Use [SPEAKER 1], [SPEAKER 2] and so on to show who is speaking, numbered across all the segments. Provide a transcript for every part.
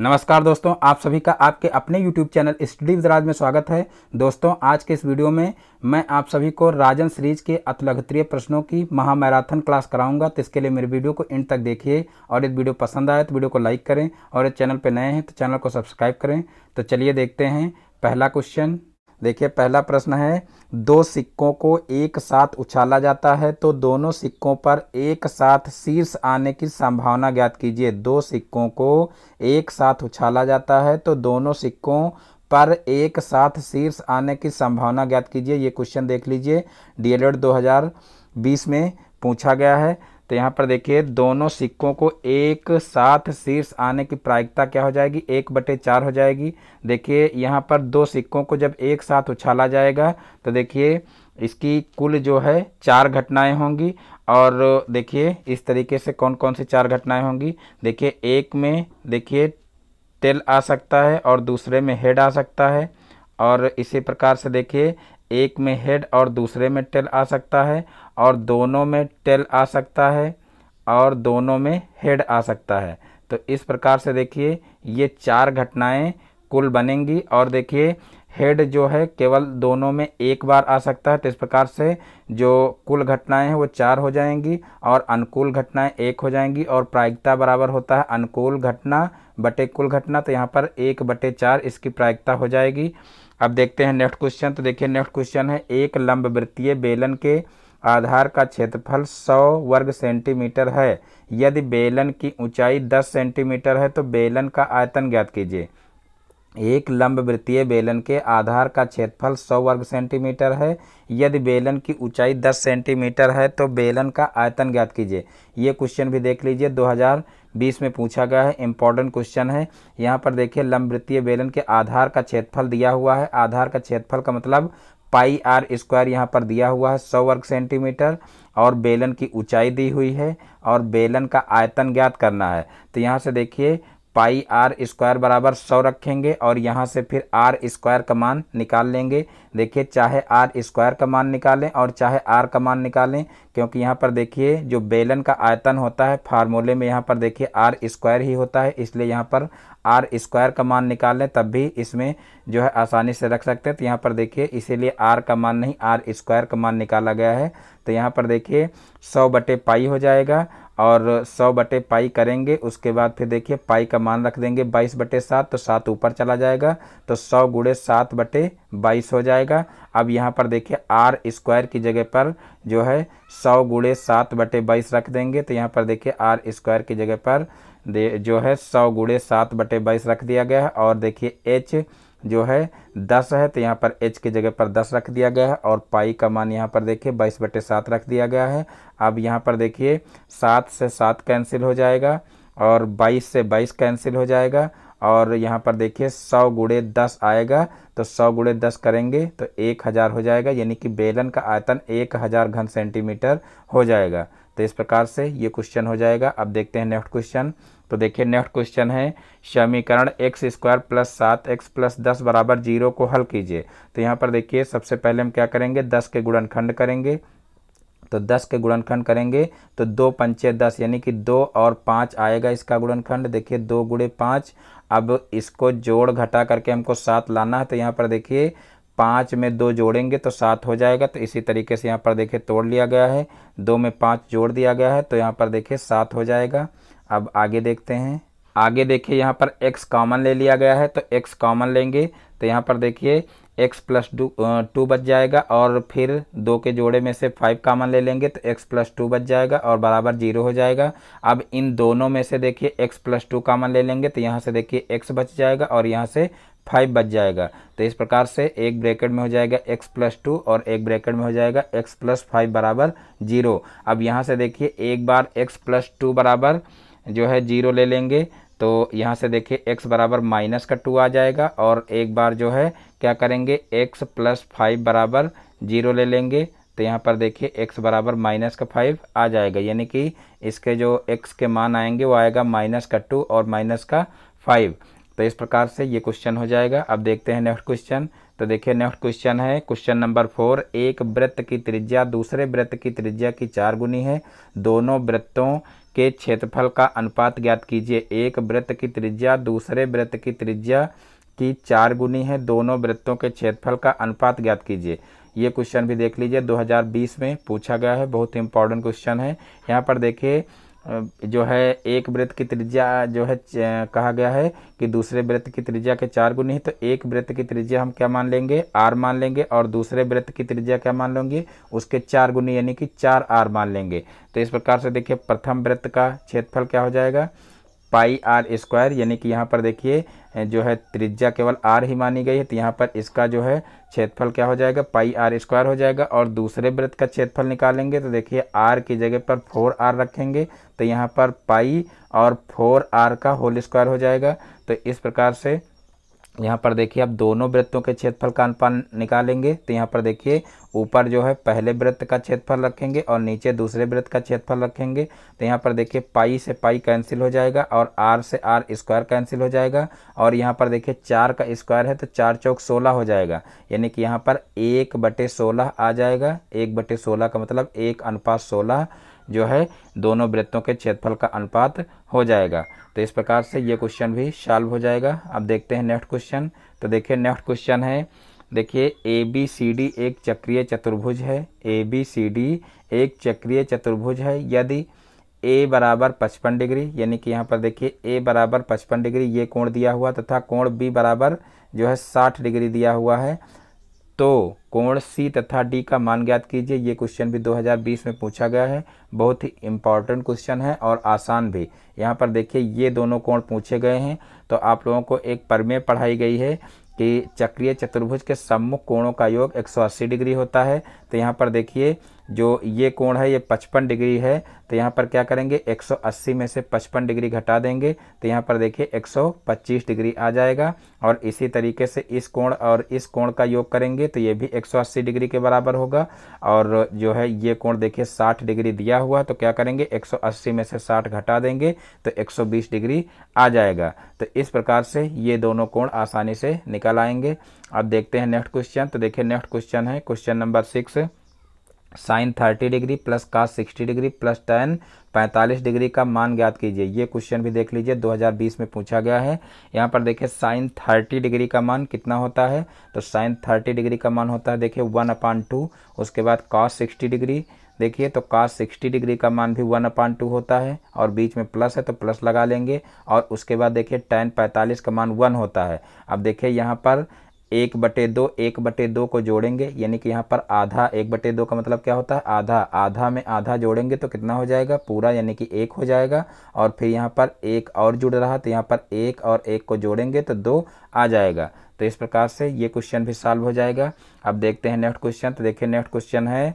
[SPEAKER 1] नमस्कार दोस्तों आप सभी का आपके अपने YouTube चैनल स्टडी विदराज में स्वागत है दोस्तों आज के इस वीडियो में मैं आप सभी को राजन सीरीज के अतलघत्रीय प्रश्नों की महामैराथन क्लास कराऊंगा तो इसके लिए मेरे वीडियो को एंड तक देखिए और यदि वीडियो पसंद आए तो वीडियो को लाइक करें और यदि चैनल पर नए हैं तो चैनल को सब्सक्राइब करें तो चलिए देखते हैं पहला क्वेश्चन देखिए पहला प्रश्न है दो सिक्कों को एक साथ उछाला जाता है तो दोनों सिक्कों पर एक साथ शीर्ष आने की संभावना ज्ञात कीजिए दो सिक्कों को एक साथ उछाला जाता है तो दोनों सिक्कों पर एक साथ शीर्ष आने की संभावना ज्ञात कीजिए ये क्वेश्चन देख लीजिए डीएलएड 2020 में पूछा गया है तो यहाँ पर देखिए दोनों सिक्कों को एक साथ शीर्ष आने की प्रायिकता क्या हो जाएगी एक बटे चार हो जाएगी देखिए यहाँ पर दो सिक्कों को जब एक साथ उछाला जाएगा तो देखिए इसकी कुल जो है चार घटनाएं होंगी और देखिए इस तरीके से कौन कौन सी चार घटनाएं होंगी देखिए एक में देखिए टेल आ सकता है और दूसरे में हेड आ सकता है और इसी प्रकार से देखिए एक में हेड और दूसरे में टेल आ सकता है और दोनों में टेल आ सकता है और दोनों में हेड आ सकता है तो इस प्रकार से देखिए ये चार घटनाएं कुल बनेंगी और देखिए हेड जो है केवल दोनों में एक बार आ सकता है तो इस प्रकार से जो कुल घटनाएं हैं वो चार हो जाएंगी और अनुकूल घटनाएं एक हो जाएंगी और प्रायिकता बराबर होता है अनुकूल घटना बटे कुल घटना तो यहाँ पर एक बटे चार इसकी प्रायिकता हो जाएगी अब देखते हैं नेक्स्ट क्वेश्चन तो देखिए नेक्स्ट क्वेश्चन है एक लंब वृत्तीय बेलन के आधार का क्षेत्रफल 100 वर्ग सेंटीमीटर है यदि बेलन की ऊंचाई 10 सेंटीमीटर है तो बेलन का आयतन ज्ञात कीजिए एक लंब वृत्तीय बेलन के आधार का क्षेत्रफल 100 वर्ग सेंटीमीटर है यदि बेलन की ऊंचाई 10 सेंटीमीटर है तो बेलन का आयतन ज्ञात कीजिए ये क्वेश्चन भी देख लीजिए 2020 में पूछा गया है इंपॉर्टेंट क्वेश्चन है यहाँ पर देखिए लंब वृत्तीय बेलन के आधार का क्षेत्रफल दिया हुआ है आधार का क्षेत्रफल का मतलब पाई आर स्क्वायर यहाँ पर दिया हुआ है सौ वर्ग सेंटीमीटर और बेलन की ऊंचाई दी हुई है और बेलन का आयतन ज्ञात करना है तो यहाँ से देखिए पाई आर स्क्वायर बराबर सौ रखेंगे और यहाँ से फिर आर स्क्वायर का मान निकाल लेंगे देखिए चाहे आर स्क्वायर का मान निकालें और चाहे आर का मान निकालें क्योंकि यहाँ पर देखिए जो बेलन का आयतन होता है फार्मूले में यहाँ पर देखिए आर स्क्वायर ही होता है इसलिए यहाँ पर आर स्क्वायर का मान निकाल लें तब भी इसमें जो है आसानी से रख सकते हैं तो यहाँ पर देखिए इसीलिए आर का मान नहीं आर स्क्वायर का मान निकाला गया है तो यहाँ पर देखिए सौ बटे पाई हो जाएगा और सौ बटे पाई करेंगे उसके बाद फिर देखिए पाई का मान रख देंगे बाईस बटे सात तो सात ऊपर चला जाएगा तो सौ गुड़े सात बटे बाईस हो जाएगा अब यहाँ पर देखिए आर स्क्वायर की जगह पर जो है सौ गुड़े सात बटे बाईस रख देंगे तो यहाँ पर देखिए आर स्क्वायर की जगह पर दे जो है सौ गुड़े सात बटे बाईस रख दिया गया है और देखिए एच जो है दस है तो यहाँ पर एच की जगह पर दस रख दिया गया है और पाई का मान यहाँ पर देखिए बाईस बटे सात रख दिया गया है अब यहाँ पर देखिए सात से सात कैंसिल हो जाएगा और बाईस से बाईस कैंसिल हो जाएगा और यहाँ पर देखिए सौ गुड़े दस आएगा तो सौ गुड़े दस करेंगे तो एक हज़ार हो जाएगा यानी कि बेलन का आयतन एक हज़ार घन सेंटीमीटर हो जाएगा तो इस प्रकार से ये क्वेश्चन हो जाएगा अब देखते हैं नेक्स्ट क्वेश्चन तो देखिए नेक्स्ट क्वेश्चन है समीकरण एक्स स्क्वायर प्लस सात एक्स प्लस दस बराबर जीरो को हल कीजिए तो यहाँ पर देखिए सबसे पहले हम क्या करेंगे दस के गुणनखंड करेंगे तो दस के गुणनखंड करेंगे तो दो पंचे दस यानी कि दो और पाँच आएगा इसका गुणनखंड देखिए दो गुड़े पाँच अब इसको जोड़ घटा करके हमको सात लाना है तो यहाँ पर देखिए पाँच में दो जोड़ेंगे तो सात हो जाएगा तो इसी तरीके से यहाँ पर देखिए तोड़ लिया गया है दो में पाँच जोड़ दिया गया है तो यहाँ पर देखिए सात हो जाएगा अब आगे देखते हैं आगे देखिए यहाँ पर x कॉमन ले लिया गया है तो x कॉमन लेंगे तो यहाँ पर देखिए x प्लस टू टू बच जाएगा और फिर दो के जोड़े में से फाइव कॉमन ले लेंगे तो x प्लस टू बच जाएगा और बराबर जीरो हो जाएगा अब इन दोनों में से देखिए x प्लस टू कॉमन ले लेंगे तो यहाँ से देखिए x बच जाएगा और यहाँ से फाइव बच जाएगा तो इस प्रकार से एक ब्रैकेट में हो जाएगा x प्लस टू और एक ब्रैकेट में हो जाएगा x प्लस फाइव बराबर जीरो अब यहाँ से देखिए एक बार x प्लस टू बराबर जो है जीरो ले लेंगे तो यहाँ से देखिए एक्स बराबर माइनस का टू आ जाएगा और एक बार जो है क्या करेंगे एक्स प्लस फाइव बराबर जीरो ले लेंगे तो यहाँ पर देखिए एक्स बराबर माइनस का फाइव आ जाएगा यानी कि इसके जो एक्स के मान आएंगे वो आएगा माइनस का टू और माइनस का फाइव तो इस प्रकार से ये क्वेश्चन हो जाएगा अब देखते हैं नेक्स्ट क्वेश्चन तो देखिए नेक्स्ट क्वेश्चन है क्वेश्चन नंबर फोर एक वृत्त की त्रिज्या दूसरे वृत्त की त्रिज्या की चार गुनी है दोनों वृत्तों के क्षेत्रफल का अनुपात ज्ञात कीजिए एक वृत्त की त्रिज्या दूसरे वृत्त की त्रिज्या की चार गुनी है दोनों वृत्तों के क्षेत्रफल का अनुपात ज्ञात कीजिए ये क्वेश्चन भी देख लीजिए 2020 में पूछा गया है बहुत ही इंपॉर्टेंट क्वेश्चन है यहाँ पर देखिए जो है एक व्रत की त्रिज्या जो है कहा गया है कि दूसरे व्रत की त्रिज्या के चार गुनी है तो एक व्रत की त्रिज्या हम क्या मान लेंगे आर मान लेंगे और दूसरे व्रत की त्रिज्या क्या मान लेंगे उसके चार गुनी यानी कि चार आर मान लेंगे तो इस प्रकार से देखिए प्रथम व्रत का क्षेत्रफल क्या हो जाएगा पाई आर स्क्वायर यानी कि यहाँ पर देखिए जो है त्रिज्या केवल आर ही मानी गई है तो यहाँ पर इसका जो है क्षेत्रफल क्या हो जाएगा पाई आर स्क्वायर हो जाएगा और दूसरे वृत्त का क्षेत्रफल निकालेंगे तो देखिए आर की जगह पर फोर आर रखेंगे तो यहाँ पर पाई और फोर आर का होल स्क्वायर हो जाएगा तो इस प्रकार से यहाँ पर देखिए आप दोनों वृत्तों के क्षेत्रफल का अनुपात निकालेंगे तो यहाँ पर देखिए ऊपर जो है पहले वृत्त का क्षेत्रफल रखेंगे और नीचे दूसरे वृत्त का क्षेत्रफल रखेंगे तो यहाँ पर देखिए पाई से पाई कैंसिल हो जाएगा और आर से आर स्क्वायर कैंसिल हो जाएगा और यहाँ पर देखिए चार का स्क्वायर है तो चार चौक सोलह हो जाएगा यानी कि यहाँ पर एक बटे सोलह आ जाएगा एक बटे सोलह का मतलब एक अनुपात सोलह जो है दोनों वृत्तों के क्षेत्रफल का अनुपात हो जाएगा तो इस प्रकार से ये क्वेश्चन भी सॉल्व हो जाएगा अब देखते हैं नेक्स्ट क्वेश्चन तो देखिए नेक्स्ट क्वेश्चन है देखिए ए बी सी डी एक चक्रीय चतुर्भुज है ए बी सी डी एक चक्रीय चतुर्भुज है यदि ए बराबर पचपन डिग्री यानी कि यहाँ पर देखिए ए बराबर पचपन डिग्री ये कोण दिया हुआ तथा कोण बी बराबर जो है साठ डिग्री दिया हुआ है तो कोण सी तथा डी का मान ज्ञात कीजिए ये क्वेश्चन भी 2020 में पूछा गया है बहुत ही इम्पॉर्टेंट क्वेश्चन है और आसान भी यहाँ पर देखिए ये दोनों कोण पूछे गए हैं तो आप लोगों को एक परमेय पढ़ाई गई है कि चक्रीय चतुर्भुज के सम्मुख कोणों का योग 180 डिग्री होता है तो यहाँ पर देखिए जो ये कोण है ये 55 डिग्री है तो यहाँ पर क्या करेंगे 180 में से 55 डिग्री घटा देंगे तो यहाँ पर देखिए 125 डिग्री आ जाएगा और इसी तरीके से इस कोण और इस कोण का योग करेंगे तो ये भी 180 डिग्री के बराबर होगा और जो है ये कोण देखिए 60 डिग्री दिया हुआ तो क्या करेंगे 180 में से 60 घटा देंगे तो 120 डिग्री आ जाएगा तो इस प्रकार से ये दोनों कोण आसानी से निकल आएंगे अब देखते हैं नेक्स्ट क्वेश्चन तो देखिए नेक्स्ट क्वेश्चन है question number six sine thirty degree plus का सिक्सटी डिग्री प्लस टेन पैंतालीस डिग्री का मान ज्ञात कीजिए ये क्वेश्चन भी देख लीजिए 2020 में पूछा गया है यहाँ पर देखिए साइन थर्टी डिग्री का मान कितना होता है तो साइन थर्टी डिग्री का मान होता है देखिए वन अपान टू उसके बाद का सिक्सटी डिग्री देखिए तो कास सिक्सटी डिग्री का मान भी वन अपान टू होता है और बीच में प्लस है तो प्लस लगा लेंगे और उसके बाद देखिए टेन पैंतालीस का मान वन होता है अब देखिए यहाँ पर एक बटे दो एक बटे दो को जोड़ेंगे यानी कि यहाँ पर आधा एक बटे दो का मतलब क्या होता है आधा आधा में आधा जोड़ेंगे तो कितना हो जाएगा पूरा यानी कि एक हो जाएगा और फिर यहाँ पर एक और जुड़ रहा तो यहाँ पर एक और एक को जोड़ेंगे तो दो आ जाएगा तो इस प्रकार से ये क्वेश्चन भी सॉल्व हो जाएगा अब देखते हैं नेक्स्ट क्वेश्चन तो देखिए नेक्स्ट क्वेश्चन है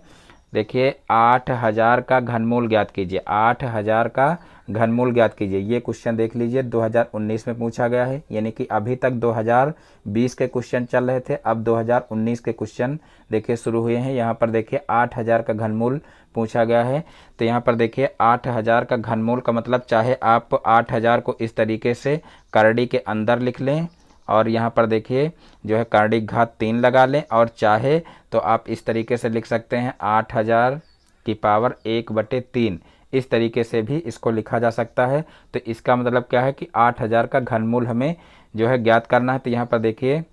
[SPEAKER 1] देखिए आठ हज़ार का घनमूल ज्ञात कीजिए आठ हज़ार का घनमूल ज्ञात कीजिए ये क्वेश्चन देख लीजिए 2019 में पूछा गया है यानी कि अभी तक 2020 के क्वेश्चन चल रहे थे अब 2019 के क्वेश्चन देखिए शुरू हुए हैं यहाँ पर देखिए 8000 का घनमूल पूछा गया है तो यहाँ पर देखिए 8000 का घनमूल का मतलब चाहे आप 8000 को इस तरीके से करड़ी के अंदर लिख लें और यहाँ पर देखिए जो है कार्डिक घात तीन लगा लें और चाहे तो आप इस तरीके से लिख सकते हैं आठ हज़ार की पावर एक बटे तीन इस तरीके से भी इसको लिखा जा सकता है तो इसका मतलब क्या है कि आठ हज़ार का घनमूल हमें जो है ज्ञात करना है तो यहाँ पर देखिए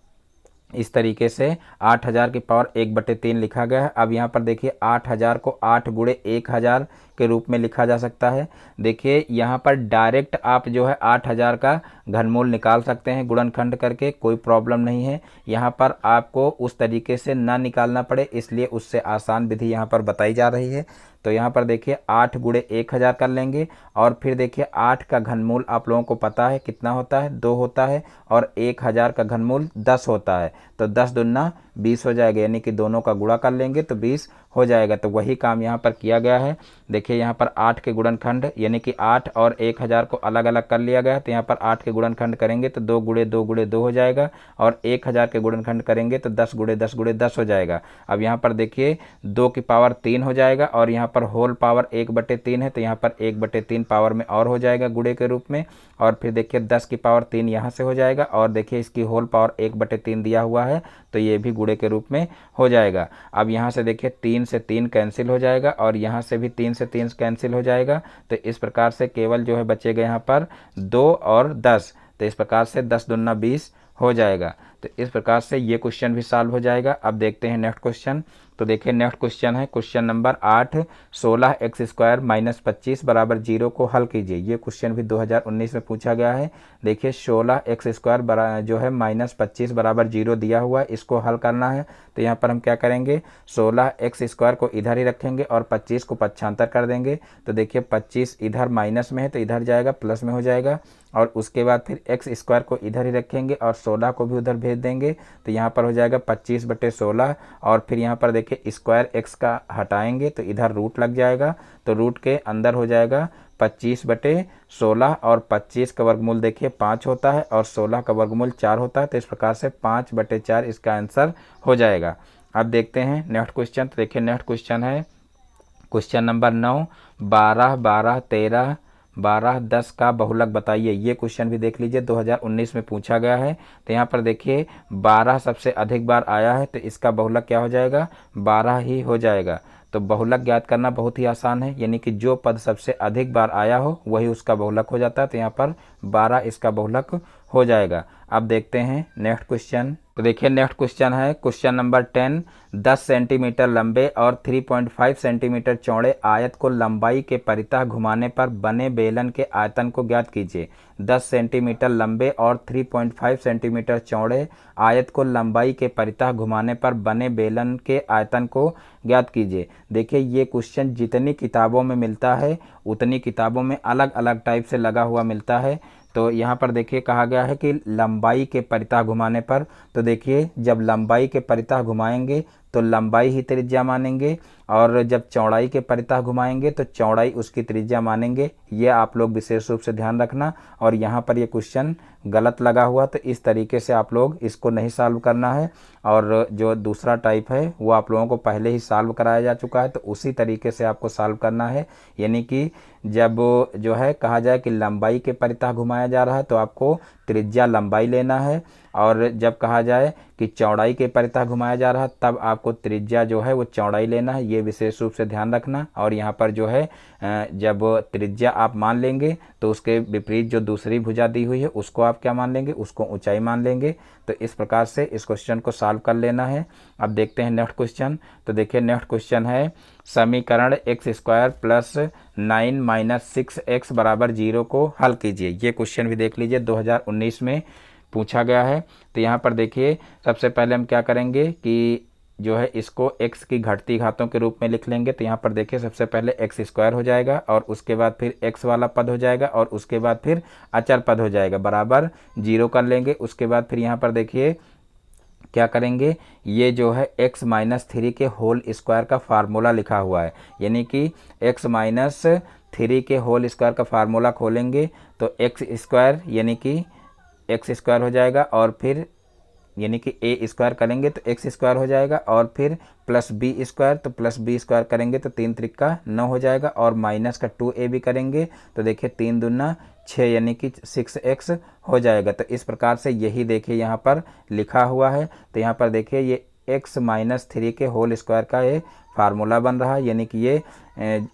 [SPEAKER 1] इस तरीके से आठ हज़ार की पावर एक बटे तीन लिखा गया है अब यहाँ पर देखिए आठ हज़ार को आठ गुड़े एक हज़ार के रूप में लिखा जा सकता है देखिए यहाँ पर डायरेक्ट आप जो है आठ हज़ार का घनमूल निकाल सकते हैं गुणनखंड करके कोई प्रॉब्लम नहीं है यहाँ पर आपको उस तरीके से ना निकालना पड़े इसलिए उससे आसान विधि यहाँ पर बताई जा रही है तो यहाँ पर देखिए आठ गुड़े एक हज़ार कर लेंगे और फिर देखिए आठ का घनमूल आप लोगों को पता है कितना होता है दो होता है और एक हज़ार का घनमूल दस होता है तो दस दुना बीस हो जाएगा यानी कि दोनों का गुड़ा कर लेंगे तो बीस हो जाएगा तो वही काम यहाँ पर किया गया है देखिए यहाँ पर आठ के गुणनखंड यानी कि आठ और एक हज़ार को अलग अलग कर लिया गया तो यहाँ पर आठ के गुणनखंड करेंगे तो दो गुड़े दो गुड़े दो हो जाएगा और एक हज़ार के गुणनखंड करेंगे तो दस गुड़े दस गुड़े दस हो जाएगा अब यहाँ पर देखिए दो की पावर तीन हो जाएगा और यहाँ पर होल पावर एक बटे तीन है तो यहाँ पर एक बटे तीन पावर में और हो जाएगा गुड़े के रूप में और फिर देखिए दस की पावर तीन यहाँ से हो जाएगा और देखिए इसकी होल पावर एक बटे तीन दिया हुआ है तो ये भी गुड़े के रूप में हो जाएगा अब यहाँ से देखिए तीन तीन से तीन कैंसिल हो जाएगा और यहाँ से भी तीन से तीन कैंसिल हो जाएगा तो इस प्रकार से केवल जो है बचेगा यहाँ पर दो और दस तो इस प्रकार से दस दुना बीस हो जाएगा तो इस प्रकार से ये क्वेश्चन भी सॉल्व हो जाएगा अब देखते हैं नेक्स्ट क्वेश्चन तो देखिए नेक्स्ट क्वेश्चन है क्वेश्चन नंबर आठ सोलह एक्स स्क्वायर माइनस पच्चीस बराबर जीरो को हल कीजिए ये क्वेश्चन भी 2019 में पूछा गया है देखिए सोलह एक्स स्क्वायर जो है माइनस पच्चीस बराबर जीरो दिया हुआ है इसको हल करना है तो यहाँ पर हम क्या करेंगे सोलह एक्स स्क्वायर को इधर ही रखेंगे और पच्चीस को पक्षांतर कर देंगे तो देखिए पच्चीस इधर माइनस में है तो इधर जाएगा प्लस में हो जाएगा और उसके बाद फिर एक्स स्क्वायर को इधर ही रखेंगे और सोलह को भी उधर भेज देंगे तो यहाँ पर हो जाएगा पच्चीस बटे सोलह और फिर यहाँ पर देखिए के स्क्वायर एक्स का हटाएंगे तो इधर रूट लग जाएगा तो रूट के अंदर हो जाएगा पच्चीस बटे सोलह और पच्चीस का वर्गमूल देखिए पाँच होता है और सोलह का वर्गमूल चार होता है तो इस प्रकार से पाँच बटे चार इसका आंसर हो जाएगा अब देखते हैं नेक्स्ट क्वेश्चन तो देखिए नेक्स्ट क्वेश्चन है क्वेश्चन नंबर नौ बारह बारह तेरह बारह दस का बहुलक बताइए ये क्वेश्चन भी देख लीजिए 2019 में पूछा गया है तो यहाँ पर देखिए बारह सबसे अधिक बार आया है तो इसका बहुलक क्या हो जाएगा बारह ही हो जाएगा तो बहुलक ज्ञात करना बहुत ही आसान है यानी कि जो पद सबसे अधिक बार आया हो वही उसका बहुलक हो जाता है तो यहाँ पर बारह इसका बहुलक हो जाएगा अब देखते हैं नेक्स्ट क्वेश्चन तो देखिए नेक्स्ट क्वेश्चन है क्वेश्चन नंबर टेन दस सेंटीमीटर लंबे और थ्री पॉइंट फाइव सेंटीमीटर चौड़े आयत को लंबाई के परितः घुमाने पर बने बेलन के आयतन को ज्ञात कीजिए दस सेंटीमीटर लंबे और थ्री पॉइंट फाइव सेंटीमीटर चौड़े आयत को लंबाई के परितः घुमाने पर बने बेलन के आयतन को ज्ञात कीजिए देखिए ये क्वेश्चन जितनी किताबों में मिलता है उतनी किताबों में अलग अलग टाइप से लगा हुआ मिलता है तो यहाँ पर देखिए कहा गया है कि लंबाई के परिता घुमाने पर तो देखिए जब लंबाई के परिता घुमाएंगे तो लंबाई ही त्रिज्या मानेंगे और जब चौड़ाई के परिता घुमाएंगे तो चौड़ाई उसकी त्रिज्या मानेंगे ये आप लोग विशेष रूप से ध्यान रखना और यहाँ पर ये क्वेश्चन गलत लगा हुआ तो इस तरीके से आप लोग इसको नहीं सॉल्व करना है और जो दूसरा टाइप है वो आप लोगों को पहले ही सॉल्व कराया जा चुका है तो उसी तरीके से आपको सॉल्व करना है यानी कि जब जो है कहा जाए कि लंबाई के परिता घुमाया जा रहा है तो आपको त्रिज्या लंबाई लेना है और जब कहा जाए कि चौड़ाई के परिता घुमाया जा रहा तब आपको त्रिज्या जो है वो चौड़ाई लेना है ये विशेष रूप से ध्यान रखना और यहाँ पर जो है जब त्रिज्या आप मान लेंगे तो उसके विपरीत जो दूसरी भुजा दी हुई है उसको आप क्या मान लेंगे उसको ऊंचाई मान लेंगे तो इस प्रकार से इस क्वेश्चन को सॉल्व कर लेना है अब देखते हैं नेक्स्ट क्वेश्चन तो देखिए नेक्स्ट क्वेश्चन है समीकरण X square plus nine minus six X बराबर जीरो को हल कीजिए ये क्वेश्चन भी देख लीजिए 2019 में पूछा गया है तो यहाँ पर देखिए सबसे पहले हम क्या करेंगे कि जो है इसको x की घटती घातों के रूप में लिख लेंगे तो यहाँ पर देखिए सबसे पहले एक्स स्क्वायर हो जाएगा और उसके बाद फिर x वाला पद हो जाएगा और उसके बाद फिर अचर पद हो जाएगा बराबर जीरो कर लेंगे उसके बाद फिर यहाँ पर देखिए क्या करेंगे ये जो है x माइनस थ्री के होल स्क्वायर का फार्मूला लिखा हुआ है यानी कि x माइनस थ्री के होल स्क्वायर का फार्मूला खोलेंगे तो एक्स स्क्वायर यानी कि एक्स स्क्वायर हो जाएगा और फिर यानी कि ए स्क्वायर करेंगे तो एक्स स्क्वायर हो जाएगा और फिर प्लस बी स्क्वायर तो प्लस बी स्क्वायर करेंगे तो तीन त्रिक का नौ हो जाएगा और माइनस का टू ए भी करेंगे तो देखिए तीन दुना छः यानी कि सिक्स एक्स हो जाएगा तो इस प्रकार से यही देखिए यहाँ पर लिखा हुआ है तो यहाँ पर देखिए ये एक्स माइनस थ्री के होल स्क्वायर का ये फार्मूला बन रहा है यानी कि ये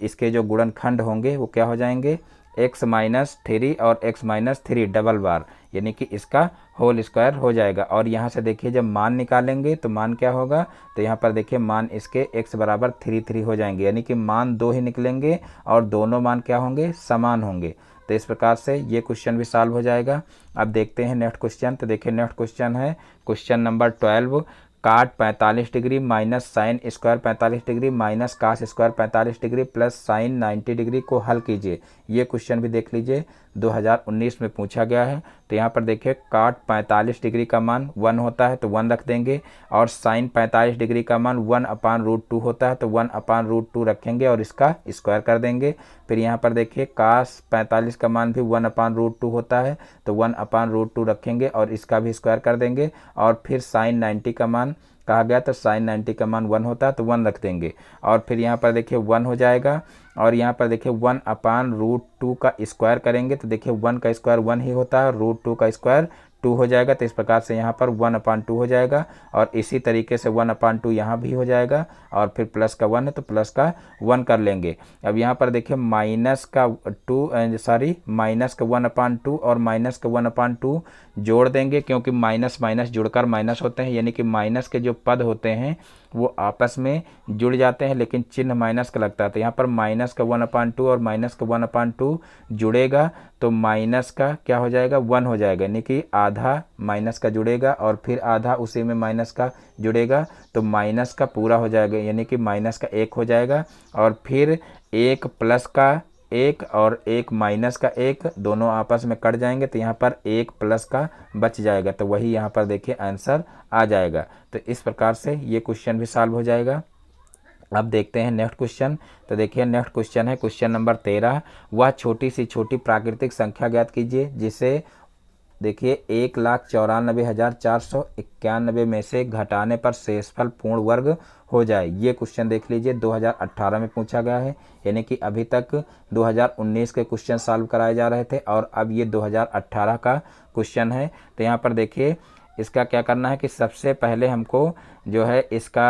[SPEAKER 1] इसके जो गुणनखंड होंगे वो क्या हो जाएंगे एक्स माइनस थ्री और एक्स माइनस थ्री डबल बार यानी कि इसका होल स्क्वायर हो जाएगा और यहाँ से देखिए जब मान निकालेंगे तो मान क्या होगा तो यहाँ पर देखिए मान इसके x बराबर थ्री थ्री हो जाएंगे यानी कि मान दो ही निकलेंगे और दोनों मान क्या होंगे समान होंगे तो इस प्रकार से ये क्वेश्चन भी सॉल्व हो जाएगा अब देखते हैं नेक्स्ट क्वेश्चन तो देखिए नेक्स्ट क्वेश्चन है क्वेश्चन नंबर ट्वेल्व काट पैंतालीस डिग्री माइनस साइन स्क्वायर पैंतालीस डिग्री माइनस कास स्क्वायर पैंतालीस degree plus sine ninety degree को हल कीजिए ये क्वेश्चन भी देख लीजिए 2019 में पूछा गया है तो यहाँ पर देखिए काट 45 डिग्री का मान वन होता है तो वन रख देंगे और साइन 45 डिग्री का मान वन अपान रूट टू होता है तो वन अपान रूट टू रखेंगे और इसका स्क्वायर कर देंगे फिर यहाँ पर देखिए काश 45 का मान भी वन अपान रूट टू होता है तो वन अपान रूट टू रखेंगे और इसका भी स्क्वायर कर देंगे और फिर साइन नाइन्टी का मान कहा गया तो साइन नाइन्टी का मान वन होता है तो वन रख देंगे और फिर यहाँ पर देखिए वन हो जाएगा और यहाँ पर देखिए वन अपान रूट टू का स्क्वायर करेंगे तो देखिए वन का स्क्वायर वन ही होता है रूट टू का स्क्वायर टू हो जाएगा तो इस प्रकार से यहाँ पर वन अपान टू हो जाएगा और इसी तरीके से वन अपान टू यहाँ भी हो जाएगा और फिर प्लस का वन है तो प्लस का वन कर लेंगे अब यहाँ पर देखिए माइनस का टू सॉरी माइनस का वन अपान टू और माइनस का वन अपान टू जोड़ देंगे क्योंकि माइनस माइनस जुड़कर माइनस होते हैं यानी कि माइनस के जो पद होते हैं वो आपस में जुड़ जाते हैं लेकिन चिन्ह माइनस का लगता तो यहाँ पर माइनस का वन अपान टू और माइनस का वन अपान टू जुड़ेगा तो माइनस का क्या हो जाएगा वन हो जाएगा यानी कि आधा माइनस का जुड़ेगा और फिर आधा उसी में माइनस का जुड़ेगा तो माइनस का पूरा हो जाएगा यानी कि माइनस का एक हो जाएगा और फिर एक प्लस का एक और एक माइनस का एक दोनों आपस में कट जाएंगे तो यहाँ पर एक प्लस का बच जाएगा तो वही यहाँ पर देखिए आंसर आ जाएगा तो इस प्रकार से ये क्वेश्चन भी सॉल्व हो जाएगा अब देखते हैं नेक्स्ट क्वेश्चन तो देखिए नेक्स्ट क्वेश्चन है क्वेश्चन नंबर तेरह वह छोटी सी छोटी प्राकृतिक संख्या ज्ञात कीजिए जिसे देखिए एक लाख चौरानबे हज़ार चार सौ इक्यानबे में से घटाने पर शेषफल पूर्ण वर्ग हो जाए ये क्वेश्चन देख लीजिए 2018 में पूछा गया है यानी कि अभी तक 2019 के क्वेश्चन सॉल्व कराए जा रहे थे और अब ये 2018 का क्वेश्चन है तो यहाँ पर देखिए इसका क्या करना है कि सबसे पहले हमको जो है इसका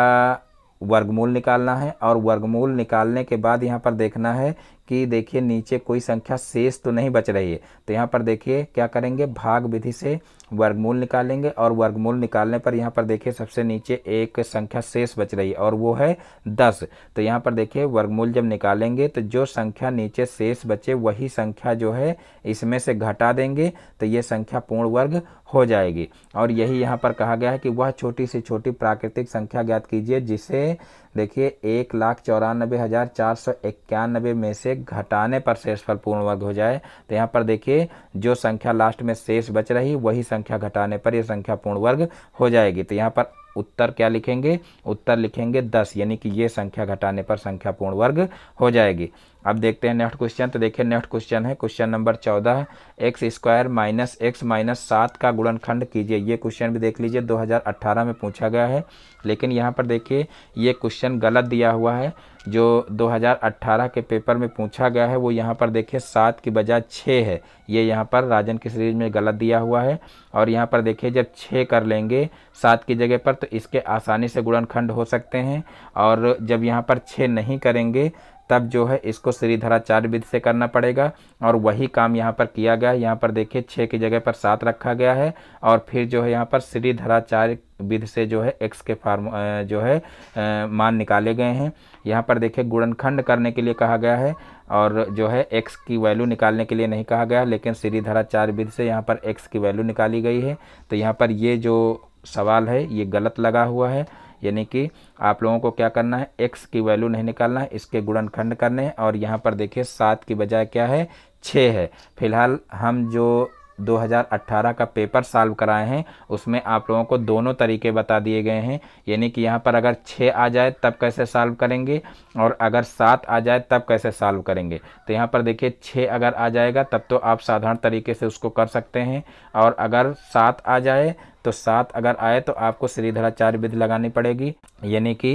[SPEAKER 1] वर्गमूल निकालना है और वर्गमूल निकालने के बाद यहाँ पर देखना है कि देखिए नीचे कोई संख्या शेष तो नहीं बच रही है तो यहाँ पर देखिए क्या करेंगे भाग विधि से वर्गमूल निकालेंगे और वर्गमूल निकालने पर यहाँ पर देखिए सबसे नीचे एक संख्या शेष बच रही है और वो है दस तो यहाँ पर देखिए वर्गमूल जब निकालेंगे तो जो संख्या नीचे शेष बचे वही संख्या जो है इसमें से घटा देंगे तो ये संख्या पूर्ण वर्ग हो जाएगी और यही यहाँ पर कहा गया है कि वह छोटी से छोटी प्राकृतिक संख्या ज्ञात कीजिए जिसे देखिए एक लाख चौरानबे हज़ार चार सौ इक्यानबे में से घटाने पर शेषफल पूर्ण वर्ग हो जाए तो यहाँ पर देखिए जो संख्या लास्ट में शेष बच रही वही संख्या घटाने पर यह संख्या पूर्ण वर्ग हो जाएगी तो यहाँ पर उत्तर क्या लिखेंगे उत्तर लिखेंगे दस यानी कि ये संख्या घटाने पर संख्या पूर्ण वर्ग हो जाएगी अब देखते हैं नेक्स्ट क्वेश्चन तो देखिए नेक्स्ट क्वेश्चन है क्वेश्चन नंबर चौदह X square minus X minus सात का गुणनखंड कीजिए ये क्वेश्चन भी देख लीजिए 2018 में पूछा गया है लेकिन यहाँ पर देखिए ये क्वेश्चन गलत दिया हुआ है जो 2018 के पेपर में पूछा गया है वो यहाँ पर देखिए सात की बजाय छः है ये यहाँ पर राजन की सीरीज में गलत दिया हुआ है और यहाँ पर देखिए जब छः कर लेंगे सात की जगह पर तो इसके आसानी से गुणनखंड हो सकते हैं और जब यहाँ पर छः नहीं करेंगे तब जो है इसको श्रीधराचार्य विधि से करना पड़ेगा और वही काम यहाँ पर किया गया है यहाँ पर देखिए छः की जगह पर सात रखा गया है और फिर जो है यहाँ पर श्रीधराचार्य विधि से जो है एक्स के फार्म जो है मान निकाले गए हैं यहाँ पर देखिए गुणनखंड करने के लिए कहा गया है और जो है एक्स की वैल्यू निकालने के लिए नहीं कहा गया लेकिन सीधी धारा चार विधि से यहाँ पर एक्स की वैल्यू निकाली गई है तो यहाँ पर ये जो सवाल है ये गलत लगा हुआ है यानी कि आप लोगों को क्या करना है एक्स की वैल्यू नहीं निकालना है इसके गुणनखंड करने हैं और यहाँ पर देखिए सात की बजाय क्या है छः है फिलहाल हम जो 2018 का पेपर सॉल्व कराए हैं उसमें आप लोगों को दोनों तरीके बता दिए गए हैं यानी कि यहाँ पर अगर छः आ जाए तब कैसे सॉल्व करेंगे और अगर सात आ जाए तब कैसे सॉल्व करेंगे तो यहाँ पर देखिए छः अगर आ जाएगा तब तो आप साधारण तरीके से उसको कर सकते हैं और अगर सात आ जाए तो सात अगर आए तो आपको श्रीधराचार्य विधि लगानी पड़ेगी यानी कि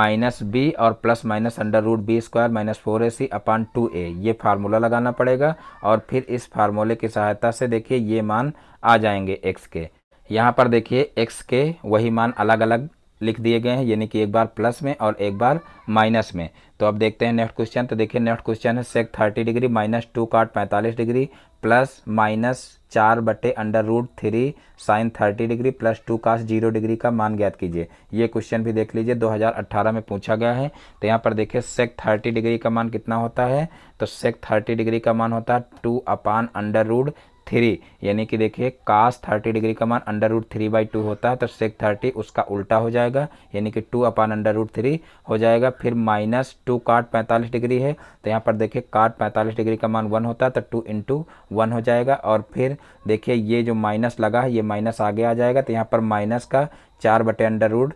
[SPEAKER 1] माइनस बी और plus minus under root B square minus four A C upon two A ये फार्मूला लगाना पड़ेगा और फिर इस फार्मूले की सहायता से देखिए ये मान आ जाएंगे एक्स के यहाँ पर देखिए एक्स के वही मान अलग अलग लिख दिए गए हैं यानी कि एक बार प्लस में और एक बार माइनस में तो अब देखते हैं नेक्स्ट क्वेश्चन तो देखिए नेक्स्ट क्वेश्चन है sec thirty degree minus two cot पैंतालीस डिग्री प्लस माइनस चार बटे under root three sine thirty degree plus two cos zero degree का मान ज्ञात कीजिए ये क्वेश्चन भी देख लीजिए 2018 में पूछा गया है तो यहाँ पर देखिए सेक थर्टी डिग्री का मान कितना होता है तो सेक थर्टी डिग्री का मान होता है two upon under root three यानी कि देखिए कास थर्टी डिग्री का मान under root three by two होता है तो सेक थर्टी उसका उल्टा हो जाएगा यानी कि two upon under root three हो जाएगा फिर माइनस टू काट पैंतालीस डिग्री है तो यहाँ पर देखिए काट पैंतालीस डिग्री का मान वन होता है तो टू इंटू वन हो जाएगा और फिर देखिए ये जो माइनस लगा है ये माइनस आगे आ जाएगा तो यहाँ पर माइनस का चार बटे अंडर रूट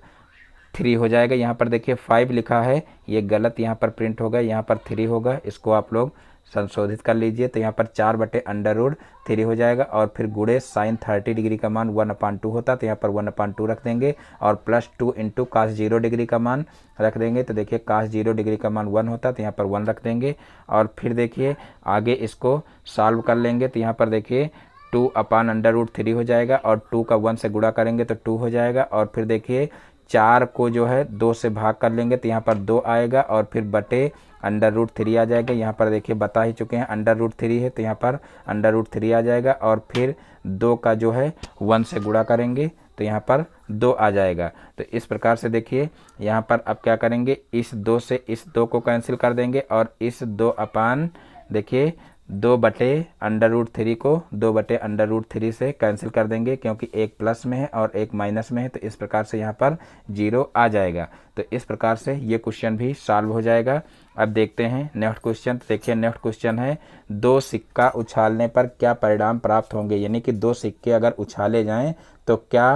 [SPEAKER 1] थ्री हो जाएगा यहाँ पर देखिए फाइव लिखा है ये गलत यहाँ पर प्रिंट होगा यहाँ पर थ्री होगा इसको आप लोग संशोधित कर लीजिए तो यहाँ पर चार बटे अंडर रूड थ्री हो जाएगा और फिर गुड़े साइन थर्टी डिग्री का मान वन अपान टू होता तो यहाँ पर वन अपान टू रख देंगे और plus two into cos zero degree का मान रख देंगे तो देखिए काश जीरो डिग्री का मान वन होता तो यहाँ पर वन रख देंगे और फिर देखिए आगे इसको सॉल्व कर लेंगे तो यहाँ पर देखिए two upon under root three हो जाएगा और टू का वन से गुड़ा करेंगे तो टू हो जाएगा और फिर देखिए चार को जो है दो से भाग कर लेंगे तो यहाँ पर दो आएगा और फिर बटे अंडर रूट थ्री आ जाएगा यहाँ पर देखिए बता ही चुके हैं अंडर रूट थ्री है तो यहाँ पर अंडर रूट थ्री आ जाएगा और फिर दो का जो है वन से गुड़ा करेंगे तो यहाँ पर दो आ जाएगा तो इस प्रकार से देखिए यहाँ पर अब क्या करेंगे इस दो से इस दो को कैंसिल कर देंगे और इस दो अपान देखिए दो बटे अंडर रूट थ्री को दो बटे अंडर रूट थ्री से कैंसिल कर देंगे क्योंकि एक प्लस में है और एक माइनस में है तो इस प्रकार से यहाँ पर जीरो आ जाएगा तो इस प्रकार से ये क्वेश्चन भी सॉल्व हो जाएगा अब देखते हैं नेक्स्ट क्वेश्चन तो देखिए नेक्स्ट क्वेश्चन है दो सिक्का उछालने पर क्या परिणाम प्राप्त होंगे यानी कि दो सिक्के अगर उछाले जाएँ तो क्या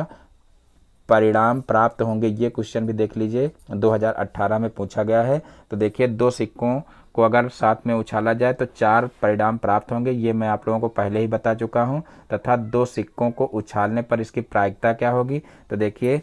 [SPEAKER 1] परिणाम प्राप्त होंगे ये क्वेश्चन भी देख लीजिए 2018 में पूछा गया है तो देखिए दो सिक्कों को अगर साथ में उछाला जाए तो चार परिणाम प्राप्त होंगे ये मैं आप लोगों को पहले ही बता चुका हूँ तथा दो सिक्कों को उछालने पर इसकी प्रायिकता क्या होगी तो देखिए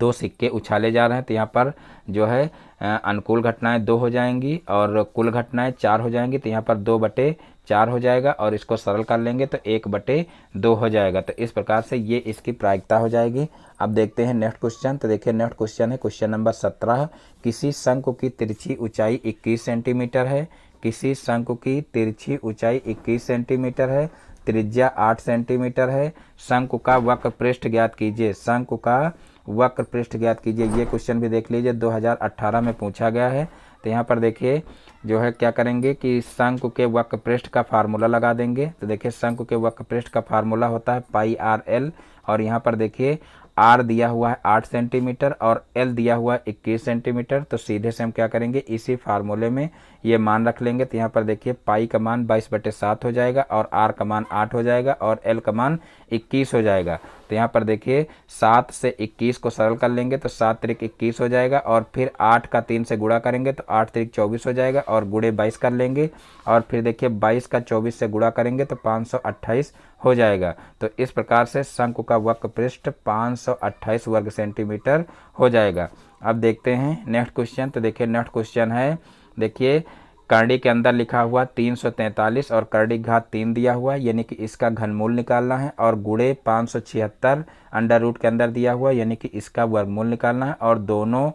[SPEAKER 1] दो सिक्के उछाले जा रहे हैं तो यहाँ पर जो है अनुकूल घटनाएं दो हो जाएंगी और कुल घटनाएं चार हो जाएंगी तो यहाँ पर दो बटे चार हो जाएगा और इसको सरल कर लेंगे तो एक बटे दो हो जाएगा तो इस प्रकार से ये इसकी प्रायिकता हो जाएगी अब देखते हैं नेक्स्ट क्वेश्चन तो देखिए नेक्स्ट क्वेश्चन है क्वेश्चन नंबर सत्रह किसी शंकु की तिरछी ऊंचाई इक्कीस सेंटीमीटर है किसी शंकु की तिरछी ऊंचाई इक्कीस सेंटीमीटर है त्रिज्या आठ सेंटीमीटर है शंकु का वक्र पृष्ठ ज्ञात कीजिए शंकु का वक्र पृष्ठ ज्ञात कीजिए ये क्वेश्चन भी देख लीजिए 2018 में पूछा गया है तो यहाँ पर देखिए जो है क्या करेंगे कि शंकु के वक् पृष्ठ का फार्मूला लगा देंगे तो देखिए शंकु के वक् पृष्ठ का फार्मूला होता है पाई आर एल और यहाँ पर देखिए आर दिया हुआ है आठ सेंटीमीटर और एल दिया हुआ है इक्कीस सेंटीमीटर तो सीधे से हम क्या करेंगे इसी फार्मूले में ये मान रख लेंगे तो यहाँ पर देखिए पाई का मान बाईस बटे सात हो जाएगा और आर का मान आठ हो जाएगा और एल का मान इक्कीस हो जाएगा तो यहाँ पर देखिए सात से इक्कीस को सरल कर लेंगे तो सात तरीक इक्कीस हो जाएगा और फिर आठ का तीन से गुड़ा करेंगे तो आठ तरीक चौबीस हो जाएगा और गुड़े बाईस कर लेंगे और फिर देखिए बाईस का चौबीस से गुड़ा करेंगे तो पाँच सौ अट्ठाईस हो जाएगा तो इस प्रकार से शंकु का वक्र पृष्ठ पाँच सौ अट्ठाईस वर्ग सेंटीमीटर हो जाएगा अब देखते हैं नेक्स्ट क्वेश्चन तो देखिए नेक्स्ट क्वेश्चन है देखिए कर्णी के अंदर लिखा हुआ 343 और कर्णी घात तीन दिया हुआ है यानी कि इसका घनमूल निकालना है और गुड़े पाँच सौ छिहत्तर अंडर रूट के अंदर दिया हुआ यानी कि इसका वर्गमूल निकालना है और दोनों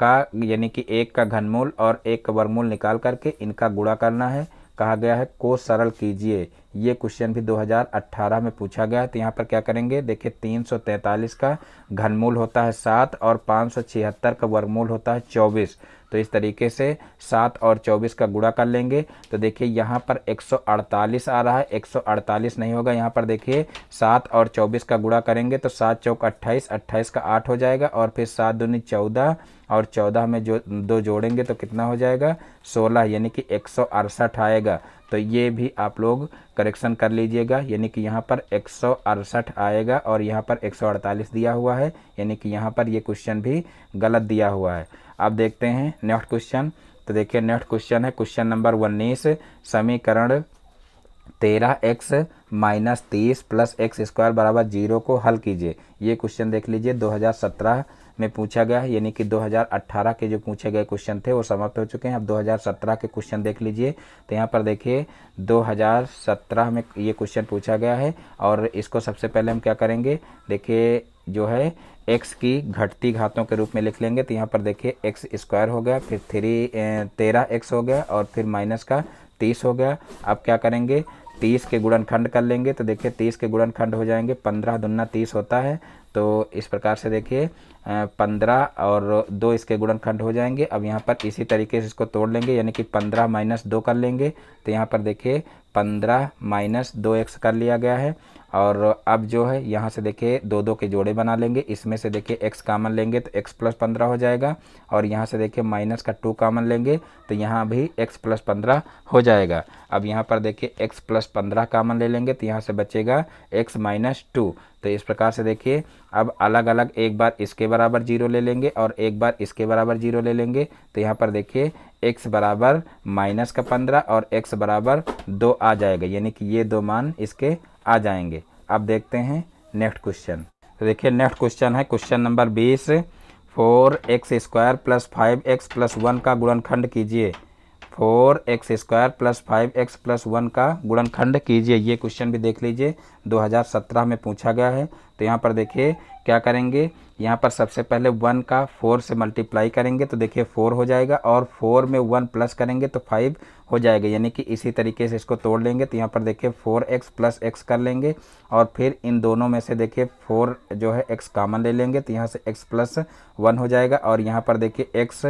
[SPEAKER 1] का यानी कि एक का घनमूल और एक का वर्गमूल निकाल करके इनका गुड़ा करना है कहा गया है को सरल कीजिए ये क्वेश्चन भी 2018 में पूछा गया तो यहाँ पर क्या करेंगे देखिए 343 का घनमूल होता है सात और 576 का वर्गमूल होता है चौबीस तो इस तरीके से सात और चौबीस का गुड़ा कर लेंगे तो देखिए यहाँ पर 148 आ रहा है 148 नहीं होगा यहाँ पर देखिए सात और चौबीस का गुड़ा करेंगे तो सात चौक अट्ठाईस अट्ठाईस का आठ हो जाएगा और फिर सात दूनी चौदह और चौदह में जो दो जोड़ेंगे तो कितना हो जाएगा सोलह यानी कि एक आएगा तो ये भी आप लोग करेक्शन कर लीजिएगा यानी कि यहाँ पर एक आएगा और यहाँ पर अड़तालीस दिया हुआ है यानी कि यहाँ पर ये क्वेश्चन भी गलत दिया हुआ है अब देखते हैं नेक्स्ट क्वेश्चन तो देखिए नेक्स्ट क्वेश्चन है क्वेश्चन नंबर उन्नीस समीकरण तेरह एक्स माइनस तीस प्लस एक्स स्क्वायर बराबर जीरो को हल कीजिए ये क्वेश्चन देख लीजिए 2017 में पूछा गया यानी कि 2018 के जो पूछे गए क्वेश्चन थे वो समाप्त हो चुके हैं अब 2017 के क्वेश्चन देख लीजिए तो यहाँ पर देखिए 2017 में ये क्वेश्चन पूछा गया है और इसको सबसे पहले हम क्या करेंगे देखिए जो है एक्स की घटती घातों के रूप में लिख लेंगे तो यहाँ पर देखिए एक्स स्क्वायर हो गया फिर थ्री तेरह एक्स हो गया और फिर माइनस का तीस हो गया अब क्या करेंगे तीस के गुणनखंड कर लेंगे तो देखिए तीस के गुणनखंड हो जाएंगे पंद्रह दुन्ना तीस होता है तो इस प्रकार से देखिए पंद्रह और दो इसके गुणनखंड हो जाएंगे अब यहाँ पर इसी तरीके से इसको तोड़ लेंगे यानी कि पंद्रह माइनस दो कर लेंगे तो यहाँ पर देखिए पंद्रह माइनस दो एक्स कर लिया गया है और अब जो है यहाँ से देखिए दो दो के जोड़े बना लेंगे इसमें से देखिए एक्स कामन लेंगे तो एक्स प्लस पंद्रह हो जाएगा और यहाँ से देखिए माइनस का टू कामन लेंगे तो यहाँ भी एक्स प्लस पंद्रह हो जाएगा अब यहाँ पर देखिए एक्स प्लस पंद्रह कामन ले लेंगे तो यहाँ से बचेगा एक्स माइनस टू तो इस प्रकार से देखिए अब अलग अलग एक बार इसके बराबर जीरो ले लेंगे और एक बार इसके बराबर जीरो ले लेंगे तो यहाँ पर देखिए एक्स बराबर माइनस का पंद्रह और एक्स बराबर दो आ जाएगा यानी कि ये दो मान इसके आ जाएंगे अब देखते हैं नेक्स्ट क्वेश्चन तो देखिए नेक्स्ट क्वेश्चन है क्वेश्चन नंबर बीस four X square plus five x plus one का गुणनखंड कीजिए four X square plus five x plus one का गुणनखंड कीजिए ये क्वेश्चन भी देख लीजिए 2017 में पूछा गया है तो यहाँ पर देखिए क्या करेंगे यहाँ पर सबसे पहले वन का फोर से मल्टीप्लाई करेंगे तो देखिए फोर हो जाएगा और फोर में वन प्लस करेंगे तो फाइव हो जाएगा यानी कि इसी तरीके से इसको तोड़ लेंगे तो यहाँ पर देखिए फोर एक्स प्लस एक्स कर लेंगे और फिर इन दोनों में से देखिए फोर जो है एक्स कामन ले लेंगे तो यहाँ से एक्स प्लस वन हो जाएगा और यहाँ पर देखिए एक्स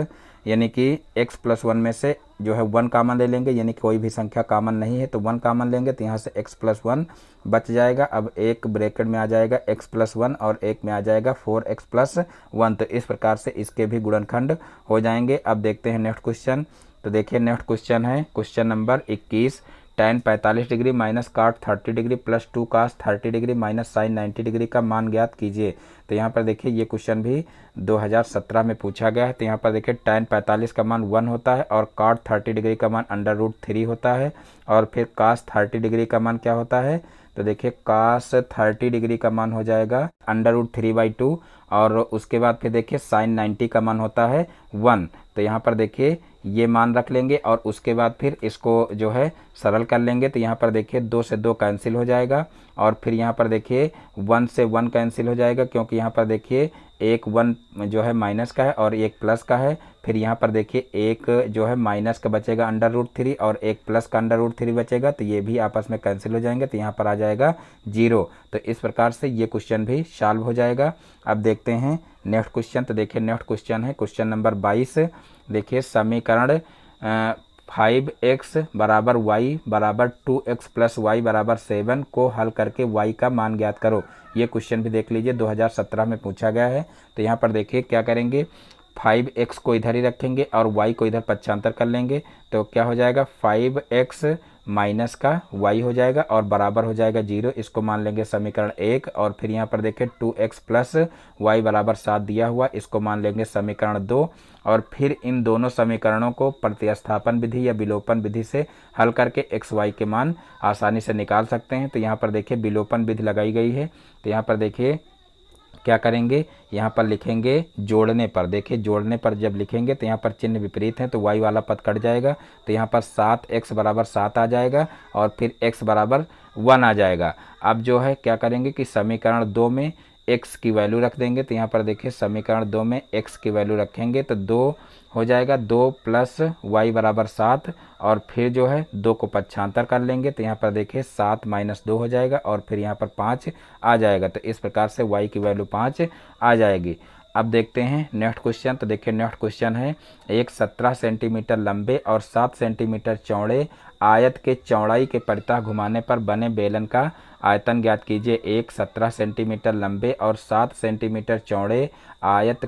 [SPEAKER 1] यानी कि x प्लस वन में से जो है वन कामन ले लेंगे यानी कोई भी संख्या कामन नहीं है तो वन कामन लेंगे तो यहाँ से x प्लस वन बच जाएगा अब एक ब्रैकेट में आ जाएगा x प्लस वन और एक में आ जाएगा फोर एक्स प्लस वन तो इस प्रकार से इसके भी गुणनखंड हो जाएंगे अब देखते हैं नेक्स्ट क्वेश्चन तो देखिए नेक्स्ट क्वेश्चन है क्वेश्चन नंबर इक्कीस टेन पैंतालीस degree minus cot thirty degree plus two cos thirty degree minus sine ninety degree का मान ज्ञात कीजिए तो यहाँ पर देखिए ये क्वेश्चन भी 2017 में पूछा गया है तो यहाँ पर देखिए टेन पैंतालीस का मान वन होता है और काट थर्टी डिग्री का मान अंडर रूट थ्री होता है और फिर कास थर्टी डिग्री का मान क्या होता है तो देखिए कास थर्टी डिग्री का मान हो जाएगा under root three by two और उसके बाद फिर देखिए साइन नाइन्टी का मान होता है वन तो यहाँ पर देखिए ये मान रख लेंगे और उसके बाद फिर इसको जो है सरल कर लेंगे तो यहाँ पर देखिए दो से दो कैंसिल हो जाएगा और फिर यहाँ पर देखिए वन से वन कैंसिल हो जाएगा क्योंकि यहाँ पर देखिए एक वन जो है माइनस का है और एक प्लस का है फिर यहाँ पर देखिए एक जो है माइनस का बचेगा अंडर रूट थ्री और एक प्लस का अंडर रूट थ्री बचेगा तो ये भी आपस में कैंसिल हो जाएंगे तो यहाँ पर आ जाएगा जीरो तो इस प्रकार से ये क्वेश्चन भी सॉल्व हो जाएगा अब देखते हैं नेक्स्ट क्वेश्चन तो देखिए नेक्स्ट क्वेश्चन है क्वेश्चन नंबर बाईस देखिए समीकरण फाइव एक्स बराबर वाई बराबर टू एक्स प्लस वाई बराबर सेवन को हल करके वाई का मान ज्ञात करो ये क्वेश्चन भी देख लीजिए 2017 में पूछा गया है तो यहाँ पर देखिए क्या करेंगे फाइव एक्स को इधर ही रखेंगे और वाई को इधर पच्छांतर कर लेंगे तो क्या हो जाएगा फाइव एक्स माइनस का वाई हो जाएगा और बराबर हो जाएगा जीरो इसको मान लेंगे समीकरण एक और फिर यहाँ पर देखें टू एक्स प्लस वाई बराबर सात दिया हुआ इसको मान लेंगे समीकरण दो और फिर इन दोनों समीकरणों को प्रतिस्थापन विधि या विलोपन विधि से हल करके एक्स वाई के मान आसानी से निकाल सकते हैं तो यहाँ पर देखिए विलोपन विधि लगाई गई है तो यहाँ पर देखिए क्या करेंगे यहाँ पर लिखेंगे जोड़ने पर देखिए जोड़ने पर जब लिखेंगे तो यहाँ पर चिन्ह विपरीत हैं तो वाई वाला पद कट जाएगा तो यहाँ पर सात एक्स बराबर सात आ जाएगा और फिर एक्स बराबर वन आ जाएगा अब जो है क्या करेंगे कि समीकरण दो में एक्स की वैल्यू रख देंगे तो यहाँ पर देखिए समीकरण दो में एक्स की वैल्यू रखेंगे तो दो हो जाएगा दो प्लस वाई बराबर सात और फिर जो है दो को पक्षांतर कर लेंगे तो यहाँ पर देखिए सात माइनस दो हो जाएगा और फिर यहाँ पर पाँच आ जाएगा तो इस प्रकार से वाई की वैल्यू पाँच आ जाएगी अब देखते हैं नेक्स्ट क्वेश्चन तो देखिए नेक्स्ट क्वेश्चन है एक सत्रह सेंटीमीटर लंबे और सात सेंटीमीटर चौड़े आयत के चौड़ाई के परितः घुमाने पर बने बेलन का आयतन ज्ञात कीजिए एक सत्रह सेंटीमीटर लंबे और सात सेंटीमीटर चौड़े आयत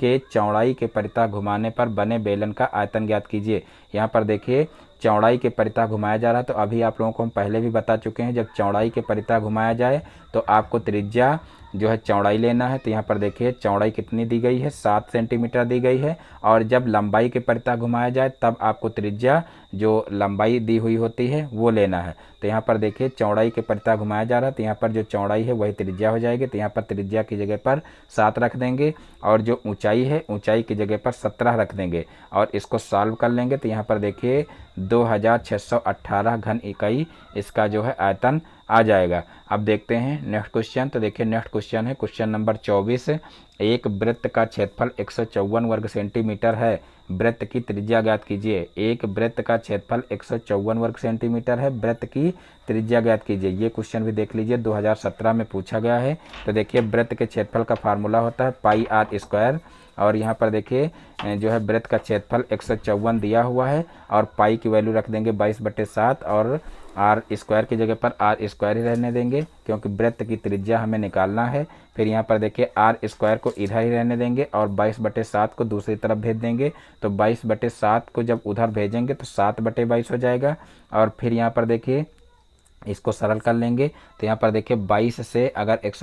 [SPEAKER 1] के चौड़ाई के परितः घुमाने पर बने बेलन का आयतन ज्ञात कीजिए यहाँ पर देखिए चौड़ाई के परिता घुमाया जा रहा है तो अभी आप लोगों को हम पहले भी बता चुके हैं जब चौड़ाई के परिता घुमाया जाए तो आपको त्रिज्या जो है चौड़ाई लेना है तो यहाँ पर देखिए चौड़ाई कितनी दी गई है सात सेंटीमीटर दी गई है और जब लंबाई के परिता घुमाया जाए तब आपको त्रिज्या जो लंबाई दी हुई होती है वो लेना है तो यहाँ पर देखिए चौड़ाई के परिता घुमाया जा रहा है तो यहाँ पर जो चौड़ाई है वही त्रिज्या हो जाएगी तो यहाँ पर त्रिज्या की जगह पर सात रख देंगे और जो ऊंचाई है ऊंचाई की जगह पर सत्रह रख देंगे और इसको सॉल्व कर लेंगे तो यहाँ पर देखिए दो घन इकाई इसका जो है आयतन आ जाएगा अब देखते हैं नेक्स्ट क्वेश्चन तो देखिए नेक्स्ट क्वेश्चन है क्वेश्चन नंबर चौबीस एक वृत्त का क्षेत्रफल एक वर्ग सेंटीमीटर है वृत्त की त्रिज्या ज्ञात कीजिए एक वृत्त का क्षेत्रफल एक वर्ग सेंटीमीटर है वृत्त की त्रिज्या ज्ञात कीजिए ये क्वेश्चन भी देख लीजिए 2017 में पूछा गया है तो देखिए वृत्त के क्षेत्रफल का फार्मूला होता है पाई आर स्क्वायर और यहाँ पर देखिए जो है वृत्त का क्षेत्रफल एक दिया हुआ है और पाई की वैल्यू रख देंगे बाईस बटे सात और आर स्क्वायर की जगह पर आर स्क्वायर ही रहने देंगे क्योंकि वृत्त की त्रिज्या हमें निकालना है फिर यहाँ पर देखिए आर स्क्वायर को इधर ही रहने देंगे और बाईस बटे सात को दूसरी तरफ भेज देंगे तो बाईस बटे सात को जब उधर भेजेंगे तो सात बटे बाईस हो जाएगा और फिर यहाँ पर देखिए इसको सरल कर लेंगे तो यहाँ पर देखिए 22 से अगर एक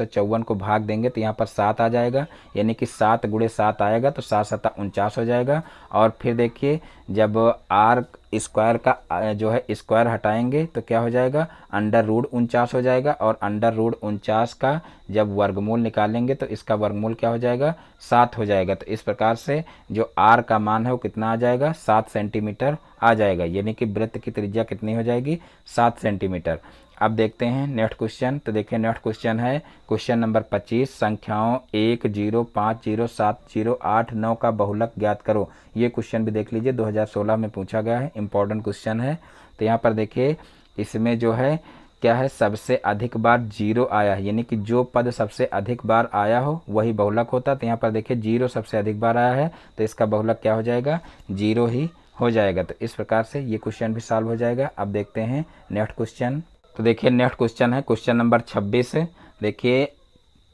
[SPEAKER 1] को भाग देंगे तो यहाँ पर सात आ जाएगा यानी कि सात गुड़े सात आएगा तो सात सत्ता उनचास हो जाएगा और फिर देखिए जब आर स्क्वायर का जो है स्क्वायर हटाएंगे तो क्या हो जाएगा अंडर रूड उनचास हो जाएगा और अंडर रूड उनचास का जब वर्गमूल निकालेंगे तो इसका वर्गमूल क्या हो जाएगा सात हो जाएगा तो इस प्रकार से जो आर का मान है वो कितना आ जाएगा सात सेंटीमीटर आ जाएगा यानी कि वृत्त की त्रिज्या कितनी हो जाएगी सात सेंटीमीटर अब देखते हैं नेक्स्ट क्वेश्चन तो देखिए नेक्स्ट क्वेश्चन है क्वेश्चन नंबर पच्चीस संख्याओं एक जीरो पाँच जीरो सात जीरो आठ नौ का बहुलक ज्ञात करो ये क्वेश्चन भी देख लीजिए 2016 में पूछा गया है इंपॉर्टेंट क्वेश्चन है तो यहाँ पर देखिए इसमें जो है क्या है सबसे अधिक बार जीरो आया है यानी कि जो पद सबसे अधिक बार आया हो वही बहुलक होता तो यहाँ पर देखिए जीरो सबसे अधिक बार आया है तो इसका बहुलक क्या हो जाएगा जीरो ही हो जाएगा तो इस प्रकार से ये क्वेश्चन भी सॉल्व हो जाएगा अब देखते हैं नेक्स्ट क्वेश्चन तो देखिए नेक्स्ट क्वेश्चन है क्वेश्चन नंबर छब्बीस देखिए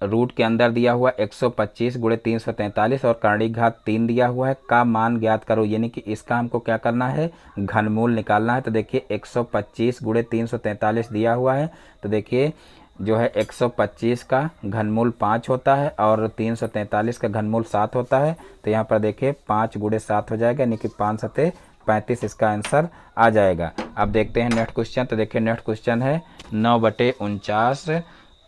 [SPEAKER 1] रूट के अंदर दिया हुआ 125 गुड़े तीन और कर्णिक घात तीन दिया हुआ है का मान ज्ञात करो यानी कि इसका हमको क्या करना है घनमूल निकालना है तो देखिए 125 गुड़े तीन दिया हुआ है तो देखिए जो है 125 का घनमूल पाँच होता है और तीन का घनमूल सात होता है तो यहाँ पर देखिए पाँच गुड़े सात हो जाएगा यानी कि पाँच सतह पैंतीस इसका आंसर आ जाएगा अब देखते हैं नेक्स्ट क्वेश्चन तो देखिए नेक्स्ट क्वेश्चन है नौ बटे उनचास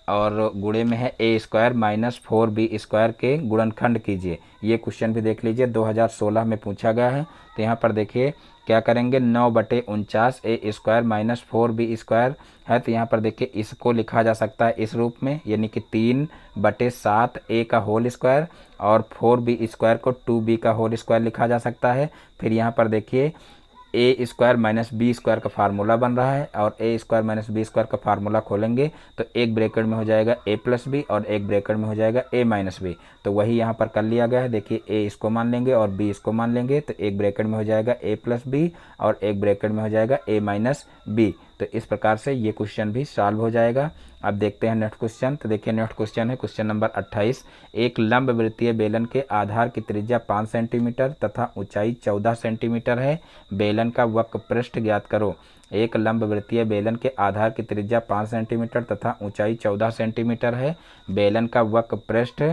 [SPEAKER 1] और गुड़े में है A square minus four B square के गुणनखंड कीजिए ये क्वेश्चन भी देख लीजिए 2016 में पूछा गया है तो यहाँ पर देखिए क्या करेंगे नौ बटे उनचास A square minus four B square है तो यहाँ पर देखिए इसको लिखा जा सकता है इस रूप में यानी कि तीन बटे सात ए का होल स्क्वायर और फोर बी स्क्वायर को टू बी का होल स्क्वायर लिखा जा सकता है फिर यहाँ पर देखिए A square minus B square का फार्मूला बन रहा है और A square minus B square का फार्मूला खोलेंगे तो एक ब्रेकेट में हो जाएगा ए प्लस बी और एक ब्रेकेट में हो जाएगा ए माइनस बी तो वही यहाँ पर कर लिया गया है देखिए ए इसको मान लेंगे और बी इसको मान लेंगे तो एक ब्रेकेट में हो जाएगा ए प्लस बी और एक ब्रेकेट में हो जाएगा ए माइनस बी तो इस प्रकार से ये क्वेश्चन भी सॉल्व हो जाएगा अब देखते हैं नेक्स्ट क्वेश्चन तो देखिए नेक्स्ट क्वेश्चन है क्वेश्चन नंबर अट्ठाईस एक लंब वृत्तीय बेलन के आधार की त्रिज्या पाँच सेंटीमीटर तथा ऊंचाई चौदह सेंटीमीटर है बेलन का वक्र पृष्ठ ज्ञात करो एक लंब वृत्तीय बेलन के आधार की त्रिज्या पाँच सेंटीमीटर तथा ऊंचाई चौदह सेंटीमीटर है बेलन का वक्र पृष्ठ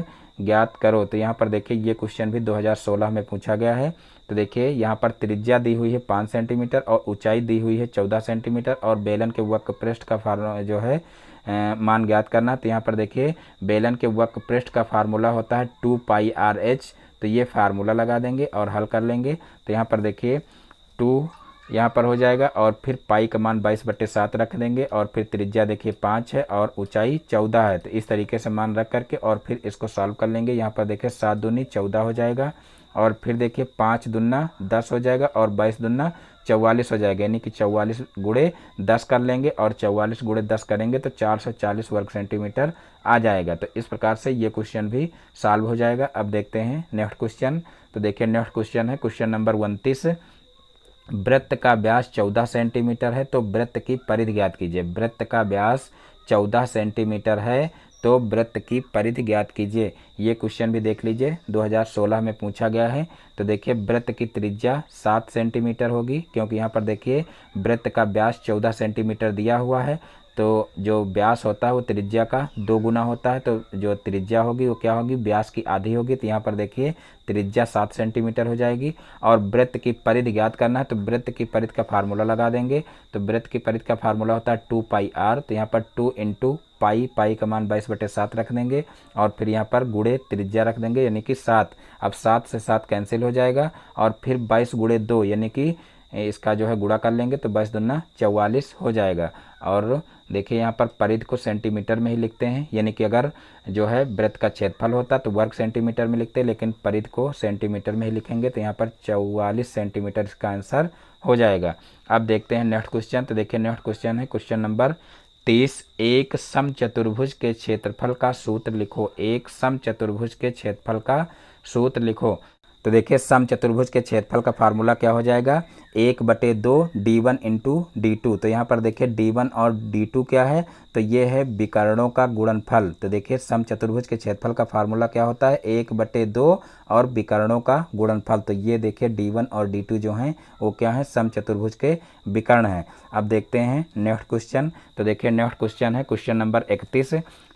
[SPEAKER 1] ज्ञात करो तो यहाँ पर देखिए ये क्वेश्चन भी 2016 में पूछा गया है तो देखिए यहाँ पर त्रिज्या दी हुई है पाँच सेंटीमीटर और ऊंचाई दी हुई है चौदह सेंटीमीटर और बेलन के वक्र पृष्ठ का फार्म जो है मान ज्ञात करना तो यहाँ पर देखिए बेलन के वक्र पृष्ठ का फार्मूला होता है टू पाई आर एच तो ये फार्मूला लगा देंगे और हल कर लेंगे तो यहाँ पर देखिए टू यहाँ पर हो जाएगा और फिर पाई का मान बाईस बट्टे सात रख देंगे और फिर त्रिज्या देखिए पाँच है और ऊंचाई चौदह है तो इस तरीके से मान रख करके और फिर इसको सॉल्व कर लेंगे यहाँ पर देखिए सात दूनी चौदह हो जाएगा और फिर देखिए पाँच दुन्ना दस हो जाएगा और बाईस दुन्ना चौवालीस हो जाएगा यानी कि चौवालीस गुड़े दस कर लेंगे और चौवालीस गुड़े दस करेंगे तो चार सौ चालीस वर्ग सेंटीमीटर आ जाएगा तो इस प्रकार से ये क्वेश्चन भी सॉल्व हो जाएगा अब देखते हैं नेक्स्ट क्वेश्चन तो देखिए नेक्स्ट क्वेश्चन है क्वेश्चन नंबर उनतीस वृत्त का व्यास चौदह सेंटीमीटर है तो वृत्त की परिधि ज्ञात कीजिए वृत्त का व्यास चौदह सेंटीमीटर है तो व्रत की परिधि ज्ञात कीजिए ये क्वेश्चन भी देख लीजिए 2016 में पूछा गया है तो देखिए व्रत की त्रिज्या सात सेंटीमीटर होगी क्योंकि यहाँ पर देखिए व्रत का व्यास चौदह सेंटीमीटर दिया हुआ है तो जो ब्यास होता है वो त्रिज्या का दो गुना होता है तो जो त्रिज्या होगी वो क्या होगी ब्यास की आधी होगी तो यहाँ पर देखिए त्रिज्या सात सेंटीमीटर हो जाएगी और वृत्त की परिध ज्ञात करना है तो वृत्त की परिध का फार्मूला लगा देंगे तो वृत्त की परिध का फार्मूला होता है टू पाई आर तो यहाँ पर टू इंटू पाई पाई का मान बाईस बटे सात रख देंगे और फिर यहाँ पर गुड़े त्रिज्या रख देंगे यानी कि सात अब सात से सात कैंसिल हो जाएगा और फिर बाईस गुड़े दो यानी कि इसका जो है गुड़ा कर लेंगे तो बाईस दुना चौवालीस हो जाएगा और देखिए यहाँ पर परिध को सेंटीमीटर में ही लिखते हैं यानी कि अगर जो है व्रत का क्षेत्रफल होता तो वर्ग सेंटीमीटर में लिखते लेकिन परिध को सेंटीमीटर में ही लिखेंगे तो यहाँ पर चौवालीस सेंटीमीटर इसका आंसर हो जाएगा अब देखते हैं नेक्स्ट क्वेश्चन तो देखिए नेक्स्ट क्वेश्चन है क्वेश्चन नंबर तीस एक सम चतुर्भुज के क्षेत्रफल का सूत्र लिखो एक सम चतुर्भुज के क्षेत्रफल का सूत्र लिखो तो देखिए सम चतुर्भुज के क्षेत्रफल का फार्मूला क्या हो जाएगा एक बटे दो D one into D two तो यहाँ पर देखिए डी वन और डी टू क्या है तो ये है विकर्णों का गुणनफल तो देखिए सम चतुर्भुज के क्षेत्रफल का फार्मूला क्या होता है एक बटे दो और विकर्णों का गुणनफल तो ये देखिए डी वन और डी टू जो हैं वो क्या है सम चतुर्भुज के विकर्ण हैं अब देखते हैं नेक्स्ट क्वेश्चन तो देखिए नेक्स्ट क्वेश्चन है क्वेश्चन नंबर इकतीस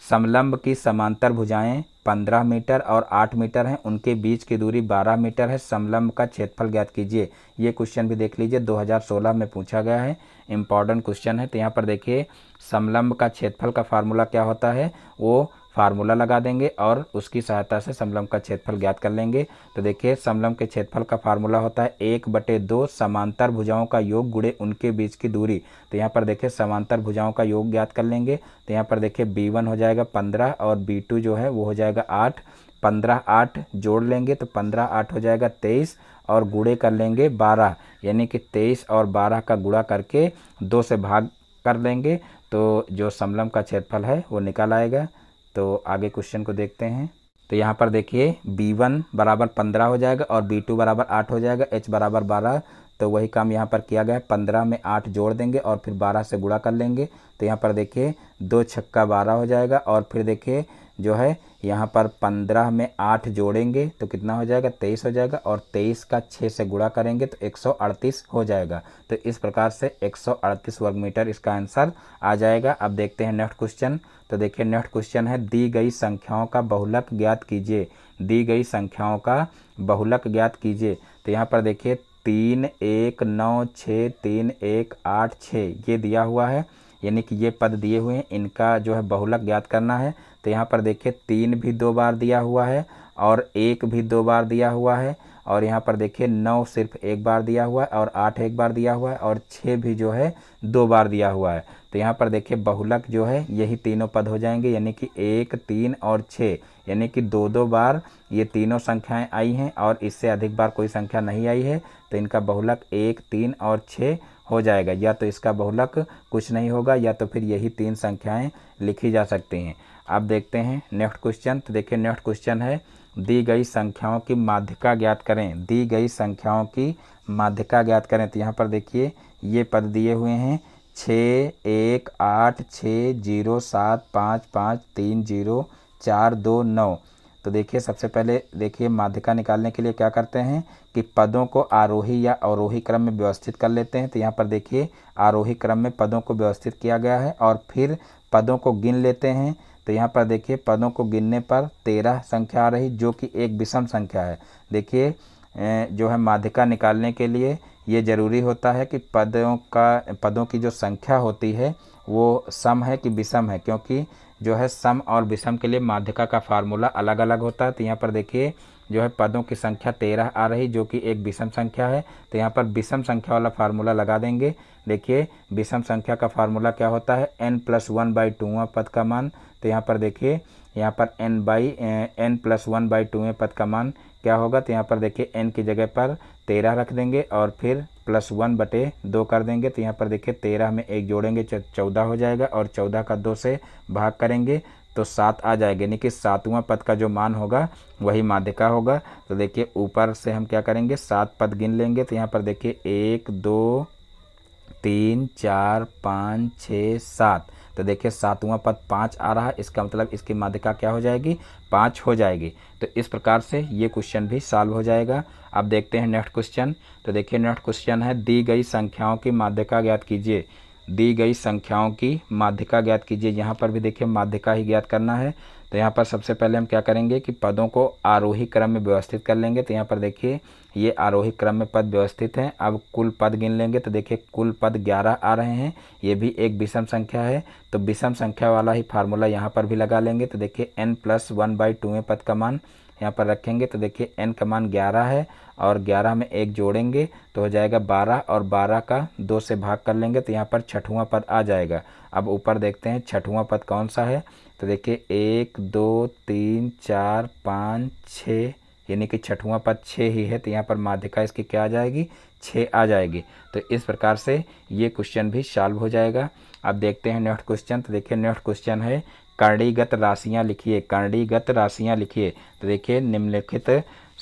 [SPEAKER 1] समलंब की समांतर भुजाएं पंद्रह मीटर और आठ मीटर हैं उनके बीच की दूरी बारह मीटर है समलंब का क्षेत्रफल ज्ञात कीजिए ये क्वेश्चन भी देख लीजिए 2016 में पूछा गया है इम्पॉर्टेंट क्वेश्चन है तो यहाँ पर देखिए समलम्ब का क्षेत्रफल का फार्मूला क्या होता है वो फार्मूला लगा देंगे और उसकी सहायता से समलम का क्षेत्रफल ज्ञात कर लेंगे तो देखिए समलम के क्षेत्रफल का फार्मूला होता है एक बटे दो समांतर भुजाओं का योग गुड़े उनके बीच की दूरी तो यहाँ पर देखिए समांतर भुजाओं का योग ज्ञात कर लेंगे तो यहाँ पर देखिए बी वन हो जाएगा पंद्रह और बी टू जो है वो हो जाएगा आठ पंद्रह आठ जोड़ लेंगे तो पंद्रह आठ हो जाएगा तेईस और गुड़े कर लेंगे बारह यानी कि तेईस और बारह का गुड़ा करके दो से भाग कर देंगे तो जो समलम का क्षेत्रफल है वो निकल आएगा तो आगे क्वेश्चन को देखते हैं तो यहाँ पर देखिए B1 बराबर पंद्रह हो जाएगा और B2 बराबर आठ हो जाएगा H बराबर बारह तो वही काम यहाँ पर किया गया है पंद्रह में आठ जोड़ देंगे और फिर बारह से गुड़ा कर लेंगे तो यहाँ पर देखिए दो छक्का बारह हो जाएगा और फिर देखिए जो है यहाँ पर पंद्रह में आठ जोड़ेंगे तो कितना हो जाएगा तेईस हो जाएगा और तेईस का छः से गुड़ा करेंगे तो एक सौ अड़तीस हो जाएगा तो इस प्रकार से एक सौ अड़तीस वर्ग मीटर इसका आंसर आ जाएगा अब देखते हैं नेक्स्ट क्वेश्चन तो देखिए नेक्स्ट क्वेश्चन है दी गई संख्याओं का बहुलक ज्ञात कीजिए दी गई संख्याओं का बहुलक ज्ञात कीजिए तो यहाँ पर देखिए तीन एक नौ छः तीन एक आठ छः ये दिया हुआ है यानी कि ये पद दिए हुए हैं इनका जो है बहुलक ज्ञात करना है तो यहाँ पर देखिए तीन भी दो बार दिया हुआ है और एक भी दो बार दिया हुआ है और यहाँ पर देखिए नौ सिर्फ एक बार दिया हुआ है और आठ एक बार दिया हुआ है और छः भी जो है दो बार दिया हुआ है तो यहाँ पर देखिए बहुलक जो है यही तीनों पद हो जाएंगे यानी कि एक तीन और छः यानी कि दो दो बार ये तीनों संख्याएं आई हैं और इससे अधिक बार कोई संख्या नहीं आई है तो इनका बहुलक एक तीन और छः हो जाएगा या तो इसका बहुलक कुछ नहीं होगा या तो फिर यही तीन संख्याएँ लिखी जा सकती हैं आप देखते हैं नेक्स्ट क्वेश्चन तो देखिए नेक्स्ट क्वेश्चन है दी गई संख्याओं की माध्यिका ज्ञात करें दी गई संख्याओं की माध्यिका ज्ञात करें तो यहाँ पर देखिए ये पद दिए हुए हैं छः एक आठ छः जीरो सात पाँच पाँच तीन जीरो चार दो नौ तो देखिए सबसे पहले देखिए माध्यिका निकालने के लिए क्या करते हैं कि पदों को आरोही या अवरोही क्रम में व्यवस्थित कर लेते हैं तो यहाँ पर देखिए आरोही क्रम में पदों को व्यवस्थित किया गया है और फिर पदों को गिन लेते हैं तो यहाँ पर देखिए पदों को गिनने पर तेरह संख्या आ रही जो कि एक विषम संख्या है देखिए जो है माध्यिका निकालने के लिए ये ज़रूरी होता है कि पदों का पदों की जो संख्या होती है वो सम है कि विषम है क्योंकि जो है सम और विषम के लिए माध्यिका का फार्मूला अलग अलग होता है तो यहाँ पर देखिए जो है पदों की संख्या तेरह आ रही जो कि एक विषम संख्या है तो यहाँ पर विषम संख्या वाला फार्मूला लगा देंगे देखिए विषम संख्या का फार्मूला क्या होता है एन प्लस वन बाई टूवा पद का मान तो यहाँ पर देखिए यहाँ पर N by N plus one by two में पद का मान क्या होगा तो यहाँ पर देखिए एन की जगह पर तेरह रख देंगे और फिर प्लस वन बटे दो कर देंगे तो यहाँ पर देखिए तेरह में एक जोड़ेंगे चौदह हो जाएगा और चौदह का दो से भाग करेंगे तो सात आ जाएगा यानी कि सातवां पद का जो मान होगा वही माध्यिका होगा तो देखिए ऊपर से हम क्या करेंगे सात पद गिन लेंगे तो यहाँ पर देखिए एक दो तीन चार पाँच छः सात तो देखिए सातवां पद पाँच आ रहा है इसका मतलब इसकी माध्यिका क्या हो जाएगी पाँच हो जाएगी तो इस प्रकार से ये क्वेश्चन भी सॉल्व हो जाएगा अब देखते हैं नेक्स्ट क्वेश्चन तो देखिए नेक्स्ट क्वेश्चन है दी गई संख्याओं की माध्यिका ज्ञात कीजिए दी गई संख्याओं की माध्यिका ज्ञात कीजिए यहाँ पर भी देखिए माध्यिका ही ज्ञात करना है तो यहाँ पर सबसे पहले हम क्या करेंगे कि पदों को आरोही क्रम में व्यवस्थित कर लेंगे तो यहाँ पर देखिए ये आरोही क्रम में पद व्यवस्थित हैं अब कुल पद गिन लेंगे तो देखिए कुल पद ग्यारह आ रहे हैं ये भी एक विषम संख्या है तो विषम संख्या वाला ही फार्मूला यहाँ पर भी लगा लेंगे तो देखिए N plus one by two में पद का मान यहाँ पर रखेंगे तो देखिए एन का मान ग्यारह है और ग्यारह में एक जोड़ेंगे तो हो जाएगा बारह और बारह का दो से भाग कर लेंगे तो यहाँ पर छठवां पद आ जाएगा अब ऊपर देखते हैं छठवां पद कौन सा है तो देखिए एक दो तीन चार पाँच छः यानी कि छठवां पद छः ही है तो यहाँ पर माध्यिका इसकी क्या आ जाएगी छः आ जाएगी तो इस प्रकार से ये क्वेश्चन भी सॉल्व हो जाएगा अब देखते हैं नेक्स्ट क्वेश्चन तो देखिए नेक्स्ट क्वेश्चन है कर्णीगत राशियाँ लिखिए कर्णीगत राशियाँ लिखिए तो देखिए निम्नलिखित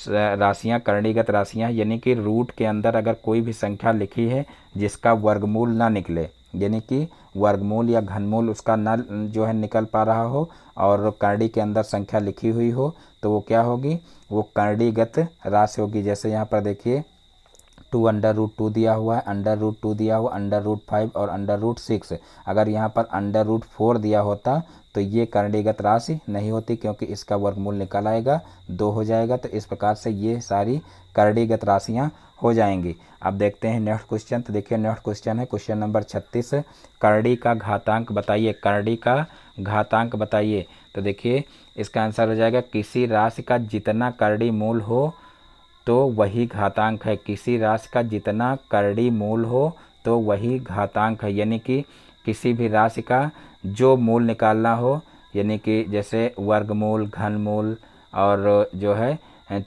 [SPEAKER 1] राशियाँ कर्णीगत राशियाँ यानी कि रूट के अंदर अगर कोई भी संख्या लिखी है जिसका वर्गमूल ना निकले यानी कि वर्गमूल या घनमूल उसका नल जो है निकल पा रहा हो और कर्णी के अंदर संख्या लिखी हुई हो तो वो क्या होगी वो कर्णीगत राशि होगी जैसे यहाँ पर देखिए टू अंडर रूट टू दिया हुआ है अंडर रूट टू दिया हुआ अंडर रूट फाइव और अंडर रूट सिक्स अगर यहाँ पर अंडर रूट फोर दिया होता तो ये कर्णीगत राशि नहीं होती क्योंकि इसका वर्गमूल निकल आएगा दो हो जाएगा तो इस प्रकार से ये सारी करडीगत राशियाँ हो जाएंगी अब देखते हैं नेक्स्ट क्वेश्चन तो देखिए नेक्स्ट क्वेश्चन है क्वेश्चन नंबर छत्तीस करडी का घातांक बताइए करडी का घातांक बताइए तो देखिए इसका आंसर हो जाएगा किसी राशि का जितना करडी मूल हो तो वही घातांक है किसी राशि का जितना करडी मूल हो तो वही घातांक है यानी कि किसी भी राशि का जो मूल निकालना हो यानी कि जैसे वर्गमूल घनमूल और जो है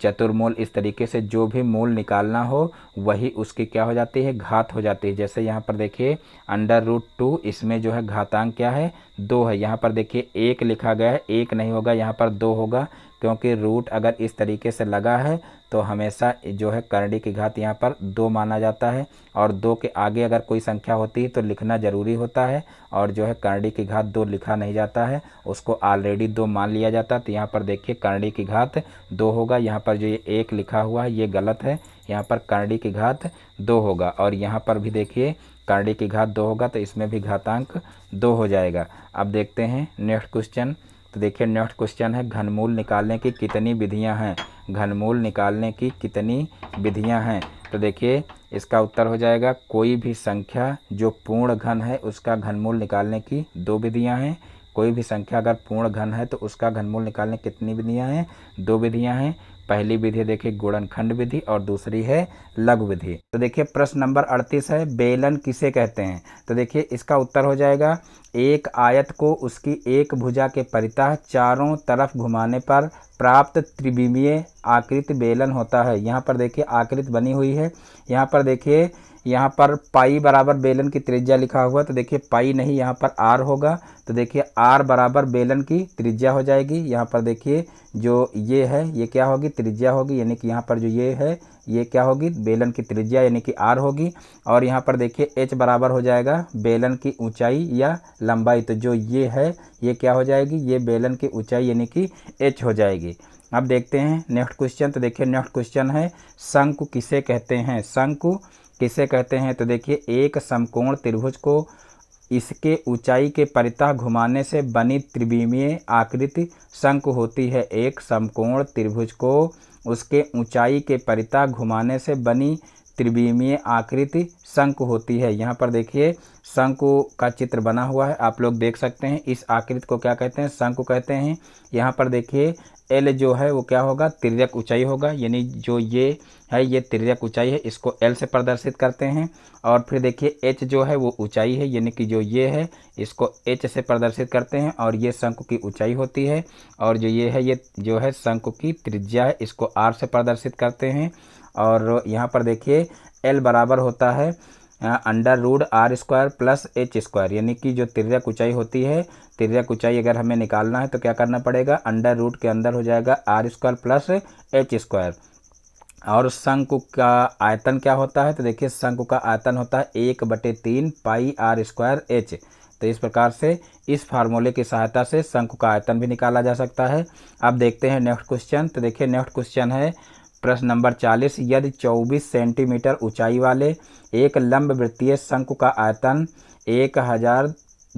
[SPEAKER 1] चतुर्मूल इस तरीके से जो भी मूल निकालना हो वही उसकी क्या हो जाती है घात हो जाती है जैसे यहाँ पर देखिए अंडर रूट टू इसमें जो है घातांक क्या है दो है यहाँ पर देखिए एक लिखा गया है एक नहीं होगा यहाँ पर दो होगा क्योंकि रूट अगर इस तरीके से लगा है तो हमेशा जो है करड़ी की घात यहाँ पर दो माना जाता है और दो के आगे अगर कोई संख्या होती है तो लिखना ज़रूरी होता है और जो है करड़ी की घात दो लिखा नहीं जाता है उसको ऑलरेडी दो मान लिया जाता है तो यहाँ पर देखिए करड़ी की घात दो होगा यहाँ पर जो ये एक लिखा हुआ है ये गलत है यहाँ पर करड़ी की घात दो होगा और यहाँ पर भी देखिए करड़ी की घात दो होगा तो इसमें भी घातांक दो हो जाएगा अब देखते हैं नेक्स्ट क्वेश्चन तो देखिए नेक्स्ट क्वेश्चन है घनमूल निकालने की कितनी विधियां हैं घनमूल निकालने की कितनी विधियां हैं तो देखिए इसका उत्तर हो जाएगा कोई भी संख्या जो पूर्ण घन है उसका घनमूल निकालने की दो विधियां हैं कोई भी संख्या अगर पूर्ण घन है तो उसका घनमूल निकालने कितनी विधियां हैं दो विधियां हैं पहली विधि देखिए गुणनखंड विधि और दूसरी है लघु विधि तो देखिए प्रश्न नंबर 38 है बेलन किसे कहते हैं तो देखिए इसका उत्तर हो जाएगा एक आयत को उसकी एक भुजा के परितः चारों तरफ घुमाने पर प्राप्त त्रिविमीय आकृत बेलन होता है यहाँ पर देखिए आकृत बनी हुई है यहाँ पर देखिए यहाँ पर पाई बराबर बेलन की त्रिज्या लिखा हुआ तो देखिए पाई नहीं यहाँ पर आर होगा तो देखिए आर बराबर बेलन की त्रिज्या हो जाएगी यहाँ पर देखिए जो ये है ये क्या होगी त्रिज्या होगी यानी कि यहाँ पर जो ये है ये क्या होगी बेलन की त्रिज्या यानी कि आर होगी और यहाँ पर देखिए एच बराबर हो जाएगा बेलन की ऊंचाई या लंबाई तो जो ये है ये क्या हो जाएगी ये बेलन की ऊंचाई यानी कि एच हो जाएगी अब देखते हैं नेक्स्ट क्वेश्चन तो देखिए नेक्स्ट क्वेश्चन है शंकु किसे कहते हैं शंकु किसे कहते हैं तो देखिए एक समकोण त्रिभुज को इसके ऊंचाई के परितः घुमाने से बनी त्रिविमीय आकृति शंकु होती है एक समकोण त्रिभुज को उसके ऊंचाई के परितः घुमाने से बनी त्रिवीमीय आकृति शंक होती है यहाँ पर देखिए शंकु का चित्र बना हुआ है आप लोग देख सकते हैं इस आकृति को क्या कहते हैं शंकु कहते हैं यहाँ पर देखिए एल जो है वो क्या होगा तिरक ऊंचाई होगा यानी जो ये है ये तिरक ऊंचाई है इसको एल से प्रदर्शित करते हैं और फिर देखिए एच जो है वो ऊंचाई है यानी कि जो ये है इसको एच से प्रदर्शित करते हैं और ये शंकु की ऊंचाई होती है और जो ये है ये जो है शंकु की त्रिज्या है इसको आर से प्रदर्शित करते हैं और यहाँ पर देखिए एल बराबर होता है under root R square plus H square यानी कि जो तिरक ऊंचाई होती है तिरक ऊंचाई अगर हमें निकालना है तो क्या करना पड़ेगा अंडर रूट के अंदर हो जाएगा R square plus H square और शंकु का आयतन क्या होता है तो देखिए शंकु का आयतन होता है एक बटे तीन पाई आर स्क्वायर एच तो इस प्रकार से इस फार्मूले की सहायता से शंकु का आयतन भी निकाला जा सकता है अब देखते हैं नेक्स्ट क्वेश्चन तो देखिए नेक्स्ट क्वेश्चन है प्रश्न नंबर चालीस यदि चौबीस सेंटीमीटर ऊंचाई वाले एक लंब वृत्तीय शंकु का आयतन एक हज़ार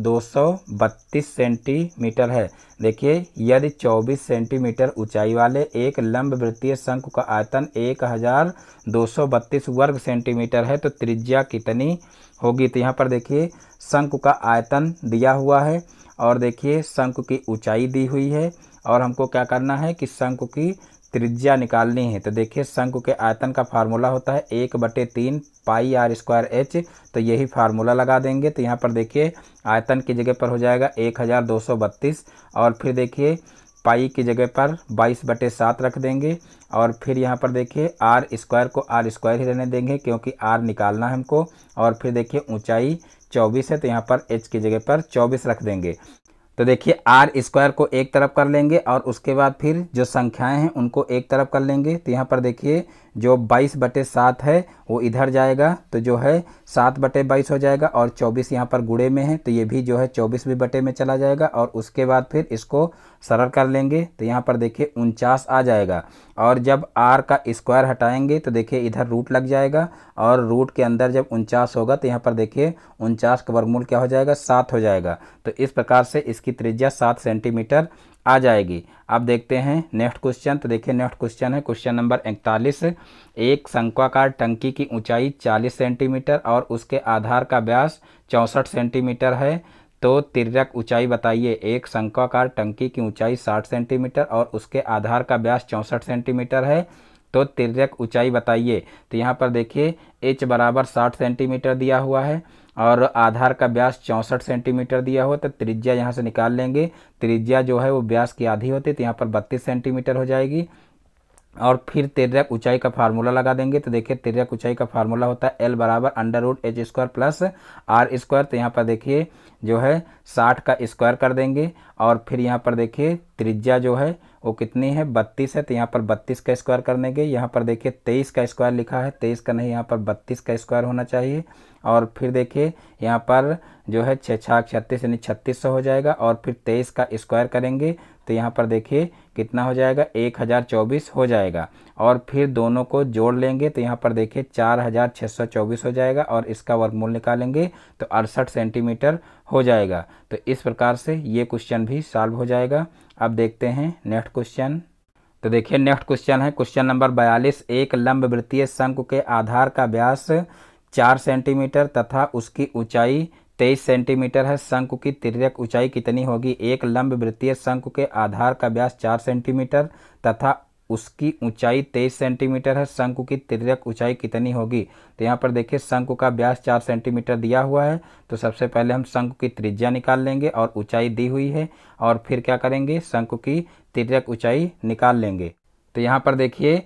[SPEAKER 1] दो सौ बत्तीस सेंटीमीटर है देखिए यदि चौबीस सेंटीमीटर ऊंचाई वाले एक लंब वृत्तीय शंकु का आयतन एक हज़ार दो सौ बत्तीस वर्ग सेंटीमीटर है तो त्रिज्या कितनी होगी तो यहाँ पर देखिए शंकु का आयतन दिया हुआ है और देखिए शंकु की ऊंचाई दी हुई है और हमको क्या करना है कि शंकु की त्रिज्या निकालनी है तो देखिए शंकु के आयतन का फार्मूला होता है एक बटे तीन पाई आर स्क्वायर एच तो यही फार्मूला लगा देंगे तो यहाँ पर देखिए आयतन की जगह पर हो जाएगा एक हज़ार दो सौ बत्तीस और फिर देखिए पाई की जगह पर बाईस बटे सात रख देंगे और फिर यहाँ पर देखिए आर स्क्वायर को आर स्क्वायर ही रहने देंगे क्योंकि आर निकालना है हमको और फिर देखिए ऊँचाई चौबीस है तो यहाँ पर एच की जगह पर चौबीस रख देंगे तो देखिए आर स्क्वायर को एक तरफ कर लेंगे और उसके बाद फिर जो संख्याएं हैं उनको एक तरफ कर लेंगे तो यहाँ पर देखिए जो बाईस बटे सात है वो इधर जाएगा तो जो है सात बटे बाईस हो जाएगा और चौबीस यहाँ पर गुड़े में है तो ये भी जो है 24 भी बटे में चला जाएगा और उसके बाद फिर इसको सरल कर लेंगे तो यहाँ पर देखिए उनचास आ जाएगा और जब आर का स्क्वायर हटाएंगे तो देखिए इधर रूट लग जाएगा और रूट के अंदर जब उनचास होगा तो यहाँ पर देखिए उनचास का वर्गमूल क्या हो जाएगा सात हो जाएगा तो इस प्रकार से इसकी त्रिज्या सात सेंटीमीटर आ जाएगी अब देखते हैं नेक्स्ट क्वेश्चन तो देखिए नेक्स्ट क्वेश्चन है क्वेश्चन नंबर इकतालीस एक शंक्वाकार टंकी की ऊंचाई 40 सेंटीमीटर और उसके आधार का व्यास चौंसठ सेंटीमीटर है तो तिरक ऊंचाई बताइए एक शंक्वाकार टंकी की ऊंचाई 60 सेंटीमीटर और उसके आधार का व्यास चौंसठ सेंटीमीटर है तो तिरक ऊंचाई बताइए तो यहाँ पर देखिए एच बराबर साठ सेंटीमीटर दिया हुआ है और आधार का व्यास चौंसठ सेंटीमीटर दिया हो तो त्रिज्या यहाँ से निकाल लेंगे त्रिज्या जो है वो व्यास की आधी होती है तो यहाँ पर बत्तीस सेंटीमीटर हो जाएगी और फिर तिरक ऊंचाई का फार्मूला लगा देंगे तो देखिए तिरक ऊंचाई का फार्मूला होता है एल बराबर under root H square plus R square तो यहाँ पर देखिए जो है साठ का स्क्वायर कर देंगे और फिर यहाँ पर देखिए त्रिज्या जो है वो कितनी है बत्तीस है तो यहाँ पर बत्तीस का स्क्वायर कर देंगे यहाँ पर देखिए तेईस का स्क्वायर लिखा है तेईस का नहीं यहाँ पर बत्तीस का स्क्वायर होना चाहिए और फिर देखिए यहाँ पर जो है छः छः छत्तीस यानी छत्तीस सौ हो जाएगा और फिर तेईस का स्क्वायर करेंगे तो यहाँ पर देखिए कितना हो जाएगा एक हज़ार चौबीस हो जाएगा और फिर दोनों को जोड़ लेंगे तो यहाँ पर देखिए चार हज़ार छः सौ चौबीस हो जाएगा और इसका वर्गमूल निकालेंगे तो अड़सठ सेंटीमीटर हो जाएगा तो इस प्रकार से ये क्वेश्चन भी सॉल्व हो जाएगा अब देखते हैं नेक्स्ट क्वेश्चन तो देखिए नेक्स्ट क्वेश्चन है क्वेश्चन नंबर बयालीस एक लंब वृत्तीय शंकु के आधार का व्यास चार सेंटीमीटर तथा उसकी ऊंचाई तेईस सेंटीमीटर है शंकु की तिरक ऊंचाई कितनी होगी एक लंब वृत्तीय शंकु के आधार का व्यास चार सेंटीमीटर तथा उसकी ऊंचाई तेईस सेंटीमीटर है शंकु की तिरक ऊंचाई कितनी होगी तो यहाँ पर देखिए शंकु का व्यास चार सेंटीमीटर दिया हुआ है तो सबसे पहले हम शंकु की त्रिज्या निकाल लेंगे और ऊंचाई दी हुई है और फिर क्या करेंगे शंकु की तिरक ऊंचाई निकाल लेंगे तो यहाँ पर देखिए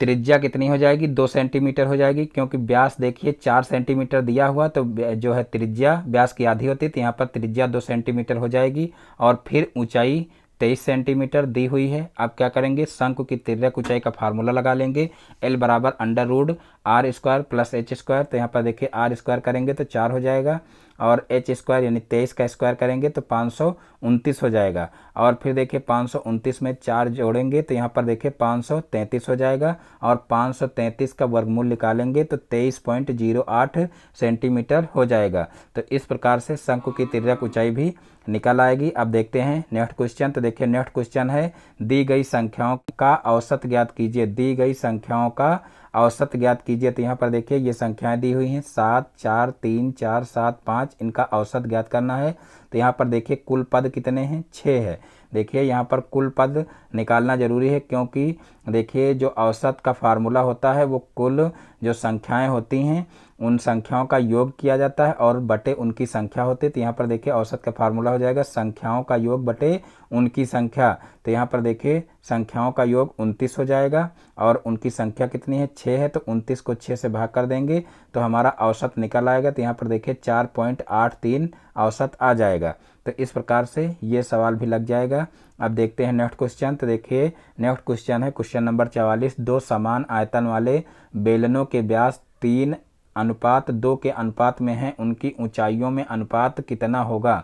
[SPEAKER 1] त्रिज्या कितनी हो जाएगी दो सेंटीमीटर हो जाएगी क्योंकि व्यास देखिए चार सेंटीमीटर दिया हुआ तो जो है त्रिज्या व्यास की आधी होती है तो यहाँ पर त्रिज्या दो सेंटीमीटर हो जाएगी और फिर ऊंचाई तेईस सेंटीमीटर दी हुई है अब क्या करेंगे शंकु की तिरक ऊंचाई का फार्मूला लगा लेंगे एल बराबर under root R square plus H square तो यहाँ पर देखिए आर स्क्वायर करेंगे तो चार हो जाएगा और एच स्क्वायर यानी तेईस का स्क्वायर करेंगे तो पाँच सौ उनतीस हो जाएगा और फिर देखिए पाँच सौ उनतीस में चार जोड़ेंगे तो यहाँ पर देखिए पाँच सौ तैंतीस हो जाएगा और पाँच सौ तैंतीस का वर्गमूल निकालेंगे तो तेईस पॉइंट जीरो आठ सेंटीमीटर हो जाएगा तो इस प्रकार से शंकु की तिरक ऊंचाई भी निकल आएगी अब देखते हैं नेक्स्ट क्वेश्चन तो देखिए नेक्स्ट क्वेश्चन है दी गई संख्याओं का औसत ज्ञात कीजिए दी गई संख्याओं का औसत ज्ञात कीजिए तो यहाँ पर देखिए ये संख्याएं दी हुई हैं सात चार तीन चार सात पाँच इनका औसत ज्ञात करना है तो यहाँ पर देखिए कुल पद कितने हैं छः है देखिए यहाँ पर कुल पद निकालना ज़रूरी है क्योंकि देखिए जो औसत का फार्मूला होता है वो कुल जो संख्याएं होती हैं उन संख्याओं का योग किया जाता है और बटे उनकी संख्या होती है तो यहाँ पर देखिए औसत का फार्मूला हो जाएगा संख्याओं का योग बटे उनकी संख्या तो यहाँ पर देखिए संख्याओं का योग उनतीस हो जाएगा और उनकी संख्या कितनी है छः है तो उनतीस को छः से भाग कर देंगे तो हमारा औसत निकल आएगा तो यहाँ पर देखिए चार पॉइंट आठ तीन औसत आ जाएगा तो इस प्रकार से ये सवाल भी लग जाएगा अब देखते हैं नेक्स्ट क्वेश्चन तो देखिए नेक्स्ट क्वेश्चन है क्वेश्चन नंबर चवालीस दो समान आयतन वाले बेलनों के ब्यास तीन अनुपात दो के अनुपात में है उनकी ऊंचाइयों में अनुपात कितना होगा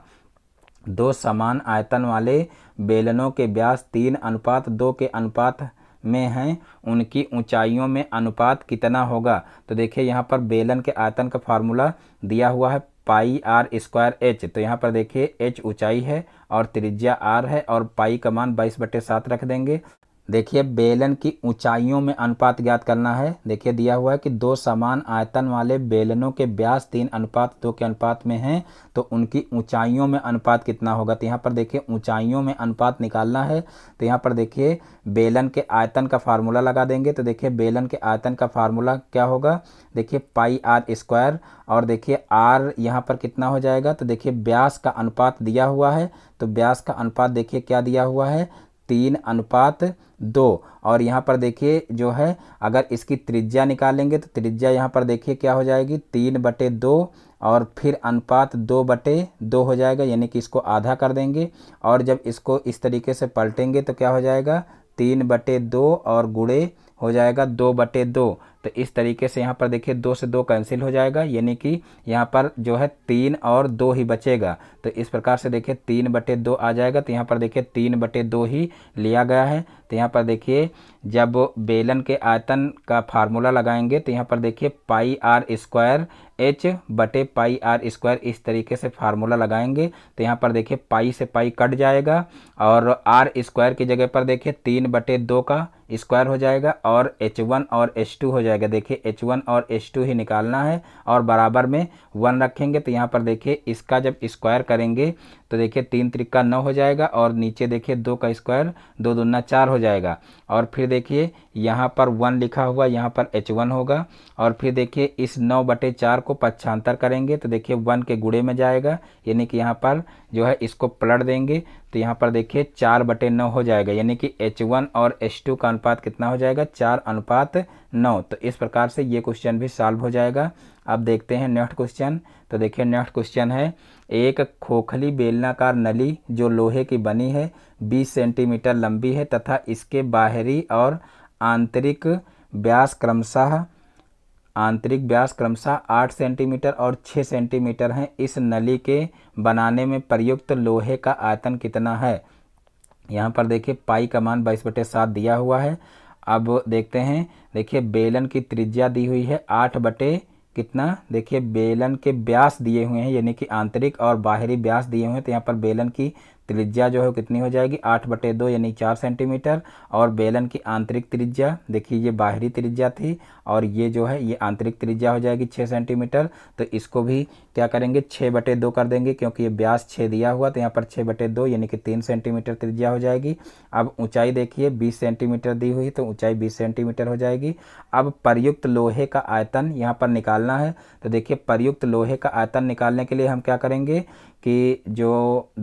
[SPEAKER 1] दो समान आयतन वाले बेलनों के ब्यास तीन अनुपात दो के अनुपात में हैं उनकी ऊंचाइयों में अनुपात कितना होगा तो देखिए यहाँ पर बेलन के आयतन का फार्मूला दिया हुआ है पाई आर स्क्वायर एच तो यहाँ पर देखिए एच ऊंचाई है और त्रिज्या आर है और पाई का मान बाईस बटे सात रख देंगे देखिए बेलन की ऊंचाइयों में अनुपात ज्ञात करना है देखिए दिया हुआ है कि दो समान आयतन वाले बेलनों के ब्यास तीन अनुपात दो के अनुपात में हैं तो उनकी ऊंचाइयों में अनुपात कितना होगा तो यहाँ पर देखिए ऊंचाइयों में अनुपात निकालना है तो यहाँ पर देखिए बेलन के आयतन का फार्मूला लगा देंगे तो देखिए बेलन के आयतन का फार्मूला क्या होगा देखिए पाई आर स्क्वायर और देखिए आर यहाँ पर कितना हो जाएगा तो देखिए ब्यास का अनुपात दिया हुआ है तो ब्यास का अनुपात देखिए क्या दिया हुआ है तीन अनुपात दो और यहाँ पर देखिए जो है अगर इसकी त्रिज्या निकालेंगे तो त्रिज्या यहाँ पर देखिए क्या हो जाएगी तीन बटे दो और फिर अनुपात दो बटे दो हो जाएगा यानी कि इसको आधा कर देंगे और जब इसको इस तरीके से पलटेंगे तो क्या हो जाएगा तीन बटे दो और गुड़े हो जाएगा दो बटे दो तो इस तरीके से यहाँ पर देखिए दो से दो कैंसिल हो जाएगा यानी कि यहाँ पर जो है तीन और दो ही बचेगा तो इस प्रकार से देखिए तीन बटे दो आ जाएगा तो यहाँ पर देखिए तीन बटे दो ही लिया गया है तो यहाँ पर देखिए जब बेलन के आयतन का फार्मूला लगाएंगे तो यहाँ पर देखिए पाई आर स्क्वायर एच बटे पाई आर स्क्वायर इस तरीके से फार्मूला लगाएंगे तो यहाँ पर देखिए पाई से पाई कट जाएगा और आर स्क्वायर की जगह पर देखिए तीन बटे दो का स्क्वायर हो जाएगा और एच वन और एच टू हो जाएगा जाएगा देखिए एच वन और एच टू ही निकालना है और बराबर में वन रखेंगे तो यहाँ पर देखिए इसका जब स्क्वायर करेंगे तो देखिए तीन त्रिक्का नौ हो जाएगा और नीचे देखिए दो का स्क्वायर दो दूना चार हो जाएगा और फिर देखिए यहाँ पर वन लिखा हुआ यहाँ पर एच वन होगा और फिर देखिए इस नौ बटे चार को पच्छांतर करेंगे तो देखिए वन के गुड़े में जाएगा यानी कि यहाँ पर जो है इसको पलट देंगे तो यहाँ पर देखिए चार बटे नौ हो जाएगा यानी कि एच वन और एच टू का अनुपात कितना हो जाएगा चार अनुपात नौ तो इस प्रकार से ये क्वेश्चन भी सॉल्व हो जाएगा अब देखते हैं नेक्स्ट क्वेश्चन तो देखिए नेक्स्ट क्वेश्चन है एक खोखली बेलनाकार नली जो लोहे की बनी है 20 सेंटीमीटर लंबी है तथा इसके बाहरी और आंतरिक व्यास क्रमशः आंतरिक व्यास क्रमशः 8 सेंटीमीटर और 6 सेंटीमीटर हैं इस नली के बनाने में प्रयुक्त लोहे का आयतन कितना है यहाँ पर देखिए पाई का मान बाईस बटे सात दिया हुआ है अब देखते हैं देखिए बेलन की त्रिज्या दी हुई है आठ बटे कितना देखिए बेलन के व्यास दिए हुए हैं यानी कि आंतरिक और बाहरी व्यास दिए हुए हैं तो यहाँ पर बेलन की त्रिज्या जो है कितनी हो जाएगी आठ बटे दो यानी चार सेंटीमीटर और बेलन की आंतरिक त्रिज्या देखिए ये बाहरी त्रिज्या थी और ये जो है ये आंतरिक त्रिज्या हो जाएगी छः सेंटीमीटर तो इसको भी क्या करेंगे छः बटे दो कर देंगे क्योंकि ये ब्यास छः दिया हुआ तो यहाँ पर छः बटे दो यानी कि तीन सेंटीमीटर त्रिज्या हो जाएगी अब ऊँचाई देखिए बीस सेंटीमीटर दी हुई तो ऊँचाई बीस सेंटीमीटर हो जाएगी अब प्रयुक्त लोहे का आयतन यहाँ पर निकालना है तो देखिए प्रयुक्त लोहे का आयतन निकालने के लिए हम क्या करेंगे कि जो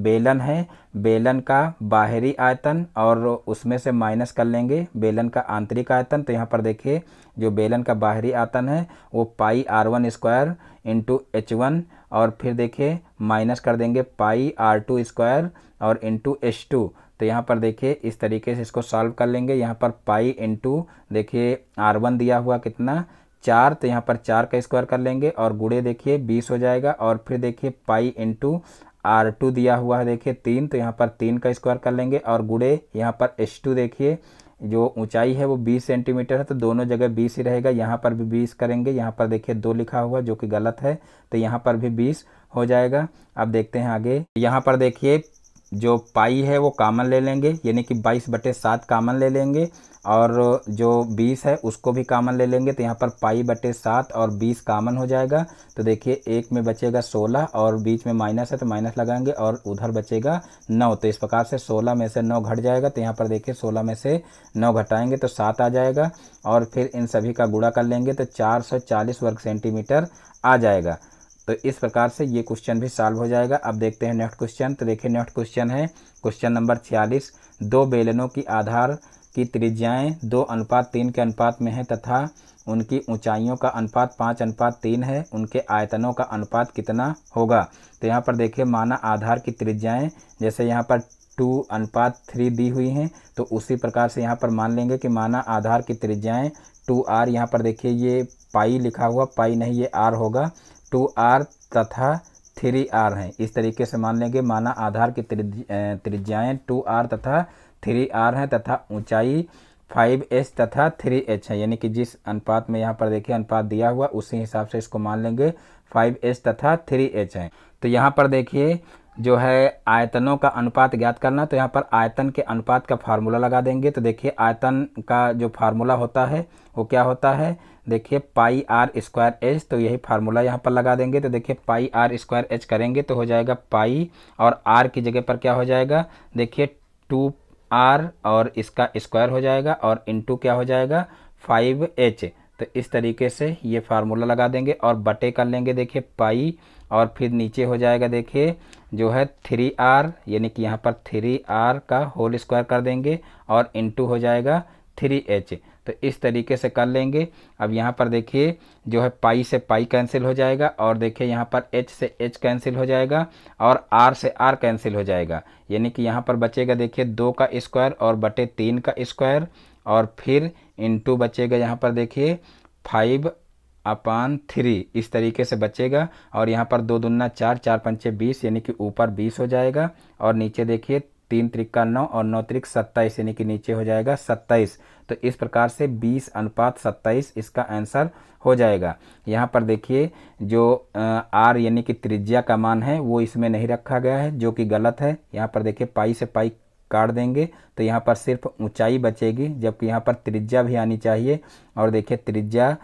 [SPEAKER 1] बेलन है बेलन का बाहरी आयतन और उसमें से माइनस कर लेंगे बेलन का आंतरिक आयतन तो यहाँ पर देखिए जो बेलन का बाहरी आयतन है वो pi R one square into H one और फिर देखिए माइनस कर देंगे पाई आर टू स्क्वायर और इंटू एच टू तो यहाँ पर देखिए इस तरीके से इसको सॉल्व कर लेंगे यहाँ पर पाई इंटू देखिए आर वन दिया हुआ कितना चार तो यहाँ पर चार का स्क्वायर कर लेंगे और गुड़े देखिए बीस हो जाएगा और फिर देखिए पाई इंटू आर टू दिया हुआ है देखिए तीन तो यहाँ पर तीन का स्क्वायर कर लेंगे और गुड़े यहाँ पर एस टू देखिए जो ऊंचाई है वो 20 सेंटीमीटर है तो दोनों जगह 20 ही रहेगा यहाँ पर भी 20 करेंगे यहाँ पर देखिए दो लिखा हुआ जो कि गलत है तो यहाँ पर भी 20 हो जाएगा अब देखते हैं आगे यहाँ पर देखिए जो पाई है वो कामन ले लेंगे यानी कि बाईस बटे सात कामन ले लेंगे और जो बीस है उसको भी कामन ले लेंगे तो यहाँ पर पाई बटे सात और बीस कामन हो जाएगा तो देखिए एक में बचेगा सोलह और बीच में माइनस है तो माइनस लगाएंगे और उधर बचेगा नौ तो इस प्रकार से सोलह में से नौ घट जाएगा तो यहाँ पर देखिए सोलह में से नौ घटाएंगे तो सात आ जाएगा और फिर इन सभी का गुड़ा कर लेंगे तो चार सौ चालीस वर्ग सेंटीमीटर आ जाएगा तो इस प्रकार से ये क्वेश्चन भी सॉल्व हो जाएगा अब देखते हैं नेक्स्ट क्वेश्चन तो देखिए नेक्स्ट क्वेश्चन है क्वेश्चन नंबर छियालीस दो बेलनों की आधार की त्रिज्याएँ दो अनुपात तीन के अनुपात में हैं तथा उनकी ऊंचाइयों का अनुपात पाँच अनुपात तीन है उनके आयतनों का अनुपात कितना होगा तो यहाँ पर देखिए माना आधार की त्रिज्याएँ जैसे यहाँ पर टू अनुपात थ्री दी हुई हैं तो उसी प्रकार से यहाँ पर मान लेंगे कि माना आधार की त्रिज्याएँ टू आर यहाँ पर देखिए ये पाई लिखा हुआ पाई नहीं ये आर होगा टू आर तथा थ्री आर हैं इस तरीके से मान लेंगे माना आधार की त्रिज्याएँ टू आर तथा थ्री आर हैं तथा ऊंचाई फाइव एच तथा थ्री एच है यानी कि जिस अनुपात में यहाँ पर देखिए अनुपात दिया हुआ उसी हिसाब से इसको मान लेंगे फाइव एच तथा थ्री एच है तो यहाँ पर देखिए जो है आयतनों का अनुपात ज्ञात करना तो यहाँ पर आयतन के अनुपात का फार्मूला लगा देंगे तो देखिए आयतन का जो फार्मूला होता है वो क्या होता है देखिए पाई आर स्क्वायर एच तो यही फार्मूला यहाँ पर लगा देंगे तो देखिए पाई आर स्क्वायर एच करेंगे तो हो जाएगा पाई और आर की जगह पर क्या हो जाएगा देखिए टू आर और इसका स्क्वायर हो जाएगा और इंटू क्या हो जाएगा फाइव एच तो इस तरीके से ये फार्मूला लगा देंगे और बटे कर लेंगे देखिए पाई और फिर नीचे हो जाएगा देखिए जो है थ्री आर यानी कि यहाँ पर थ्री आर का होल स्क्वायर कर देंगे और इनटू हो जाएगा थ्री एच तो इस तरीके से कर लेंगे अब यहाँ पर देखिए जो है पाई से पाई कैंसिल हो जाएगा और देखिए यहाँ पर एच से एच कैंसिल हो जाएगा और आर से आर कैंसिल हो जाएगा यानी कि यहाँ पर बचेगा देखिए दो का स्क्वायर और बटे तीन का स्क्वायर और फिर टू बचेगा यहाँ पर देखिए फाइव अपान थ्री इस तरीके से बचेगा और यहाँ पर दो दुना चार चार पंचे बीस यानी कि ऊपर बीस हो जाएगा और नीचे देखिए तीन का नौ और नौ त्रिक सत्ताईस यानी कि नीचे हो जाएगा सत्ताईस तो इस प्रकार से बीस अनुपात सत्ताईस इसका आंसर हो जाएगा यहाँ पर देखिए जो आर यानी कि त्रिज्या का मान है वो इसमें नहीं रखा गया है जो कि गलत है यहाँ पर देखिए पाई से पाई काट देंगे तो यहाँ पर सिर्फ ऊंचाई बचेगी जबकि यहाँ पर त्रिज्या भी आनी चाहिए और देखिए त्रिज्या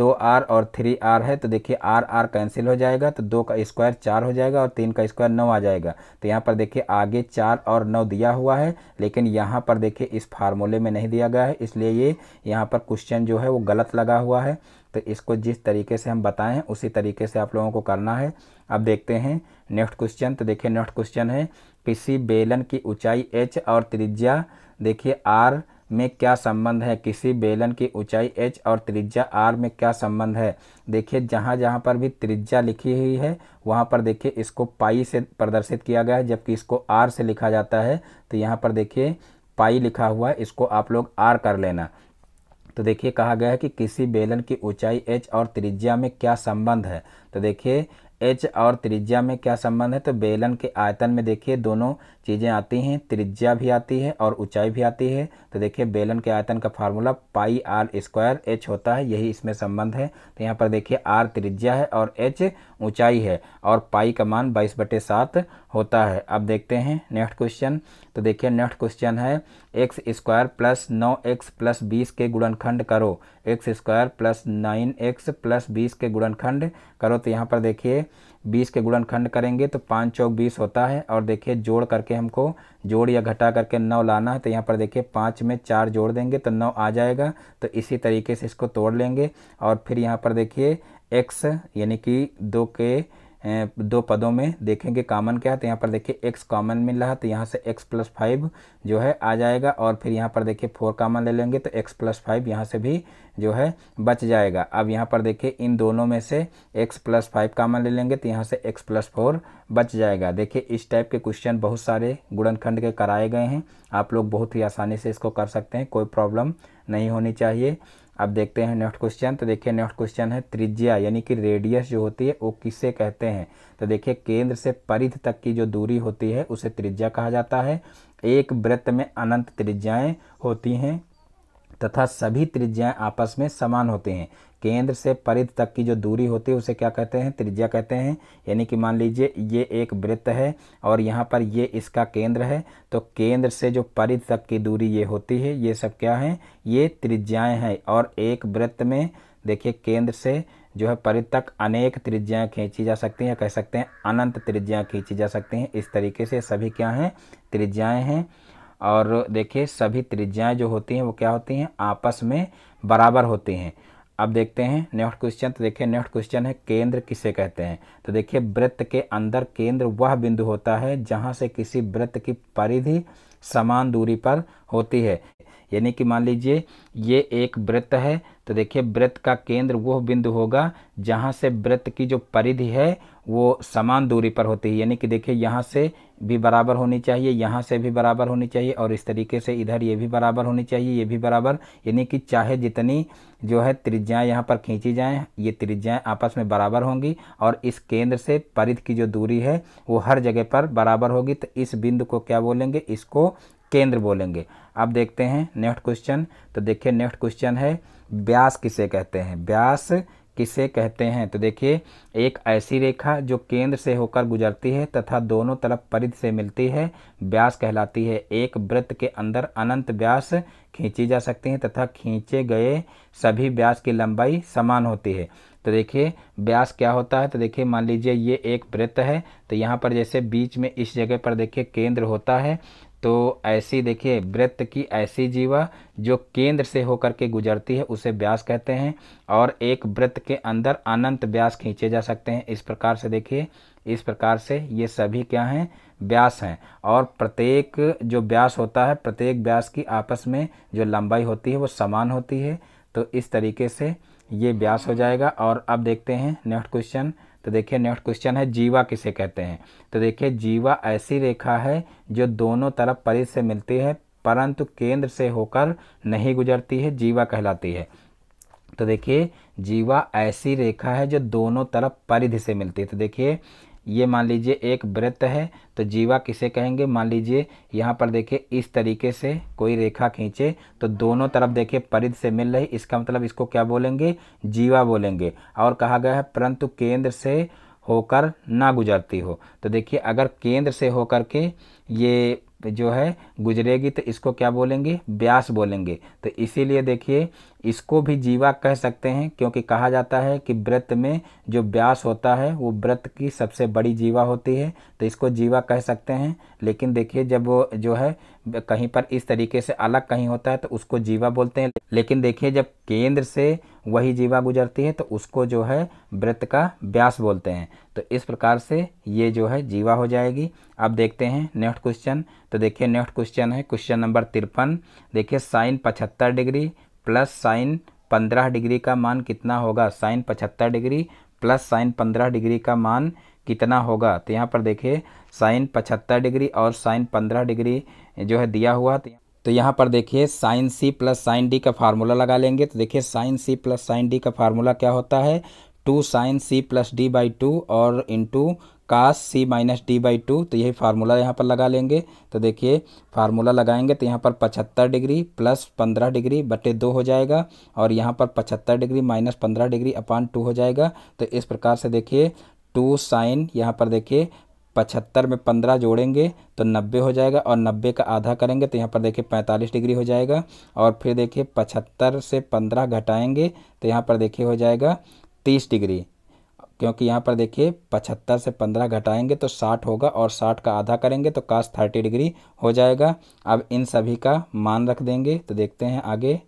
[SPEAKER 1] दो आर और थ्री आर है तो देखिए आर आर कैंसिल हो जाएगा तो दो का स्क्वायर चार हो जाएगा और तीन का स्क्वायर नौ आ जाएगा तो यहाँ पर देखिए आगे चार और नौ दिया हुआ है लेकिन यहाँ पर देखिए इस फार्मूले में नहीं दिया गया है इसलिए ये यहाँ पर क्वेश्चन जो है वो गलत लगा हुआ है तो इसको जिस तरीके से हम बताएं उसी तरीके से आप लोगों को करना है अब देखते हैं नेक्स्ट क्वेश्चन तो देखिए नेक्स्ट क्वेश्चन है किसी बेलन की ऊंचाई h और त्रिज्या देखिए r में क्या संबंध है किसी बेलन की ऊंचाई h और त्रिज्या r में क्या संबंध है देखिए जहाँ जहाँ पर भी त्रिज्या लिखी हुई है वहाँ पर देखिए इसको पाई से प्रदर्शित किया गया है जबकि इसको r से लिखा जाता है तो यहाँ पर देखिए पाई लिखा हुआ है इसको आप लोग r कर लेना तो देखिए कहा गया है कि किसी बेलन की ऊंचाई h और त्रिज्या में क्या संबंध है तो देखिए एच और त्रिज्या में क्या संबंध है तो बेलन के आयतन में देखिए दोनों चीज़ें आती हैं त्रिज्या भी आती है और ऊंचाई भी आती है तो देखिए बेलन के आयतन का formula pi R square H होता है यही इसमें संबंध है तो यहाँ पर देखिए आर त्रिज्या है और एच ऊंचाई है और पाई का मान बाईस बटे सात होता है अब देखते हैं नेक्स्ट क्वेश्चन तो देखिए नेक्स्ट क्वेश्चन है एक्स स्क्वायर प्लस नौ एक्स प्लस बीस के गुणनखंड करो X square plus nine x plus बीस के गुणनखंड करो तो यहाँ पर देखिए बीस के गुणनखंड करेंगे तो पाँच चौक बीस होता है और देखिए जोड़ करके हमको जोड़ या घटा करके नौ लाना है तो यहाँ पर देखिए पाँच में चार जोड़ देंगे तो नौ आ जाएगा तो इसी तरीके से इसको तोड़ लेंगे और फिर यहाँ पर देखिए एक्स यानी कि दो के दो पदों में देखेंगे कॉमन क्या है तो यहाँ पर देखिए एक्स कॉमन मिल रहा है तो यहाँ से एक्स प्लस फाइव जो है आ जाएगा और फिर यहाँ पर देखिए फोर कॉमन ले लेंगे तो एक्स प्लस फाइव यहाँ से भी जो है बच जाएगा अब यहाँ पर देखिए इन दोनों में से x प्लस फाइव कामन ले लेंगे तो यहाँ से x प्लस फोर बच जाएगा देखिए इस टाइप के क्वेश्चन बहुत सारे गुणनखंड के कराए गए हैं आप लोग बहुत ही आसानी से इसको कर सकते हैं कोई प्रॉब्लम नहीं होनी चाहिए अब देखते हैं नेक्स्ट क्वेश्चन तो देखिए नेक्स्ट क्वेश्चन है त्रिज्या यानी कि रेडियस जो होती है वो किसे कहते हैं तो देखिए केंद्र से परिध तक की जो दूरी होती है उसे त्रिज्या कहा जाता है एक वृत्त में अनंत त्रिज्याएँ होती हैं तथा सभी त्रिज्याएं आपस में समान होते हैं केंद्र से परिध तक की जो दूरी होती है उसे क्या कहते हैं त्रिज्या कहते हैं यानी कि मान लीजिए ये एक वृत्त है और यहाँ पर ये इसका केंद्र है तो केंद्र से जो परिध तक की दूरी ये होती है ये सब क्या है ये त्रिज्याएँ हैं और एक वृत्त में देखिए केंद्र से जो है परिध तक अनेक त्रिज्याएँ खींची जा सकती हैं कह सकते हैं अनंत त्रिज्याएँ खींची जा सकती हैं इस तरीके से सभी क्या हैं त्रिज्याएँ हैं और देखिए सभी त्रिज्याएँ जो होती हैं वो क्या होती हैं आपस में बराबर होती हैं अब देखते हैं नेक्स्ट क्वेश्चन तो देखिए नेक्स्ट क्वेश्चन है केंद्र किसे कहते हैं तो देखिए वृत्त के अंदर केंद्र वह बिंदु होता है जहाँ से किसी वृत्त की परिधि समान दूरी पर होती है यानी कि मान लीजिए ये एक वृत्त है तो देखिए व्रत का केंद्र वह बिंदु होगा जहाँ से व्रत की जो परिधि है वो समान दूरी पर होती है यानी कि देखिए यहाँ से भी बराबर होनी चाहिए यहाँ से भी बराबर होनी चाहिए और इस तरीके से इधर ये भी बराबर होनी चाहिए ये भी बराबर यानी कि चाहे जितनी जो है त्रिज्याएँ यहाँ पर खींची जाएँ ये त्रिज्याएँ आपस में बराबर होंगी और इस केंद्र से परिध की जो दूरी है वो हर जगह पर बराबर होगी तो इस बिंदु को क्या बोलेंगे इसको केंद्र बोलेंगे अब देखते हैं नेक्स्ट क्वेश्चन तो देखिए नेक्स्ट क्वेश्चन है व्यास किसे कहते हैं व्यास किसे कहते हैं तो देखिए एक ऐसी रेखा जो केंद्र से होकर गुजरती है तथा दोनों तरफ परिध से मिलती है व्यास कहलाती है एक वृत्त के अंदर अनंत व्यास खींची जा सकती हैं तथा खींचे गए सभी व्यास की लंबाई समान होती है तो देखिए व्यास क्या होता है तो देखिए मान लीजिए ये एक वृत्त है तो यहाँ पर जैसे बीच में इस जगह पर देखिए केंद्र होता है तो ऐसी देखिए वृत्त की ऐसी जीवा जो केंद्र से होकर के गुजरती है उसे व्यास कहते हैं और एक वृत्त के अंदर अनंत व्यास खींचे जा सकते हैं इस प्रकार से देखिए इस प्रकार से ये सभी क्या हैं व्यास हैं और प्रत्येक जो व्यास होता है प्रत्येक व्यास की आपस में जो लंबाई होती है वो समान होती है तो इस तरीके से ये व्यास हो जाएगा और अब देखते हैं नेक्स्ट क्वेश्चन तो देखिए नेक्स्ट क्वेश्चन है जीवा किसे कहते हैं तो देखिए जीवा ऐसी रेखा है जो दोनों तरफ परिस से मिलती है परंतु केंद्र से होकर नहीं गुजरती है जीवा कहलाती है तो देखिए जीवा ऐसी रेखा है जो दोनों तरफ परिधि से मिलती है तो देखिए ये मान लीजिए एक वृत्त है तो जीवा किसे कहेंगे मान लीजिए यहाँ पर देखिए इस तरीके से कोई रेखा खींचे तो दोनों तरफ देखिए परिध से मिल रही इसका मतलब इसको क्या बोलेंगे जीवा बोलेंगे और कहा गया है परंतु केंद्र से होकर ना गुजरती हो तो देखिए अगर केंद्र से होकर के ये तो जो है गुजरेगी तो इसको क्या बोलेंगे ब्यास बोलेंगे तो इसीलिए देखिए इसको भी जीवा कह सकते हैं क्योंकि कहा जाता है कि व्रत में जो ब्यास होता है वो व्रत की सबसे बड़ी जीवा होती है तो इसको जीवा कह सकते हैं लेकिन देखिए जब वो जो है कहीं पर इस तरीके से अलग कहीं होता है तो उसको जीवा बोलते हैं लेकिन देखिए जब केंद्र से वही जीवा गुजरती है तो उसको जो है वृत्त का व्यास बोलते हैं तो इस प्रकार से ये जो है जीवा हो जाएगी अब देखते हैं नेक्स्ट क्वेश्चन तो देखिए नेक्स्ट क्वेश्चन है क्वेश्चन नंबर तिरपन देखिए साइन पचहत्तर डिग्री प्लस साइन पंद्रह डिग्री का मान कितना होगा साइन पचहत्तर डिग्री प्लस साइन पंद्रह डिग्री का मान कितना होगा तो यहाँ पर देखिए साइन पचहत्तर डिग्री और साइन पंद्रह डिग्री जो है दिया हुआ तो यहाँ पर देखिए sine C plus sine D का फार्मूला लगा लेंगे तो देखिए sine C plus sine D का फार्मूला क्या होता है two sine C plus D by two और into cos C minus D by two तो यही फार्मूला यहाँ पर लगा लेंगे तो देखिए फार्मूला लगाएंगे तो यहाँ पर पचहत्तर डिग्री प्लस पंद्रह डिग्री बटे दो हो जाएगा और यहाँ पर पचहत्तर डिग्री माइनस पंद्रह डिग्री अपान टू हो जाएगा तो इस प्रकार से देखिए टू साइन यहाँ पर देखिए पचहत्तर में पंद्रह जोड़ेंगे तो नब्बे हो जाएगा और नब्बे का आधा करेंगे तो यहाँ पर देखिए पैंतालीस डिग्री हो जाएगा और फिर देखिए पचहत्तर से पंद्रह घटाएंगे तो यहाँ पर देखिए हो जाएगा तीस डिग्री क्योंकि यहाँ पर देखिए पचहत्तर से पंद्रह घटाएंगे तो साठ होगा और साठ का आधा करेंगे तो काश थर्टी डिग्री हो जाएगा अब इन सभी का मान रख देंगे तो देखते हैं आगे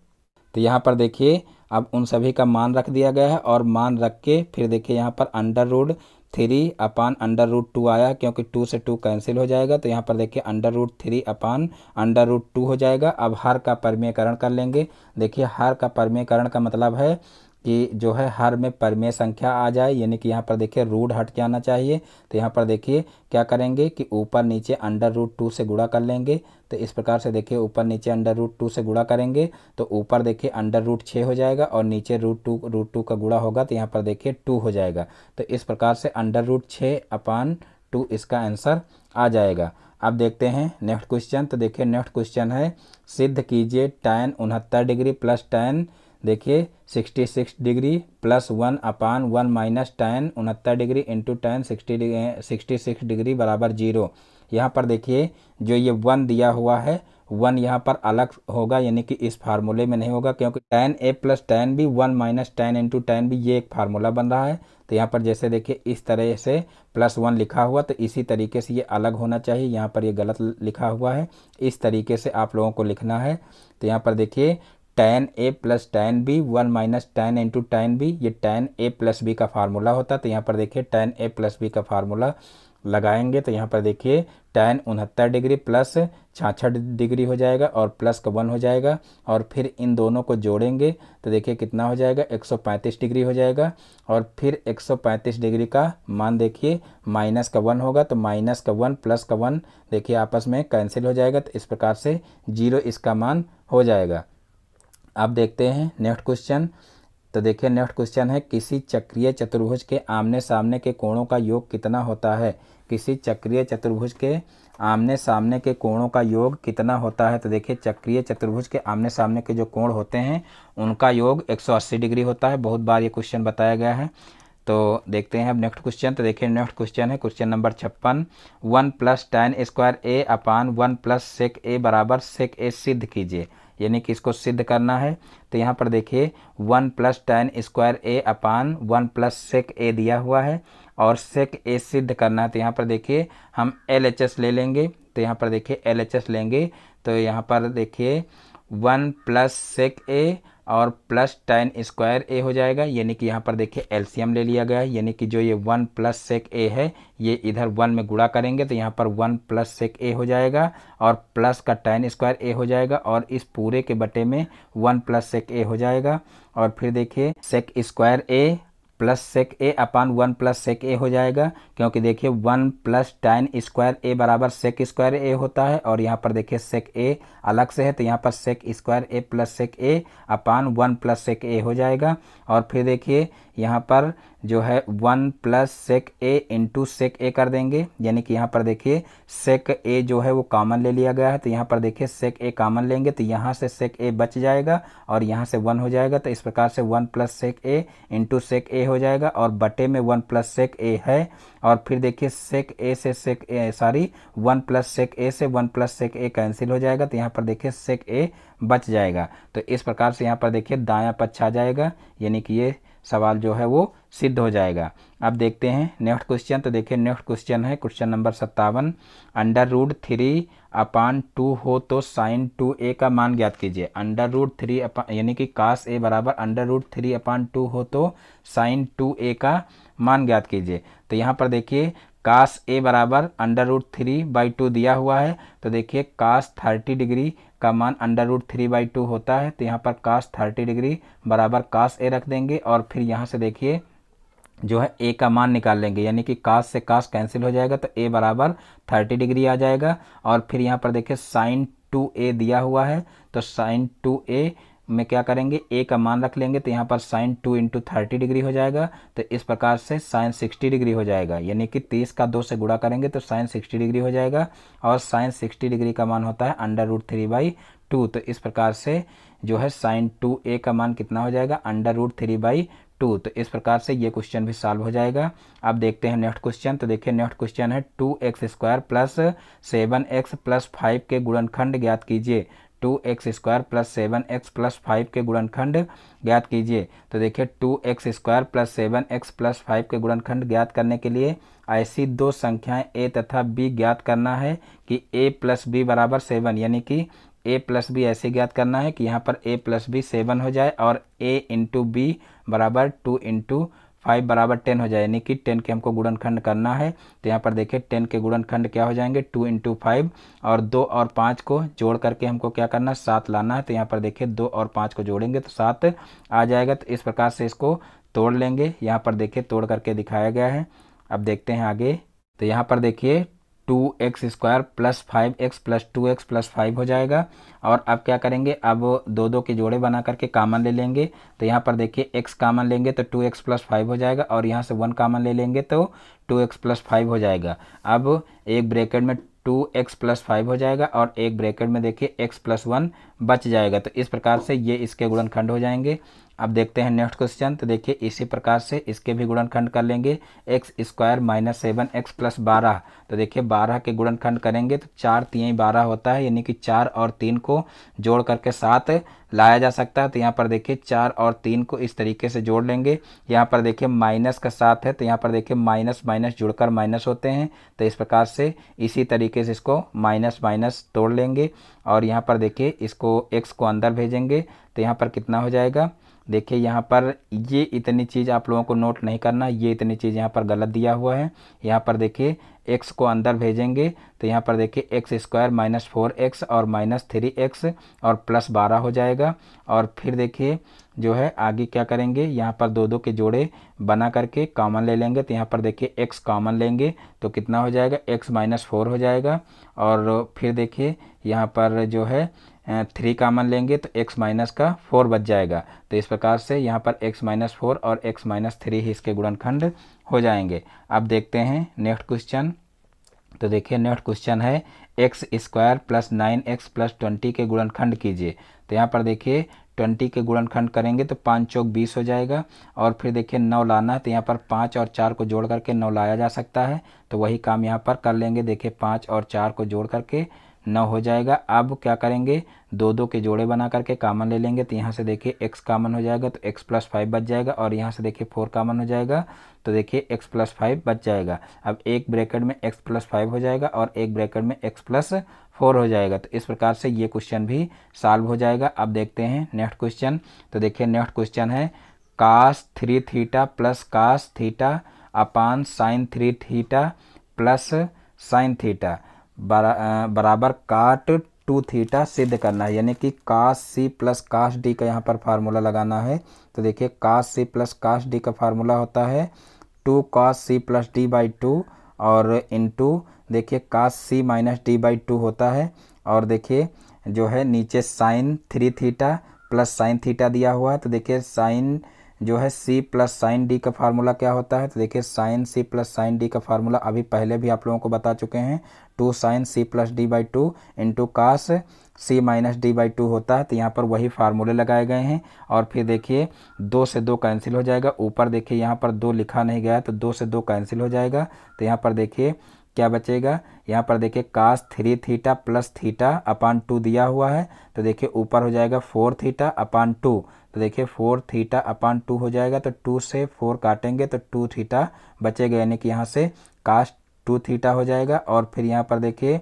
[SPEAKER 1] तो यहाँ पर देखिए अब उन सभी का मान रख दिया गया है और मान रख के फिर देखिए यहाँ पर under root three upon under root two आया क्योंकि टू से टू कैंसिल हो जाएगा तो यहाँ पर देखिए under root three upon under root two हो जाएगा अब हर का परमीयकरण कर लेंगे देखिए हर का परमीयकरण का मतलब है कि जो है हर में परमेय संख्या आ जाए यानी कि यहाँ पर देखिए रूट हट के आना चाहिए तो यहाँ पर देखिए क्या करेंगे कि ऊपर नीचे अंडर रूट टू से गुड़ा कर लेंगे तो इस प्रकार से देखिए ऊपर नीचे अंडर रूट टू से गुड़ा करेंगे तो ऊपर देखिए अंडर रूट छः हो जाएगा और नीचे रूट टू रूट टू का गुड़ा होगा तो यहाँ पर देखिए टू हो जाएगा तो इस प्रकार से अंडर रूट छः अपान टू इसका आंसर आ जाएगा अब देखते हैं नेक्स्ट क्वेश्चन तो देखिए नेक्स्ट क्वेश्चन है सिद्ध कीजिए टैन उनहत्तर डिग्री प्लस टैन देखिए 66 degree plus one upon one minus tan उनहत्तर degree into tan sixty sixty six degree बराबर जीरो यहाँ पर देखिए जो ये वन दिया हुआ है वन यहाँ पर अलग होगा यानी कि इस फार्मूले में नहीं होगा क्योंकि tan A plus tan B one minus tan into tan B ये एक फार्मूला बन रहा है तो यहाँ पर जैसे देखिए इस तरह से प्लस वन लिखा हुआ तो इसी तरीके से ये अलग होना चाहिए यहाँ पर ये गलत लिखा हुआ है इस तरीके से आप लोगों को लिखना है तो यहाँ पर देखिए tan A plus tan B one minus tan into tan B ये टेन ए प्लस बी का फार्मूला होता है तो यहाँ पर देखिए टेन ए प्लस बी का फार्मूला लगाएंगे तो यहाँ पर देखिए टेन उनहत्तर डिग्री प्लस छाछठ डिग्री हो जाएगा और प्लस का वन हो जाएगा और फिर इन दोनों को जोड़ेंगे तो देखिए कितना हो जाएगा 135 डिग्री हो जाएगा और फिर 135 डिग्री का मान देखिए माइनस का वन होगा तो माइनस का वन प्लस का वन देखिए आपस में कैंसिल हो जाएगा तो इस प्रकार से जीरो इसका मान हो जाएगा अब देखते हैं नेक्स्ट क्वेश्चन तो देखिए नेक्स्ट क्वेश्चन है किसी चक्रीय चतुर्भुज के आमने सामने के कोणों का योग कितना होता है किसी चक्रीय चतुर्भुज के आमने सामने के कोणों का योग कितना होता है तो देखिए चक्रीय चतुर्भुज के आमने सामने के जो कोण होते हैं उनका योग 180 डिग्री होता है बहुत बार ये क्वेश्चन बताया गया है तो देखते हैं अब नेक्स्ट क्वेश्चन तो देखिए नेक्स्ट क्वेश्चन है क्वेश्चन नंबर छप्पन one plus tan square A upon one plus sec A बराबर सेक ए सिद्ध कीजिए यानी कि इसको सिद्ध करना है तो यहाँ पर देखिए one plus tan square A upon one plus sec A दिया हुआ है और सेक ए सिद्ध करना है तो यहाँ पर देखिए हम एल एच एस ले लेंगे तो यहाँ पर देखिए एल एच एस लेंगे तो यहाँ पर देखिए वन प्लस सेक ए और प्लस टेन स्क्वायर ए हो जाएगा यानी कि यहाँ पर देखिए एलसीएम ले लिया गया है यानी कि जो ये वन प्लस सेक ए है ये इधर वन में गुड़ा करेंगे तो यहाँ पर वन प्लस सेक ए हो जाएगा और प्लस का टेन स्क्वायर ए हो जाएगा और इस पूरे के बटे में वन प्लस सेक ए हो जाएगा और फिर देखिए sec square A plus sec A upon one plus sec A हो जाएगा क्योंकि देखिए one plus tan square A बराबर सेक स्क्वायर ए होता है और यहाँ पर देखिए सेक ए अलग से है तो यहाँ पर sec square A plus sec A upon one plus sec A हो जाएगा और फिर देखिए यहाँ पर जो है one plus sec A into sec A कर देंगे यानी कि यहाँ पर देखिए सेक ए जो है वो कॉमन ले लिया गया है तो यहाँ पर देखिए सेक ए कॉमन लेंगे तो यहाँ से सेक ए बच जाएगा और यहाँ से वन हो जाएगा तो इस प्रकार से one plus sec A into sec A हो जाएगा और बटे में वन प्लस सेक ए है और फिर देखिए सेक ए से sec A sorry one plus sec A से one plus sec A cancel हो जाएगा तो यहाँ पर देखिए सेक ए बच जाएगा तो इस प्रकार से यहाँ पर देखिए दाया पक्ष आ जाएगा यानी कि ये सवाल जो है वो सिद्ध हो जाएगा अब देखते हैं नेक्स्ट क्वेश्चन तो देखिए नेक्स्ट क्वेश्चन है क्वेश्चन नंबर सत्तावन under root three upon two हो तो साइन टू ए का मान ज्ञात कीजिए अंडर रूट थ्री अपान यानी कि कास ए बराबर under root three upon two हो तो साइन टू ए का मान ज्ञात कीजिए तो यहाँ पर देखिए कास ए बराबर under root three by two दिया हुआ है तो देखिए कास थर्टी डिग्री का मान under root three by two होता है तो यहाँ पर कास थर्टी डिग्री बराबर कास ए रख देंगे और फिर यहाँ से देखिए जो है ए का मान निकाल लेंगे यानी कि कास से कास कैंसिल हो जाएगा तो ए बराबर थर्टी डिग्री आ जाएगा और फिर यहाँ पर देखिए साइन टू ए दिया हुआ है तो साइन टू ए में क्या करेंगे ए का मान रख लेंगे तो यहाँ पर sine two into thirty degree हो जाएगा तो इस प्रकार से साइन सिक्सटी डिग्री हो जाएगा यानी कि तीस का दो से गुड़ा करेंगे तो साइन सिक्सटी डिग्री हो जाएगा और साइन सिक्सटी डिग्री का मान होता है under root three by two तो इस प्रकार से जो है साइन टू ए का मान कितना हो जाएगा under root three by two तो इस प्रकार से ये क्वेश्चन भी सॉल्व हो जाएगा अब देखते हैं नेक्स्ट क्वेश्चन तो देखिए नेक्स्ट क्वेश्चन है two x square plus seven x plus five के गुणनखंड ज्ञात कीजिए two x square plus seven x plus five के गुणनखंड ज्ञात कीजिए तो देखिए two x square plus seven x plus five के गुणनखंड ज्ञात करने के लिए ऐसी दो संख्याएं ए तथा बी ज्ञात करना है कि ए प्लस बी बराबर सेवन यानी कि ए प्लस बी ऐसे ज्ञात करना है कि यहाँ पर ए प्लस बी सेवन हो जाए और ए इंटू बी बराबर टू इंटू फाइव बराबर टेन हो जाए यानी कि टेन के हमको गुणनखंड करना है तो यहाँ पर देखिए टेन के गुणनखंड क्या हो जाएंगे टू इंटू फाइव और दो और पाँच को जोड़ करके हमको क्या करना है सात लाना है तो यहाँ पर देखिए दो और पाँच को जोड़ेंगे तो सात आ जाएगा तो इस प्रकार से इसको तोड़ लेंगे यहाँ पर देखिए तोड़ करके दिखाया गया है अब देखते हैं आगे तो यहाँ पर देखिए two x square plus five x plus two x plus five हो जाएगा और अब क्या करेंगे अब दो दो के जोड़े बना करके कामन ले लेंगे तो यहाँ पर देखिए एक्स कामन लेंगे तो टू एक्स प्लस फाइव हो जाएगा और यहाँ से वन कामन ले लेंगे तो टू एक्स प्लस फाइव हो जाएगा अब एक ब्रैकेट में टू एक्स प्लस फाइव हो जाएगा और एक ब्रैकेट में देखिए एक्स प्लस वन बच जाएगा तो इस प्रकार से ये इसके गुणनखंड हो जाएंगे अब देखते हैं नेक्स्ट क्वेश्चन तो देखिए इसी प्रकार से इसके भी गुणनखंड कर लेंगे x square minus seven x plus बारह तो देखिए बारह के गुणनखंड करेंगे तो चार तीन बारह होता है यानी कि चार और तीन को जोड़ करके सात लाया जा सकता है तो यहाँ पर देखिए चार और तीन को इस तरीके से जोड़ लेंगे यहाँ पर देखिए माइनस का साथ है तो यहाँ पर देखिए माइनस माइनस जुड़कर माइनस होते हैं तो इस प्रकार से इसी तरीके से इसको माइनस माइनस तोड़ लेंगे और यहाँ पर देखिए इसको एक्स को अंदर भेजेंगे तो यहाँ पर कितना हो जाएगा देखिए यहाँ पर ये इतनी चीज़ आप लोगों को नोट नहीं करना ये इतनी चीज़ यहाँ पर गलत दिया हुआ है यहाँ पर देखिए एक्स को अंदर भेजेंगे तो यहाँ पर देखिए x square minus four x और माइनस थ्री एक्स और प्लस बारह हो जाएगा और फिर देखिए जो है आगे क्या करेंगे यहाँ पर दो दो के जोड़े बना करके कॉमन ले लेंगे तो यहाँ पर देखिए एक्स कॉमन लेंगे तो कितना हो जाएगा एक्स माइनस फोर हो जाएगा और फिर देखिए यहाँ पर जो है थ्री कामन लेंगे तो एक्स माइनस का फोर बच जाएगा तो इस प्रकार से यहाँ पर एक्स माइनस फोर और एक्स माइनस थ्री ही इसके गुणनखंड हो जाएंगे अब देखते हैं नेक्स्ट क्वेश्चन तो देखिए नेक्स्ट क्वेश्चन है x square plus nine x plus twenty के गुणनखंड कीजिए तो यहाँ पर देखिए ट्वेंटी के गुणनखंड करेंगे तो पाँच चौक बीस हो जाएगा और फिर देखिए नौ लाना है तो यहाँ पर पाँच और चार को जोड़ करके नौ लाया जा सकता है तो वही काम यहाँ पर कर लेंगे देखिए पाँच और चार को जोड़ करके नौ हो जाएगा अब क्या करेंगे दो दो के जोड़े बना करके कामन ले लेंगे तो यहाँ से देखिए एक्स कामन हो जाएगा तो एक्स प्लस फाइव बच जाएगा और यहाँ से देखिए फोर कामन हो जाएगा तो देखिए एक्स प्लस फाइव बच जाएगा अब एक ब्रैकेट में एक्स प्लस फाइव हो जाएगा और एक ब्रैकेट में एक्स प्लस फोर हो जाएगा तो इस प्रकार से ये क्वेश्चन भी सॉल्व हो जाएगा अब देखते हैं नेक्स्ट क्वेश्चन तो देखिए नेक्स्ट क्वेश्चन है cos three theta plus cos theta upon sine three theta plus sine theta बरा, बराबर काट टू थीटा सिद्ध करना है यानी कि काश सी प्लस काश डी का यहाँ पर फार्मूला लगाना है तो देखिए cos C plus cos D का फार्मूला होता है two cos C plus D by two और इनटू देखिए cos C minus D by two होता है और देखिए जो है नीचे sine three theta plus sine theta दिया हुआ है तो देखिए साइन जो है सी प्लस साइन डी का फार्मूला क्या होता है तो देखिए sine C plus sine D का फार्मूला अभी पहले भी आप लोगों को बता चुके हैं two sine C plus D by two into cos C minus D by two होता है तो यहाँ पर वही फार्मूले लगाए गए हैं और फिर देखिए दो से दो कैंसिल हो जाएगा ऊपर देखिए यहाँ पर दो लिखा नहीं गया तो दो से दो कैंसिल हो जाएगा तो यहाँ पर देखिए क्या बचेगा यहाँ पर देखिए cos three theta plus theta upon two दिया हुआ है तो देखिए ऊपर हो जाएगा फोर थीटा अपान टू तो देखिए फोर थीटा अपान टू हो जाएगा तो टू से फोर काटेंगे तो टू थीटा बचेगा यानी कि यहाँ से कास्ट टू थीटा हो जाएगा और फिर यहाँ पर देखिए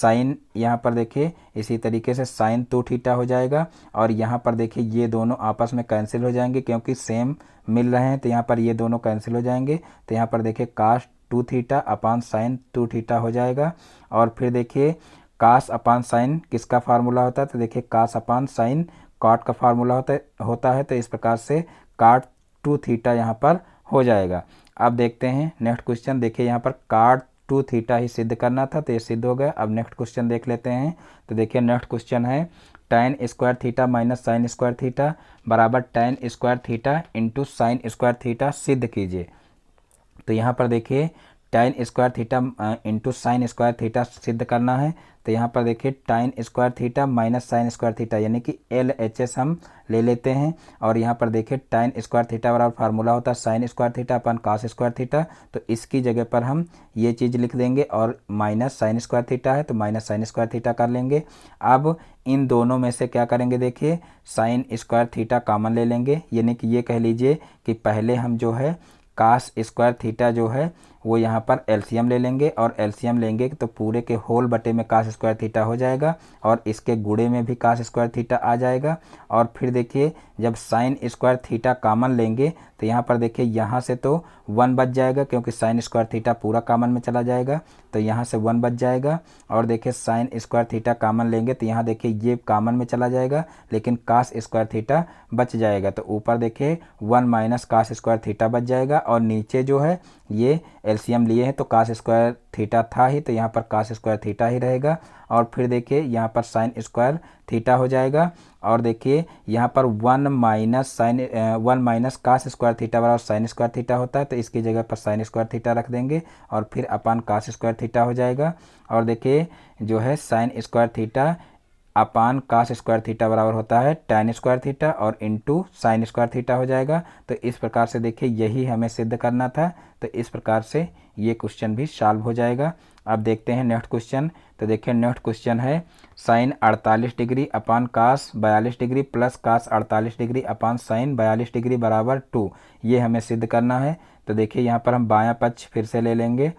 [SPEAKER 1] साइन यहाँ पर देखिए इसी तरीके से साइन टू थीटा हो जाएगा और यहाँ पर देखिए ये दोनों आपस में कैंसिल हो जाएंगे क्योंकि सेम मिल रहे हैं तो यहाँ पर ये दोनों कैंसिल हो जाएंगे तो यहाँ पर देखिए cos two theta upon sine two theta हो जाएगा और फिर देखिए कास अपान साइन किसका फार्मूला होता है तो देखिए कास अपान साइन काट का फार्मूला होता है होता है तो इस प्रकार से कार्ड टू थीटा यहाँ पर हो जाएगा अब देखते हैं नेक्स्ट क्वेश्चन देखिए यहाँ पर कार्ड टू थीटा ही सिद्ध करना था तो ये सिद्ध हो गया अब नेक्स्ट क्वेश्चन देख लेते हैं तो देखिए नेक्स्ट क्वेश्चन है tan square theta minus sine square theta बराबर tan square theta into sine square theta सिद्ध कीजिए तो यहाँ पर देखिए tan square theta into sine square theta सिद्ध करना है तो यहाँ पर देखिए tan square theta minus sine square theta यानी कि एल एच एस हम ले लेते हैं और यहाँ पर देखिए टाइन स्क्वायर थीटा बराबर फार्मूला होता है sine square theta upon cos square theta तो इसकी जगह पर हम ये चीज़ लिख देंगे और माइनस साइन स्क्वायर थीटा है तो माइनस साइन स्क्वायर थीटा कर लेंगे अब इन दोनों में से क्या करेंगे देखिए साइन स्क्वायर थीटा कामन ले लेंगे यानी कि ये कह लीजिए कि पहले हम जो है कास स्क्वायर थीटा जो है वो यहाँ पर एलसीएम ले लेंगे और एलसीएम लेंगे तो पूरे के होल बटे में काश स्क्वायर थीटा हो जाएगा और इसके गुड़े में भी काश स्क्वायर थीटा आ जाएगा और फिर देखिए जब साइन स्क्वायर थीटा कामन लेंगे तो यहाँ पर देखिए यहाँ से तो वन बच जाएगा क्योंकि साइन स्क्वायर थीटा पूरा कामन में चला जाएगा तो यहाँ से वन बच जाएगा और देखिए साइन स्क्वायर थीटा कामन लेंगे तो यहाँ देखिए ये कामन में चला जाएगा लेकिन कास स्क्वायर थीटा बच जाएगा तो ऊपर देखिए one minus cos square theta बच जाएगा और नीचे जो है ये एलसीएम लिए हैं तो कास स्क्वायर थीटा था ही तो यहाँ पर कास स्क्वायर थीटा ही रहेगा और फिर देखिए यहाँ पर साइन स्क्वायर थीटा हो जाएगा और देखिए यहाँ पर one minus sine one minus cos square theta बराबर साइन स्क्वायर थीटा होता है तो इसकी जगह पर साइन स्क्वायर थीटा रख देंगे और फिर अपान कास स्क्वायर थीटा हो जाएगा और देखिए जो है sine square theta upon cos square theta बराबर होता है टेन स्क्वायर थीटा और इंटू साइन स्क्वायर थीटा हो जाएगा तो इस प्रकार से देखिए यही हमें सिद्ध करना था तो इस प्रकार से ये क्वेश्चन भी सॉल्व हो जाएगा अब देखते हैं नेक्स्ट क्वेश्चन तो देखिए नेक्स्ट क्वेश्चन है sine 48 degree upon cos 42 degree plus cos 48 degree upon sine 42 degree बराबर टू ये हमें सिद्ध करना है तो देखिए यहाँ पर हम बायां पक्ष फिर से ले लेंगे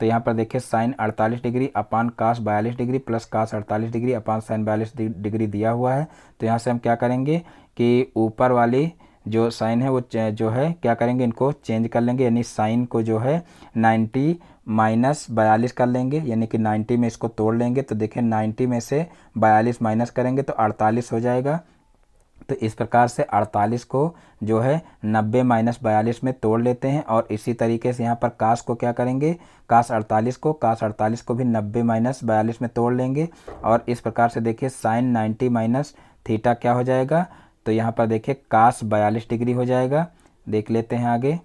[SPEAKER 1] तो यहाँ पर देखिए sine 48 degree upon cos 42 degree plus cos 48 degree upon sine 42 degree दिया हुआ है तो यहाँ से हम क्या करेंगे कि ऊपर वाली जो साइन है वो जो है क्या करेंगे इनको चेंज कर लेंगे यानी साइन को जो है नाइन्टी माइनस बयालीस कर लेंगे यानी कि 90 में इसको तोड़ लेंगे तो देखें 90 में से बयालीस माइनस करेंगे तो 48 हो जाएगा तो इस प्रकार से 48 को जो है 90 माइनस बयालीस में तोड़ लेते हैं और इसी तरीके से यहाँ पर काश को क्या करेंगे कास 48 को काश 48 को भी 90 माइनस बयालीस में तोड़ लेंगे और इस प्रकार से देखिए साइन 90 माइनस थीटा क्या हो जाएगा तो यहाँ पर देखिए काश बयालीस डिग्री हो जाएगा देख लेते हैं आगे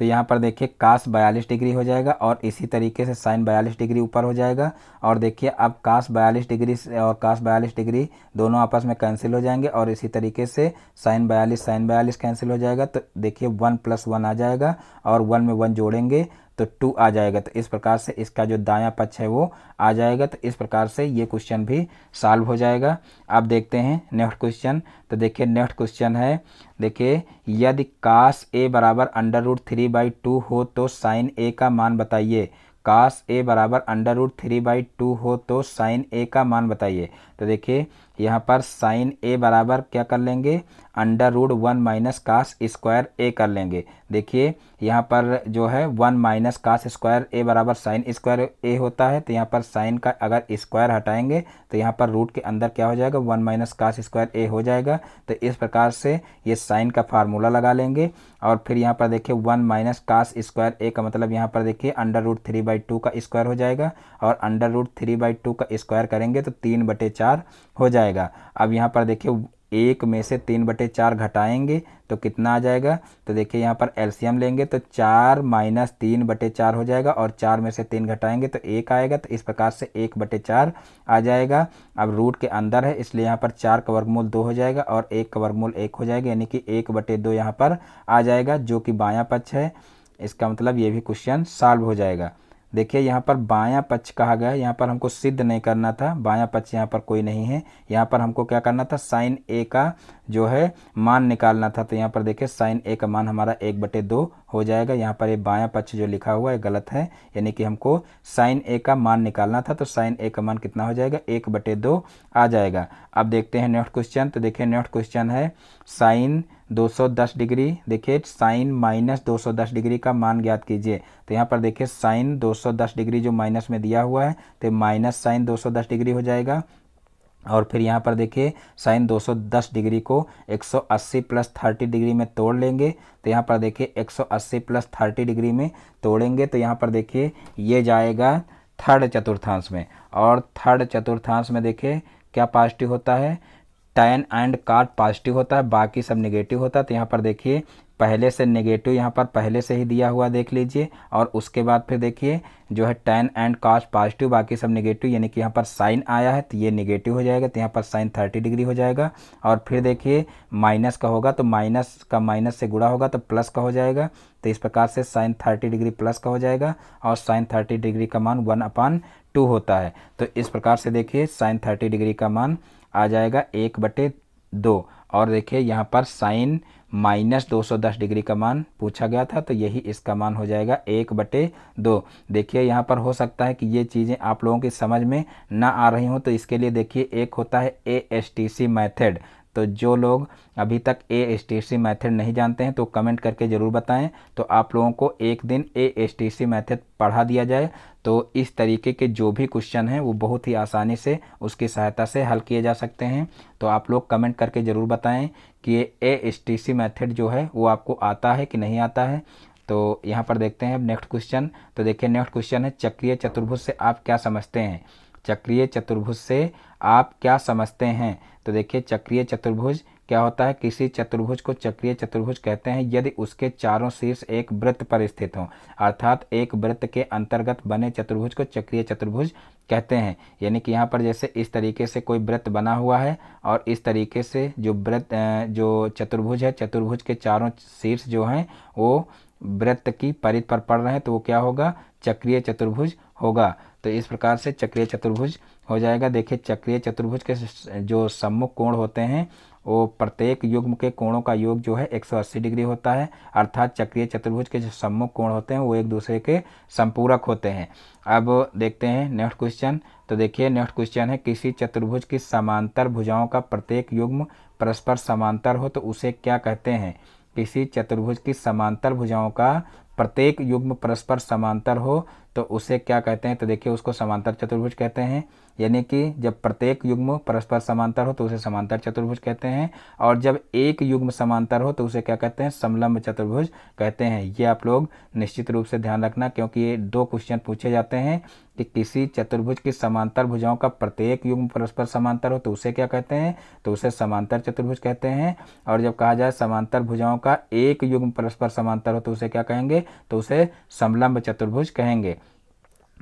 [SPEAKER 1] तो यहाँ पर देखिए काश बयालीस डिग्री हो जाएगा और इसी तरीके से साइन बयालीस डिग्री ऊपर हो जाएगा और देखिए अब काश बयालीस डिग्री और काश बयालीस डिग्री दोनों आपस में कैंसिल हो जाएंगे और इसी तरीके से साइन बयालीस साइन बयालीस कैंसिल हो जाएगा तो देखिए वन प्लस वन आ जाएगा और वन में वन जोड़ेंगे तो टू आ जाएगा तो इस प्रकार से इसका जो दाया पक्ष है वो आ जाएगा तो इस प्रकार से ये क्वेश्चन भी सॉल्व हो जाएगा आप देखते हैं नेक्स्ट क्वेश्चन तो देखिए नेक्स्ट क्वेश्चन है देखिए यदि कास ए बराबर under root three by two हो तो साइन ए का मान बताइए कास ए बराबर under root three by two हो तो साइन ए का मान बताइए तो देखिए यहाँ पर साइन ए बराबर क्या कर लेंगे under root one minus cos square A कर लेंगे देखिए यहाँ पर जो है one minus cos square A बराबर साइन स्क्वायर ए होता है तो यहाँ पर साइन का अगर स्क्वायर हटाएंगे तो यहाँ पर रूट के अंदर क्या हो जाएगा one minus cos square A हो जाएगा तो इस प्रकार से ये साइन का फार्मूला लगा लेंगे और फिर यहाँ पर देखिए one minus cos square A का मतलब यहाँ पर देखिए under root three by two का स्क्वायर हो जाएगा और under root three by two का स्क्वायर करेंगे तो तीन बटे चार चार हो जाएगा अब यहाँ पर देखिए एक में से तीन बटे चार घटाएंगे तो कितना आ जाएगा तो देखिए यहाँ पर एलसीएम लेंगे तो चार माइनस तीन बटे चार हो जाएगा और चार में से तीन घटाएंगे तो एक आएगा तो इस प्रकार से एक बटे चार आ जाएगा अब रूट के अंदर है इसलिए यहाँ पर चार का वर्गमूल दो हो जाएगा और एक का वर्गमूल एक हो जाएगा यानी कि एक बटे दो यहाँ पर आ जाएगा जो कि बायाँ पक्ष है इसका मतलब ये भी क्वेश्चन सॉल्व हो जाएगा देखिए यहाँ पर बायां पक्ष कहा गया है यहाँ पर हमको सिद्ध नहीं करना था बायां पक्ष यहाँ पर कोई नहीं है यहाँ पर हमको क्या करना था साइन ए का जो है मान निकालना था तो यहाँ पर देखिए साइन ए का मान हमारा एक बटे दो हो जाएगा यहाँ पर ये यह बायां पक्ष जो लिखा हुआ है गलत है यानी कि हमको साइन ए का मान निकालना था तो साइन ए का मान कितना हो जाएगा एक बटे दो आ जाएगा अब देखते हैं नेक्स्ट क्वेश्चन तो देखिए नेक्स्ट क्वेश्चन है साइन 210 डिग्री देखिए साइन माइनस 210 डिग्री का मान ज्ञात कीजिए तो यहाँ पर देखिए साइन 210 डिग्री जो माइनस में दिया हुआ है तो माइनस साइन 210 डिग्री हो जाएगा और फिर यहाँ पर देखिए साइन 210 डिग्री को 180 प्लस 30 डिग्री में तोड़ लेंगे तो यहाँ पर देखिए 180 प्लस 30 डिग्री में तोड़ेंगे तो यहाँ पर देखिए ये जाएगा थर्ड चतुर्थांश में और थर्ड चतुर्थांश में देखिए क्या पॉजिटिव होता है टैन एंड कार्ट पॉजिटिव होता है बाकी सब निगेटिव होता है तो यहाँ पर देखिए पहले से नेगेटिव यहाँ पर पहले से ही दिया हुआ देख लीजिए और उसके बाद फिर देखिए जो है टेन एंड कार्ड पॉजिटिव बाकी सब नेगेटिव यानी कि यहाँ पर साइन आया है तो ये नेगेटिव हो जाएगा तो यहाँ पर साइन थर्टी डिग्री हो जाएगा और फिर देखिए माइनस का होगा तो माइनस का माइनस से गुड़ा होगा तो प्लस का हो जाएगा तो इस प्रकार से साइन थर्टी डिग्री प्लस का हो जाएगा और साइन थर्टी डिग्री का मान वन अपान टू होता है तो इस प्रकार से देखिए साइन थर्टी डिग्री का मान आ जाएगा एक बटे दो और देखिए यहाँ पर साइन माइनस दो सौ दस डिग्री का मान पूछा गया था तो यही इसका मान हो जाएगा एक बटे दो देखिए यहाँ पर हो सकता है कि ये चीज़ें आप लोगों की समझ में ना आ रही हों तो इसके लिए देखिए एक होता है A S T C method तो जो लोग अभी तक A S T C method नहीं जानते हैं तो कमेंट करके ज़रूर बताएं तो आप लोगों को एक दिन A S T C method पढ़ा दिया जाए तो इस तरीके के जो भी क्वेश्चन हैं वो बहुत ही आसानी से उसकी सहायता से हल किए जा सकते हैं तो आप लोग कमेंट करके ज़रूर बताएं कि ये A S T C method जो है वो आपको आता है कि नहीं आता है तो यहाँ पर देखते हैं अब नेक्स्ट क्वेश्चन तो देखिए नेक्स्ट क्वेश्चन है चक्रीय चतुर्भुज से आप क्या समझते हैं चक्रीय चतुर्भुज से आप क्या समझते हैं तो देखिए चक्रीय चतुर्भुज क्या होता है किसी चतुर्भुज को चक्रीय चतुर्भुज कहते हैं यदि उसके चारों शीर्ष एक वृत्त पर स्थित हों अर्थात एक वृत्त के अंतर्गत बने चतुर्भुज को चक्रीय चतुर्भुज कहते हैं यानी कि यहाँ पर जैसे इस तरीके से कोई वृत्त बना हुआ है और इस तरीके से जो वृत्त जो चतुर्भुज है चतुर्भुज के चारों शीर्ष जो हैं वो वृत्त की परित पर पड़ रहे हैं तो वो क्या होगा चक्रीय चतुर्भुज होगा तो इस प्रकार से चक्रीय चतुर्भुज हो जाएगा देखिए चक्रीय चतुर्भुज के जो सम्मुख कोण होते हैं वो प्रत्येक युग्म के कोणों का योग जो है 180 डिग्री होता है अर्थात चक्रीय चतुर्भुज के जो सम्मुख कोण होते हैं वो एक दूसरे के संपूरक होते हैं अब देखते हैं नेक्स्ट क्वेश्चन तो देखिए नेक्स्ट क्वेश्चन है किसी चतुर्भुज की समांतर भुजाओं का प्रत्येक युग्म परस्पर समांतर हो तो उसे क्या कहते हैं किसी चतुर्भुज की समांतर भुजाओं का प्रत्येक युग्म परस्पर समांतर हो तो उसे क्या कहते हैं तो देखिए उसको समांतर चतुर्भुज कहते हैं यानी कि जब प्रत्येक युग्म परस्पर समांतर हो तो उसे समांतर चतुर्भुज कहते हैं और जब एक युग्म समांतर हो तो उसे क्या कहते हैं समलंब चतुर्भुज कहते हैं ये आप लोग निश्चित रूप से ध्यान रखना क्योंकि ये दो क्वेश्चन पूछे जाते हैं कि किसी चतुर्भुज की समांतर भुजाओं का प्रत्येक युग्म परस्पर समांतर हो तो उसे क्या कहते हैं तो उसे समांतर चतुर्भुज कहते हैं और जब कहा जाए समांतर भुजाओं का एक युग्म परस्पर समांतर हो तो उसे क्या कहेंगे तो उसे समलंब चतुर्भुज कहेंगे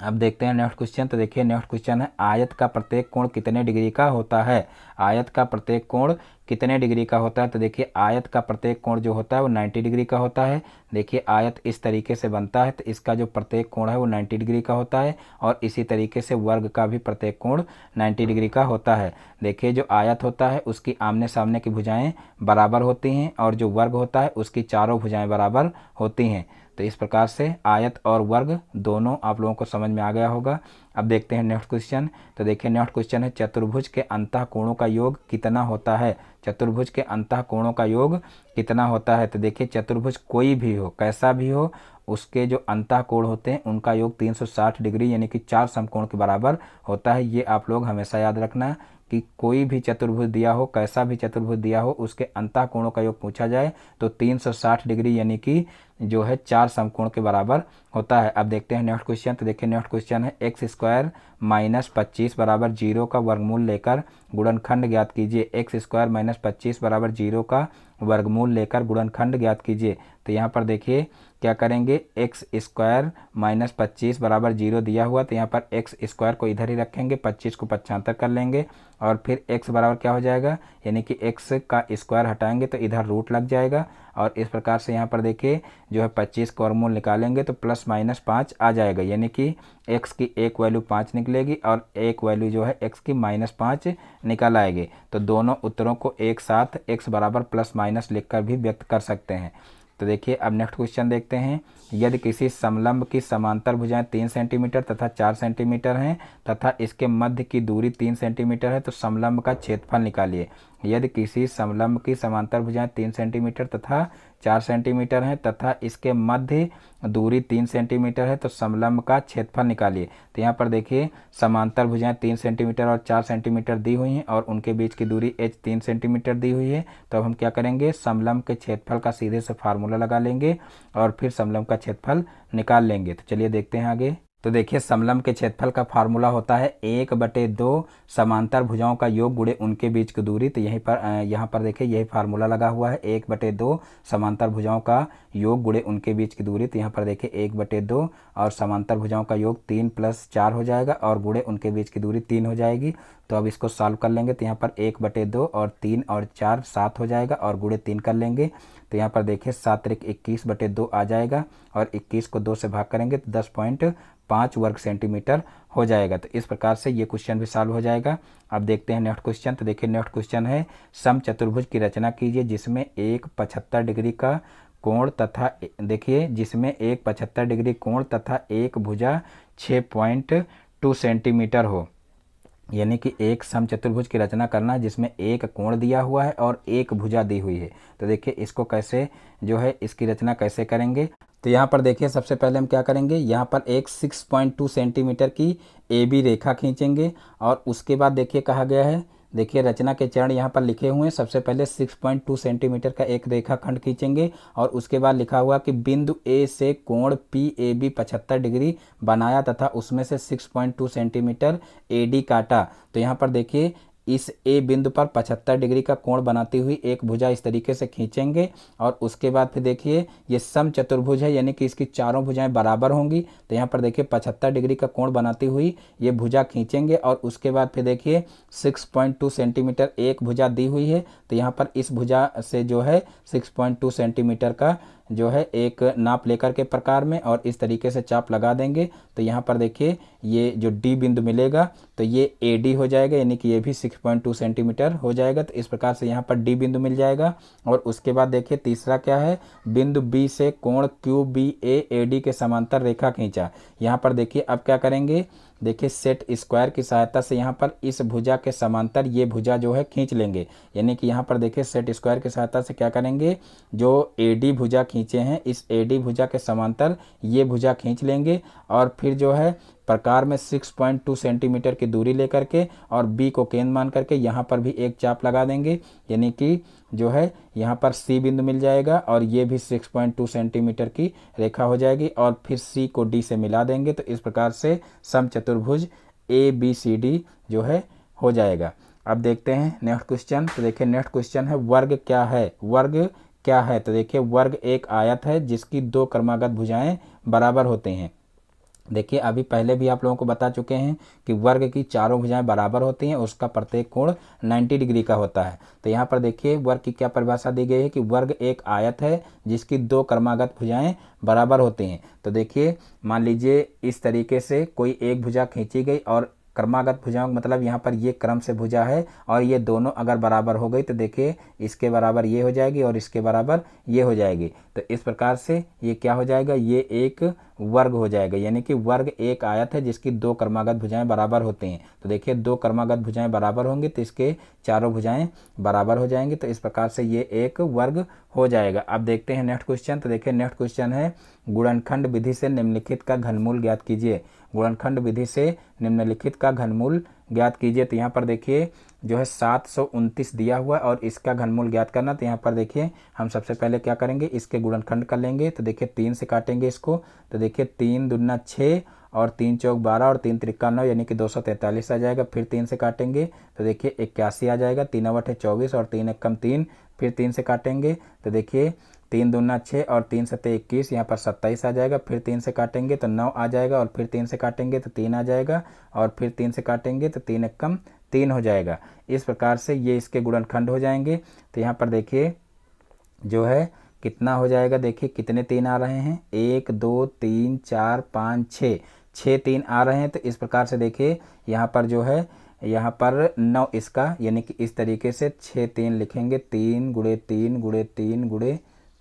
[SPEAKER 1] अब देखते हैं नेक्स्ट क्वेश्चन तो देखिए नेक्स्ट क्वेश्चन है आयत का प्रत्येक कोण कितने डिग्री का होता है आयत का प्रत्येक कोण कितने डिग्री का होता है तो देखिए आयत का प्रत्येक कोण जो होता है वो 90 डिग्री का होता है देखिए आयत इस तरीके से बनता है तो इसका जो प्रत्येक कोण है वो 90 डिग्री का होता है और इसी तरीके से वर्ग का भी प्रत्येक कोण 90 डिग्री का होता है देखिए जो आयत होता है उसकी आमने सामने की भुजाएँ बराबर होती हैं और जो वर्ग होता है उसकी चारों भुजाएँ बराबर होती हैं तो इस प्रकार से आयत और वर्ग दोनों आप लोगों को समझ में आ गया होगा अब देखते हैं नेक्स्ट क्वेश्चन तो देखिए नेक्स्ट क्वेश्चन है चतुर्भुज के अंत कोणों का योग कितना होता है चतुर्भुज के अंत कोणों का योग कितना होता है तो देखिए चतुर्भुज कोई भी हो कैसा भी हो उसके जो अंत कोण होते हैं उनका योग 360 डिग्री यानी कि चार समकोण के बराबर होता है ये आप लोग हमेशा याद रखना कि कोई भी चतुर्भुज दिया हो कैसा भी चतुर्भुज दिया हो उसके अंतः कोणों का योग पूछा जाए तो 360 डिग्री यानी कि जो है चार समकोण के बराबर होता है अब देखते हैं नेक्स्ट क्वेश्चन तो देखिए नेक्स्ट क्वेश्चन है एक्स स्क्वायर माइनस पच्चीस बराबर जीरो का वर्गमूल लेकर गुणनखंड ज्ञात कीजिए एक्स स्क्वायर माइनस पच्चीस बराबर जीरो का वर्गमूल लेकर गुणनखंड ज्ञात कीजिए तो यहाँ पर देखिए क्या करेंगे एक्स स्क्वायर माइनस पच्चीस बराबर जीरो दिया हुआ तो यहाँ पर एक्स स्क्वायर को इधर ही रखेंगे पच्चीस को पचहत्तर कर लेंगे और फिर एक्स बराबर क्या हो जाएगा यानी कि एक्स का स्क्वायर हटाएंगे तो इधर रूट लग जाएगा और इस प्रकार से यहाँ पर देखिए जो है पच्चीस को और निकालेंगे तो प्लस माइनस पाँच आ जाएगा यानी कि एक्स की एक वैल्यू पाँच निकलेगी और एक वैल्यू जो है एक्स की माइनस पाँच निकल आएगी तो दोनों उत्तरों को एक साथ एक्स बराबर प्लस माइनस लिख भी व्यक्त कर सकते हैं तो देखिए अब नेक्स्ट क्वेश्चन देखते हैं यदि किसी समलंब की समांतर भुजाएं तीन सेंटीमीटर तथा चार सेंटीमीटर हैं तथा इसके मध्य की दूरी तीन सेंटीमीटर है तो समलंब का क्षेत्रफल निकालिए यदि किसी समलंब की समांतर भुजाएं तीन सेंटीमीटर तथा चार सेंटीमीटर है तथा इसके मध्य दूरी तीन सेंटीमीटर है तो समलंब का क्षेत्रफल निकालिए तो यहाँ पर देखिए समांतर भुजाएं तीन सेंटीमीटर और चार सेंटीमीटर दी हुई हैं और उनके बीच की दूरी एच तीन सेंटीमीटर दी हुई है तो अब हम क्या करेंगे समलंब के क्षेत्रफल का सीधे से फार्मूला लगा लेंगे और फिर समलंब का क्षेत्रफल निकाल लेंगे तो चलिए देखते हैं आगे तो देखिए समलम के क्षेत्रफल का फार्मूला होता है एक बटे दो समांतर भुजाओं का योग गुड़े उनके बीच की दूरी तो यहीं पर यहाँ पर देखिए यही फार्मूला लगा हुआ है एक बटे दो समांतर भुजाओं का योग गुड़े उनके बीच की दूरी तो यहाँ पर देखिए एक बटे दो और समांतर भुजाओं का योग तीन प्लस चार हो जाएगा और गुड़े उनके बीच की दूरी तीन हो जाएगी तो अब इसको सॉल्व कर लेंगे तो यहाँ पर एक बटे दो और तीन और चार सात हो जाएगा और गुड़े तीन कर लेंगे तो यहाँ पर देखिए सात तरीक इक्कीस बटे दो आ जाएगा और इक्कीस को दो से भाग करेंगे तो दस पॉइंट पाँच वर्ग सेंटीमीटर हो जाएगा तो इस प्रकार से ये क्वेश्चन भी सॉल्व हो जाएगा अब देखते हैं नेक्स्ट क्वेश्चन तो देखिए नेक्स्ट क्वेश्चन है सम चतुर्भुज की रचना कीजिए जिसमें एक पचहत्तर डिग्री का कोण तथा देखिए जिसमें एक पचहत्तर डिग्री कोण तथा एक भुजा छः पॉइंट टू सेंटीमीटर हो यानी कि एक सम चतुर्भुज की रचना करना है जिसमें एक कोण दिया हुआ है और एक भुजा दी हुई है तो देखिए इसको कैसे जो है इसकी रचना कैसे करेंगे तो यहाँ पर देखिए सबसे पहले हम क्या करेंगे यहाँ पर एक 6.2 सेंटीमीटर की ए बी रेखा खींचेंगे और उसके बाद देखिए कहा गया है देखिए रचना के चरण यहाँ पर लिखे हुए हैं सबसे पहले 6.2 सेंटीमीटर का एक रेखाखंड खींचेंगे और उसके बाद लिखा हुआ कि बिंदु ए से कोण पी ए बी पचहत्तर डिग्री बनाया तथा उसमें से 6.2 सेंटीमीटर ए डी काटा तो यहाँ पर देखिए इस ए बिंदु पर 75 डिग्री का कोण बनाती हुई एक भुजा इस तरीके से खींचेंगे और उसके बाद फिर देखिए ये सम चतुर्भुज है यानी कि इसकी चारों भुजाएं बराबर होंगी तो यहाँ पर देखिए 75 डिग्री का कोण बनाती हुई ये भुजा खींचेंगे और उसके बाद फिर देखिए 6.2 सेंटीमीटर एक भुजा दी हुई है तो यहाँ पर इस भुजा से जो है सिक्स सेंटीमीटर का जो है एक नाप लेकर के प्रकार में और इस तरीके से चाप लगा देंगे तो यहाँ पर देखिए ये जो डी बिंदु मिलेगा तो ये ए डी हो जाएगा यानी कि ये भी 6.2 सेंटीमीटर हो जाएगा तो इस प्रकार से यहाँ पर डी बिंदु मिल जाएगा और उसके बाद देखिए तीसरा क्या है बिंदु बी से कोण Q B A A D के समांतर रेखा खींचा यहाँ पर देखिए अब क्या करेंगे देखिए सेट स्क्वायर की सहायता से यहाँ पर इस भुजा के समांतर ये भुजा जो है खींच लेंगे यानी कि यहाँ पर देखिए सेट स्क्वायर की सहायता से क्या करेंगे जो ए डी भुजा खींचे हैं इस ए डी भुजा के समांतर ये भुजा खींच लेंगे और फिर जो है प्रकार में 6.2 सेंटीमीटर की दूरी लेकर के और बी को केंद्र मान करके यहाँ पर भी एक चाप लगा देंगे यानी कि जो है यहाँ पर सी बिंदु मिल जाएगा और ये भी 6.2 सेंटीमीटर की रेखा हो जाएगी और फिर सी को डी से मिला देंगे तो इस प्रकार से सम चतुर्भुज ए बी सी डी जो है हो जाएगा अब देखते हैं नेक्स्ट क्वेश्चन तो देखिए नेक्स्ट क्वेश्चन है वर्ग क्या है वर्ग क्या है तो देखिए वर्ग एक आयत है जिसकी दो क्रमागत भुजाएं बराबर होते हैं देखिए अभी पहले भी आप लोगों को बता चुके हैं कि वर्ग की चारों भुजाएं बराबर होती हैं उसका प्रत्येक कोण 90 डिग्री का होता है तो यहाँ पर देखिए वर्ग की क्या परिभाषा दी गई है कि वर्ग एक आयत है जिसकी दो क्रमागत भुजाएं बराबर होती हैं तो देखिए मान लीजिए इस तरीके से कोई एक भुजा खींची गई और क्रमागत भुजाओं मतलब यहाँ पर ये क्रम से भुजा है और ये दोनों अगर बराबर हो गई तो देखिए इसके बराबर ये हो जाएगी और इसके बराबर ये हो जाएगी तो इस प्रकार से ये क्या हो जाएगा ये एक वर्ग हो जाएगा यानी कि वर्ग एक आयत है जिसकी दो कर्मागत भुजाएं बराबर होते हैं तो देखिए दो कर्मागत भुजाएं बराबर होंगी तो इसके चारों भुजाएं बराबर हो जाएंगी तो इस प्रकार से ये एक वर्ग हो जाएगा अब देखते हैं नेक्स्ट क्वेश्चन तो देखिए नेक्स्ट क्वेश्चन है गुणनखंड विधि से निम्नलिखित का घनमूल ज्ञात कीजिए गुणनखंड विधि से निम्नलिखित का घनमूल ज्ञात कीजिए तो यहाँ पर देखिए जो है सात दिया हुआ है और इसका घनमूल ज्ञात करना तो यहाँ पर देखिए हम सबसे पहले क्या करेंगे इसके गुणनखंड कर लेंगे तो देखिए तीन से काटेंगे इसको तो देखिए तीन दुना छः और तीन चौक बारह और तीन तिरक्का नौ यानी कि दो सौ तैंतालीस आ जाएगा फिर तीन से काटेंगे तो देखिए इक्यासी आ जाएगा तीन अवट है चौबीस और तीन एक कम तीन फिर तीन से काटेंगे तो देखिए तीन दूना छः और तीन सत्ते तो इक्कीस यहाँ पर सत्ताईस आ जाएगा फिर तीन से काटेंगे तो नौ आ जाएगा और फिर तीन से काटेंगे तो तीन आ जाएगा और फिर तीन से काटेंगे तो तीन कम तीन हो जाएगा इस प्रकार से ये इसके गुणनखंड हो जाएंगे तो यहाँ पर देखिए जो है कितना हो जाएगा देखिए कितने तीन आ रहे हैं एक दो तीन चार पाँच छः छः तीन आ रहे हैं तो इस प्रकार से देखिए यहाँ पर जो है यहाँ पर नौ इसका यानी कि इस तरीके से छः तीन लिखेंगे तीन गुड़े तीन गुड़े तीन गुड़े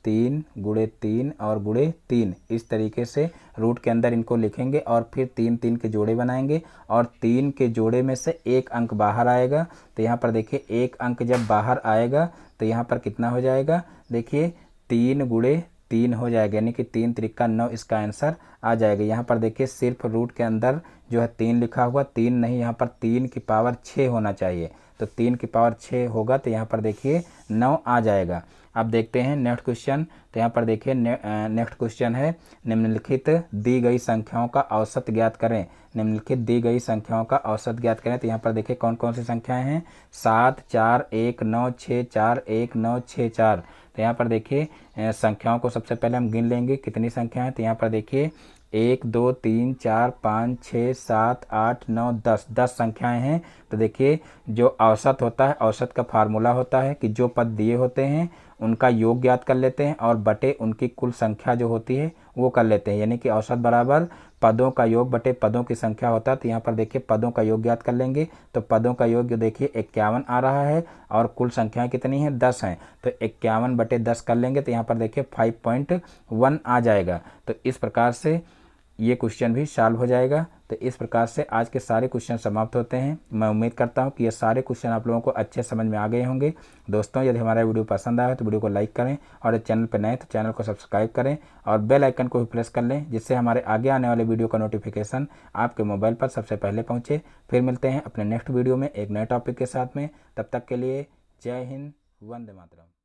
[SPEAKER 1] तीन गुड़े तीन और गुड़े तीन इस तरीके से रूट के अंदर इनको लिखेंगे और फिर तीन तीन के जोड़े बनाएंगे और तीन के जोड़े में से एक अंक बाहर आएगा तो यहाँ पर देखिए एक अंक जब बाहर आएगा तो यहाँ पर कितना हो जाएगा देखिए तीन गुड़े तीन हो जाएगा यानी कि तीन तरीका नौ इसका आंसर आ जाएगा यहाँ पर देखिए सिर्फ रूट के अंदर जो है तीन लिखा हुआ तीन नहीं यहाँ पर तीन की पावर छः होना चाहिए तो तीन की पावर छः होगा तो यहाँ पर देखिए नौ आ जाएगा आप देखते हैं नेक्स्ट क्वेश्चन तो यहाँ पर देखिए नेक्स्ट क्वेश्चन है निम्नलिखित दी गई संख्याओं का औसत ज्ञात करें निम्नलिखित दी गई संख्याओं का औसत ज्ञात करें तो यहाँ पर देखिए कौन कौन सी संख्याएं हैं सात चार एक नौ छः चार एक नौ छः चार तो यहाँ पर देखिए संख्याओं को सबसे पहले हम गिन लेंगे कितनी संख्या है तो यहाँ पर देखिए एक दो तीन चार पाँच छः सात आठ नौ दस दस संख्याएं हैं तो देखिए जो औसत होता है औसत का फार्मूला होता है कि जो पद दिए होते हैं उनका योग ज्ञात कर लेते हैं और बटे उनकी कुल संख्या जो होती है वो कर लेते हैं यानी कि औसत बराबर पदों का योग बटे पदों की संख्या होता है तो यहाँ पर देखिए पदों का योग ज्ञात कर लेंगे तो पदों का योग देखिए इक्यावन आ रहा है और कुल संख्या कितनी है दस हैं तो इक्यावन बटे दस कर लेंगे तो यहाँ पर देखिए फाइव पॉइंट वन आ जाएगा तो इस प्रकार से ये क्वेश्चन भी सॉल्व हो जाएगा तो इस प्रकार से आज के सारे क्वेश्चन समाप्त होते हैं मैं उम्मीद करता हूँ कि ये सारे क्वेश्चन आप लोगों को अच्छे समझ में आ गए होंगे दोस्तों यदि हमारा वीडियो पसंद आए तो वीडियो को लाइक करें और चैनल पर नए तो चैनल को सब्सक्राइब करें और बेल आइकन को भी प्रेस कर लें जिससे हमारे आगे आने वाले वीडियो का नोटिफिकेशन आपके मोबाइल पर सबसे पहले पहुँचे फिर मिलते हैं अपने नेक्स्ट वीडियो में एक नए टॉपिक के साथ में तब तक के लिए जय हिंद वंदे मातरम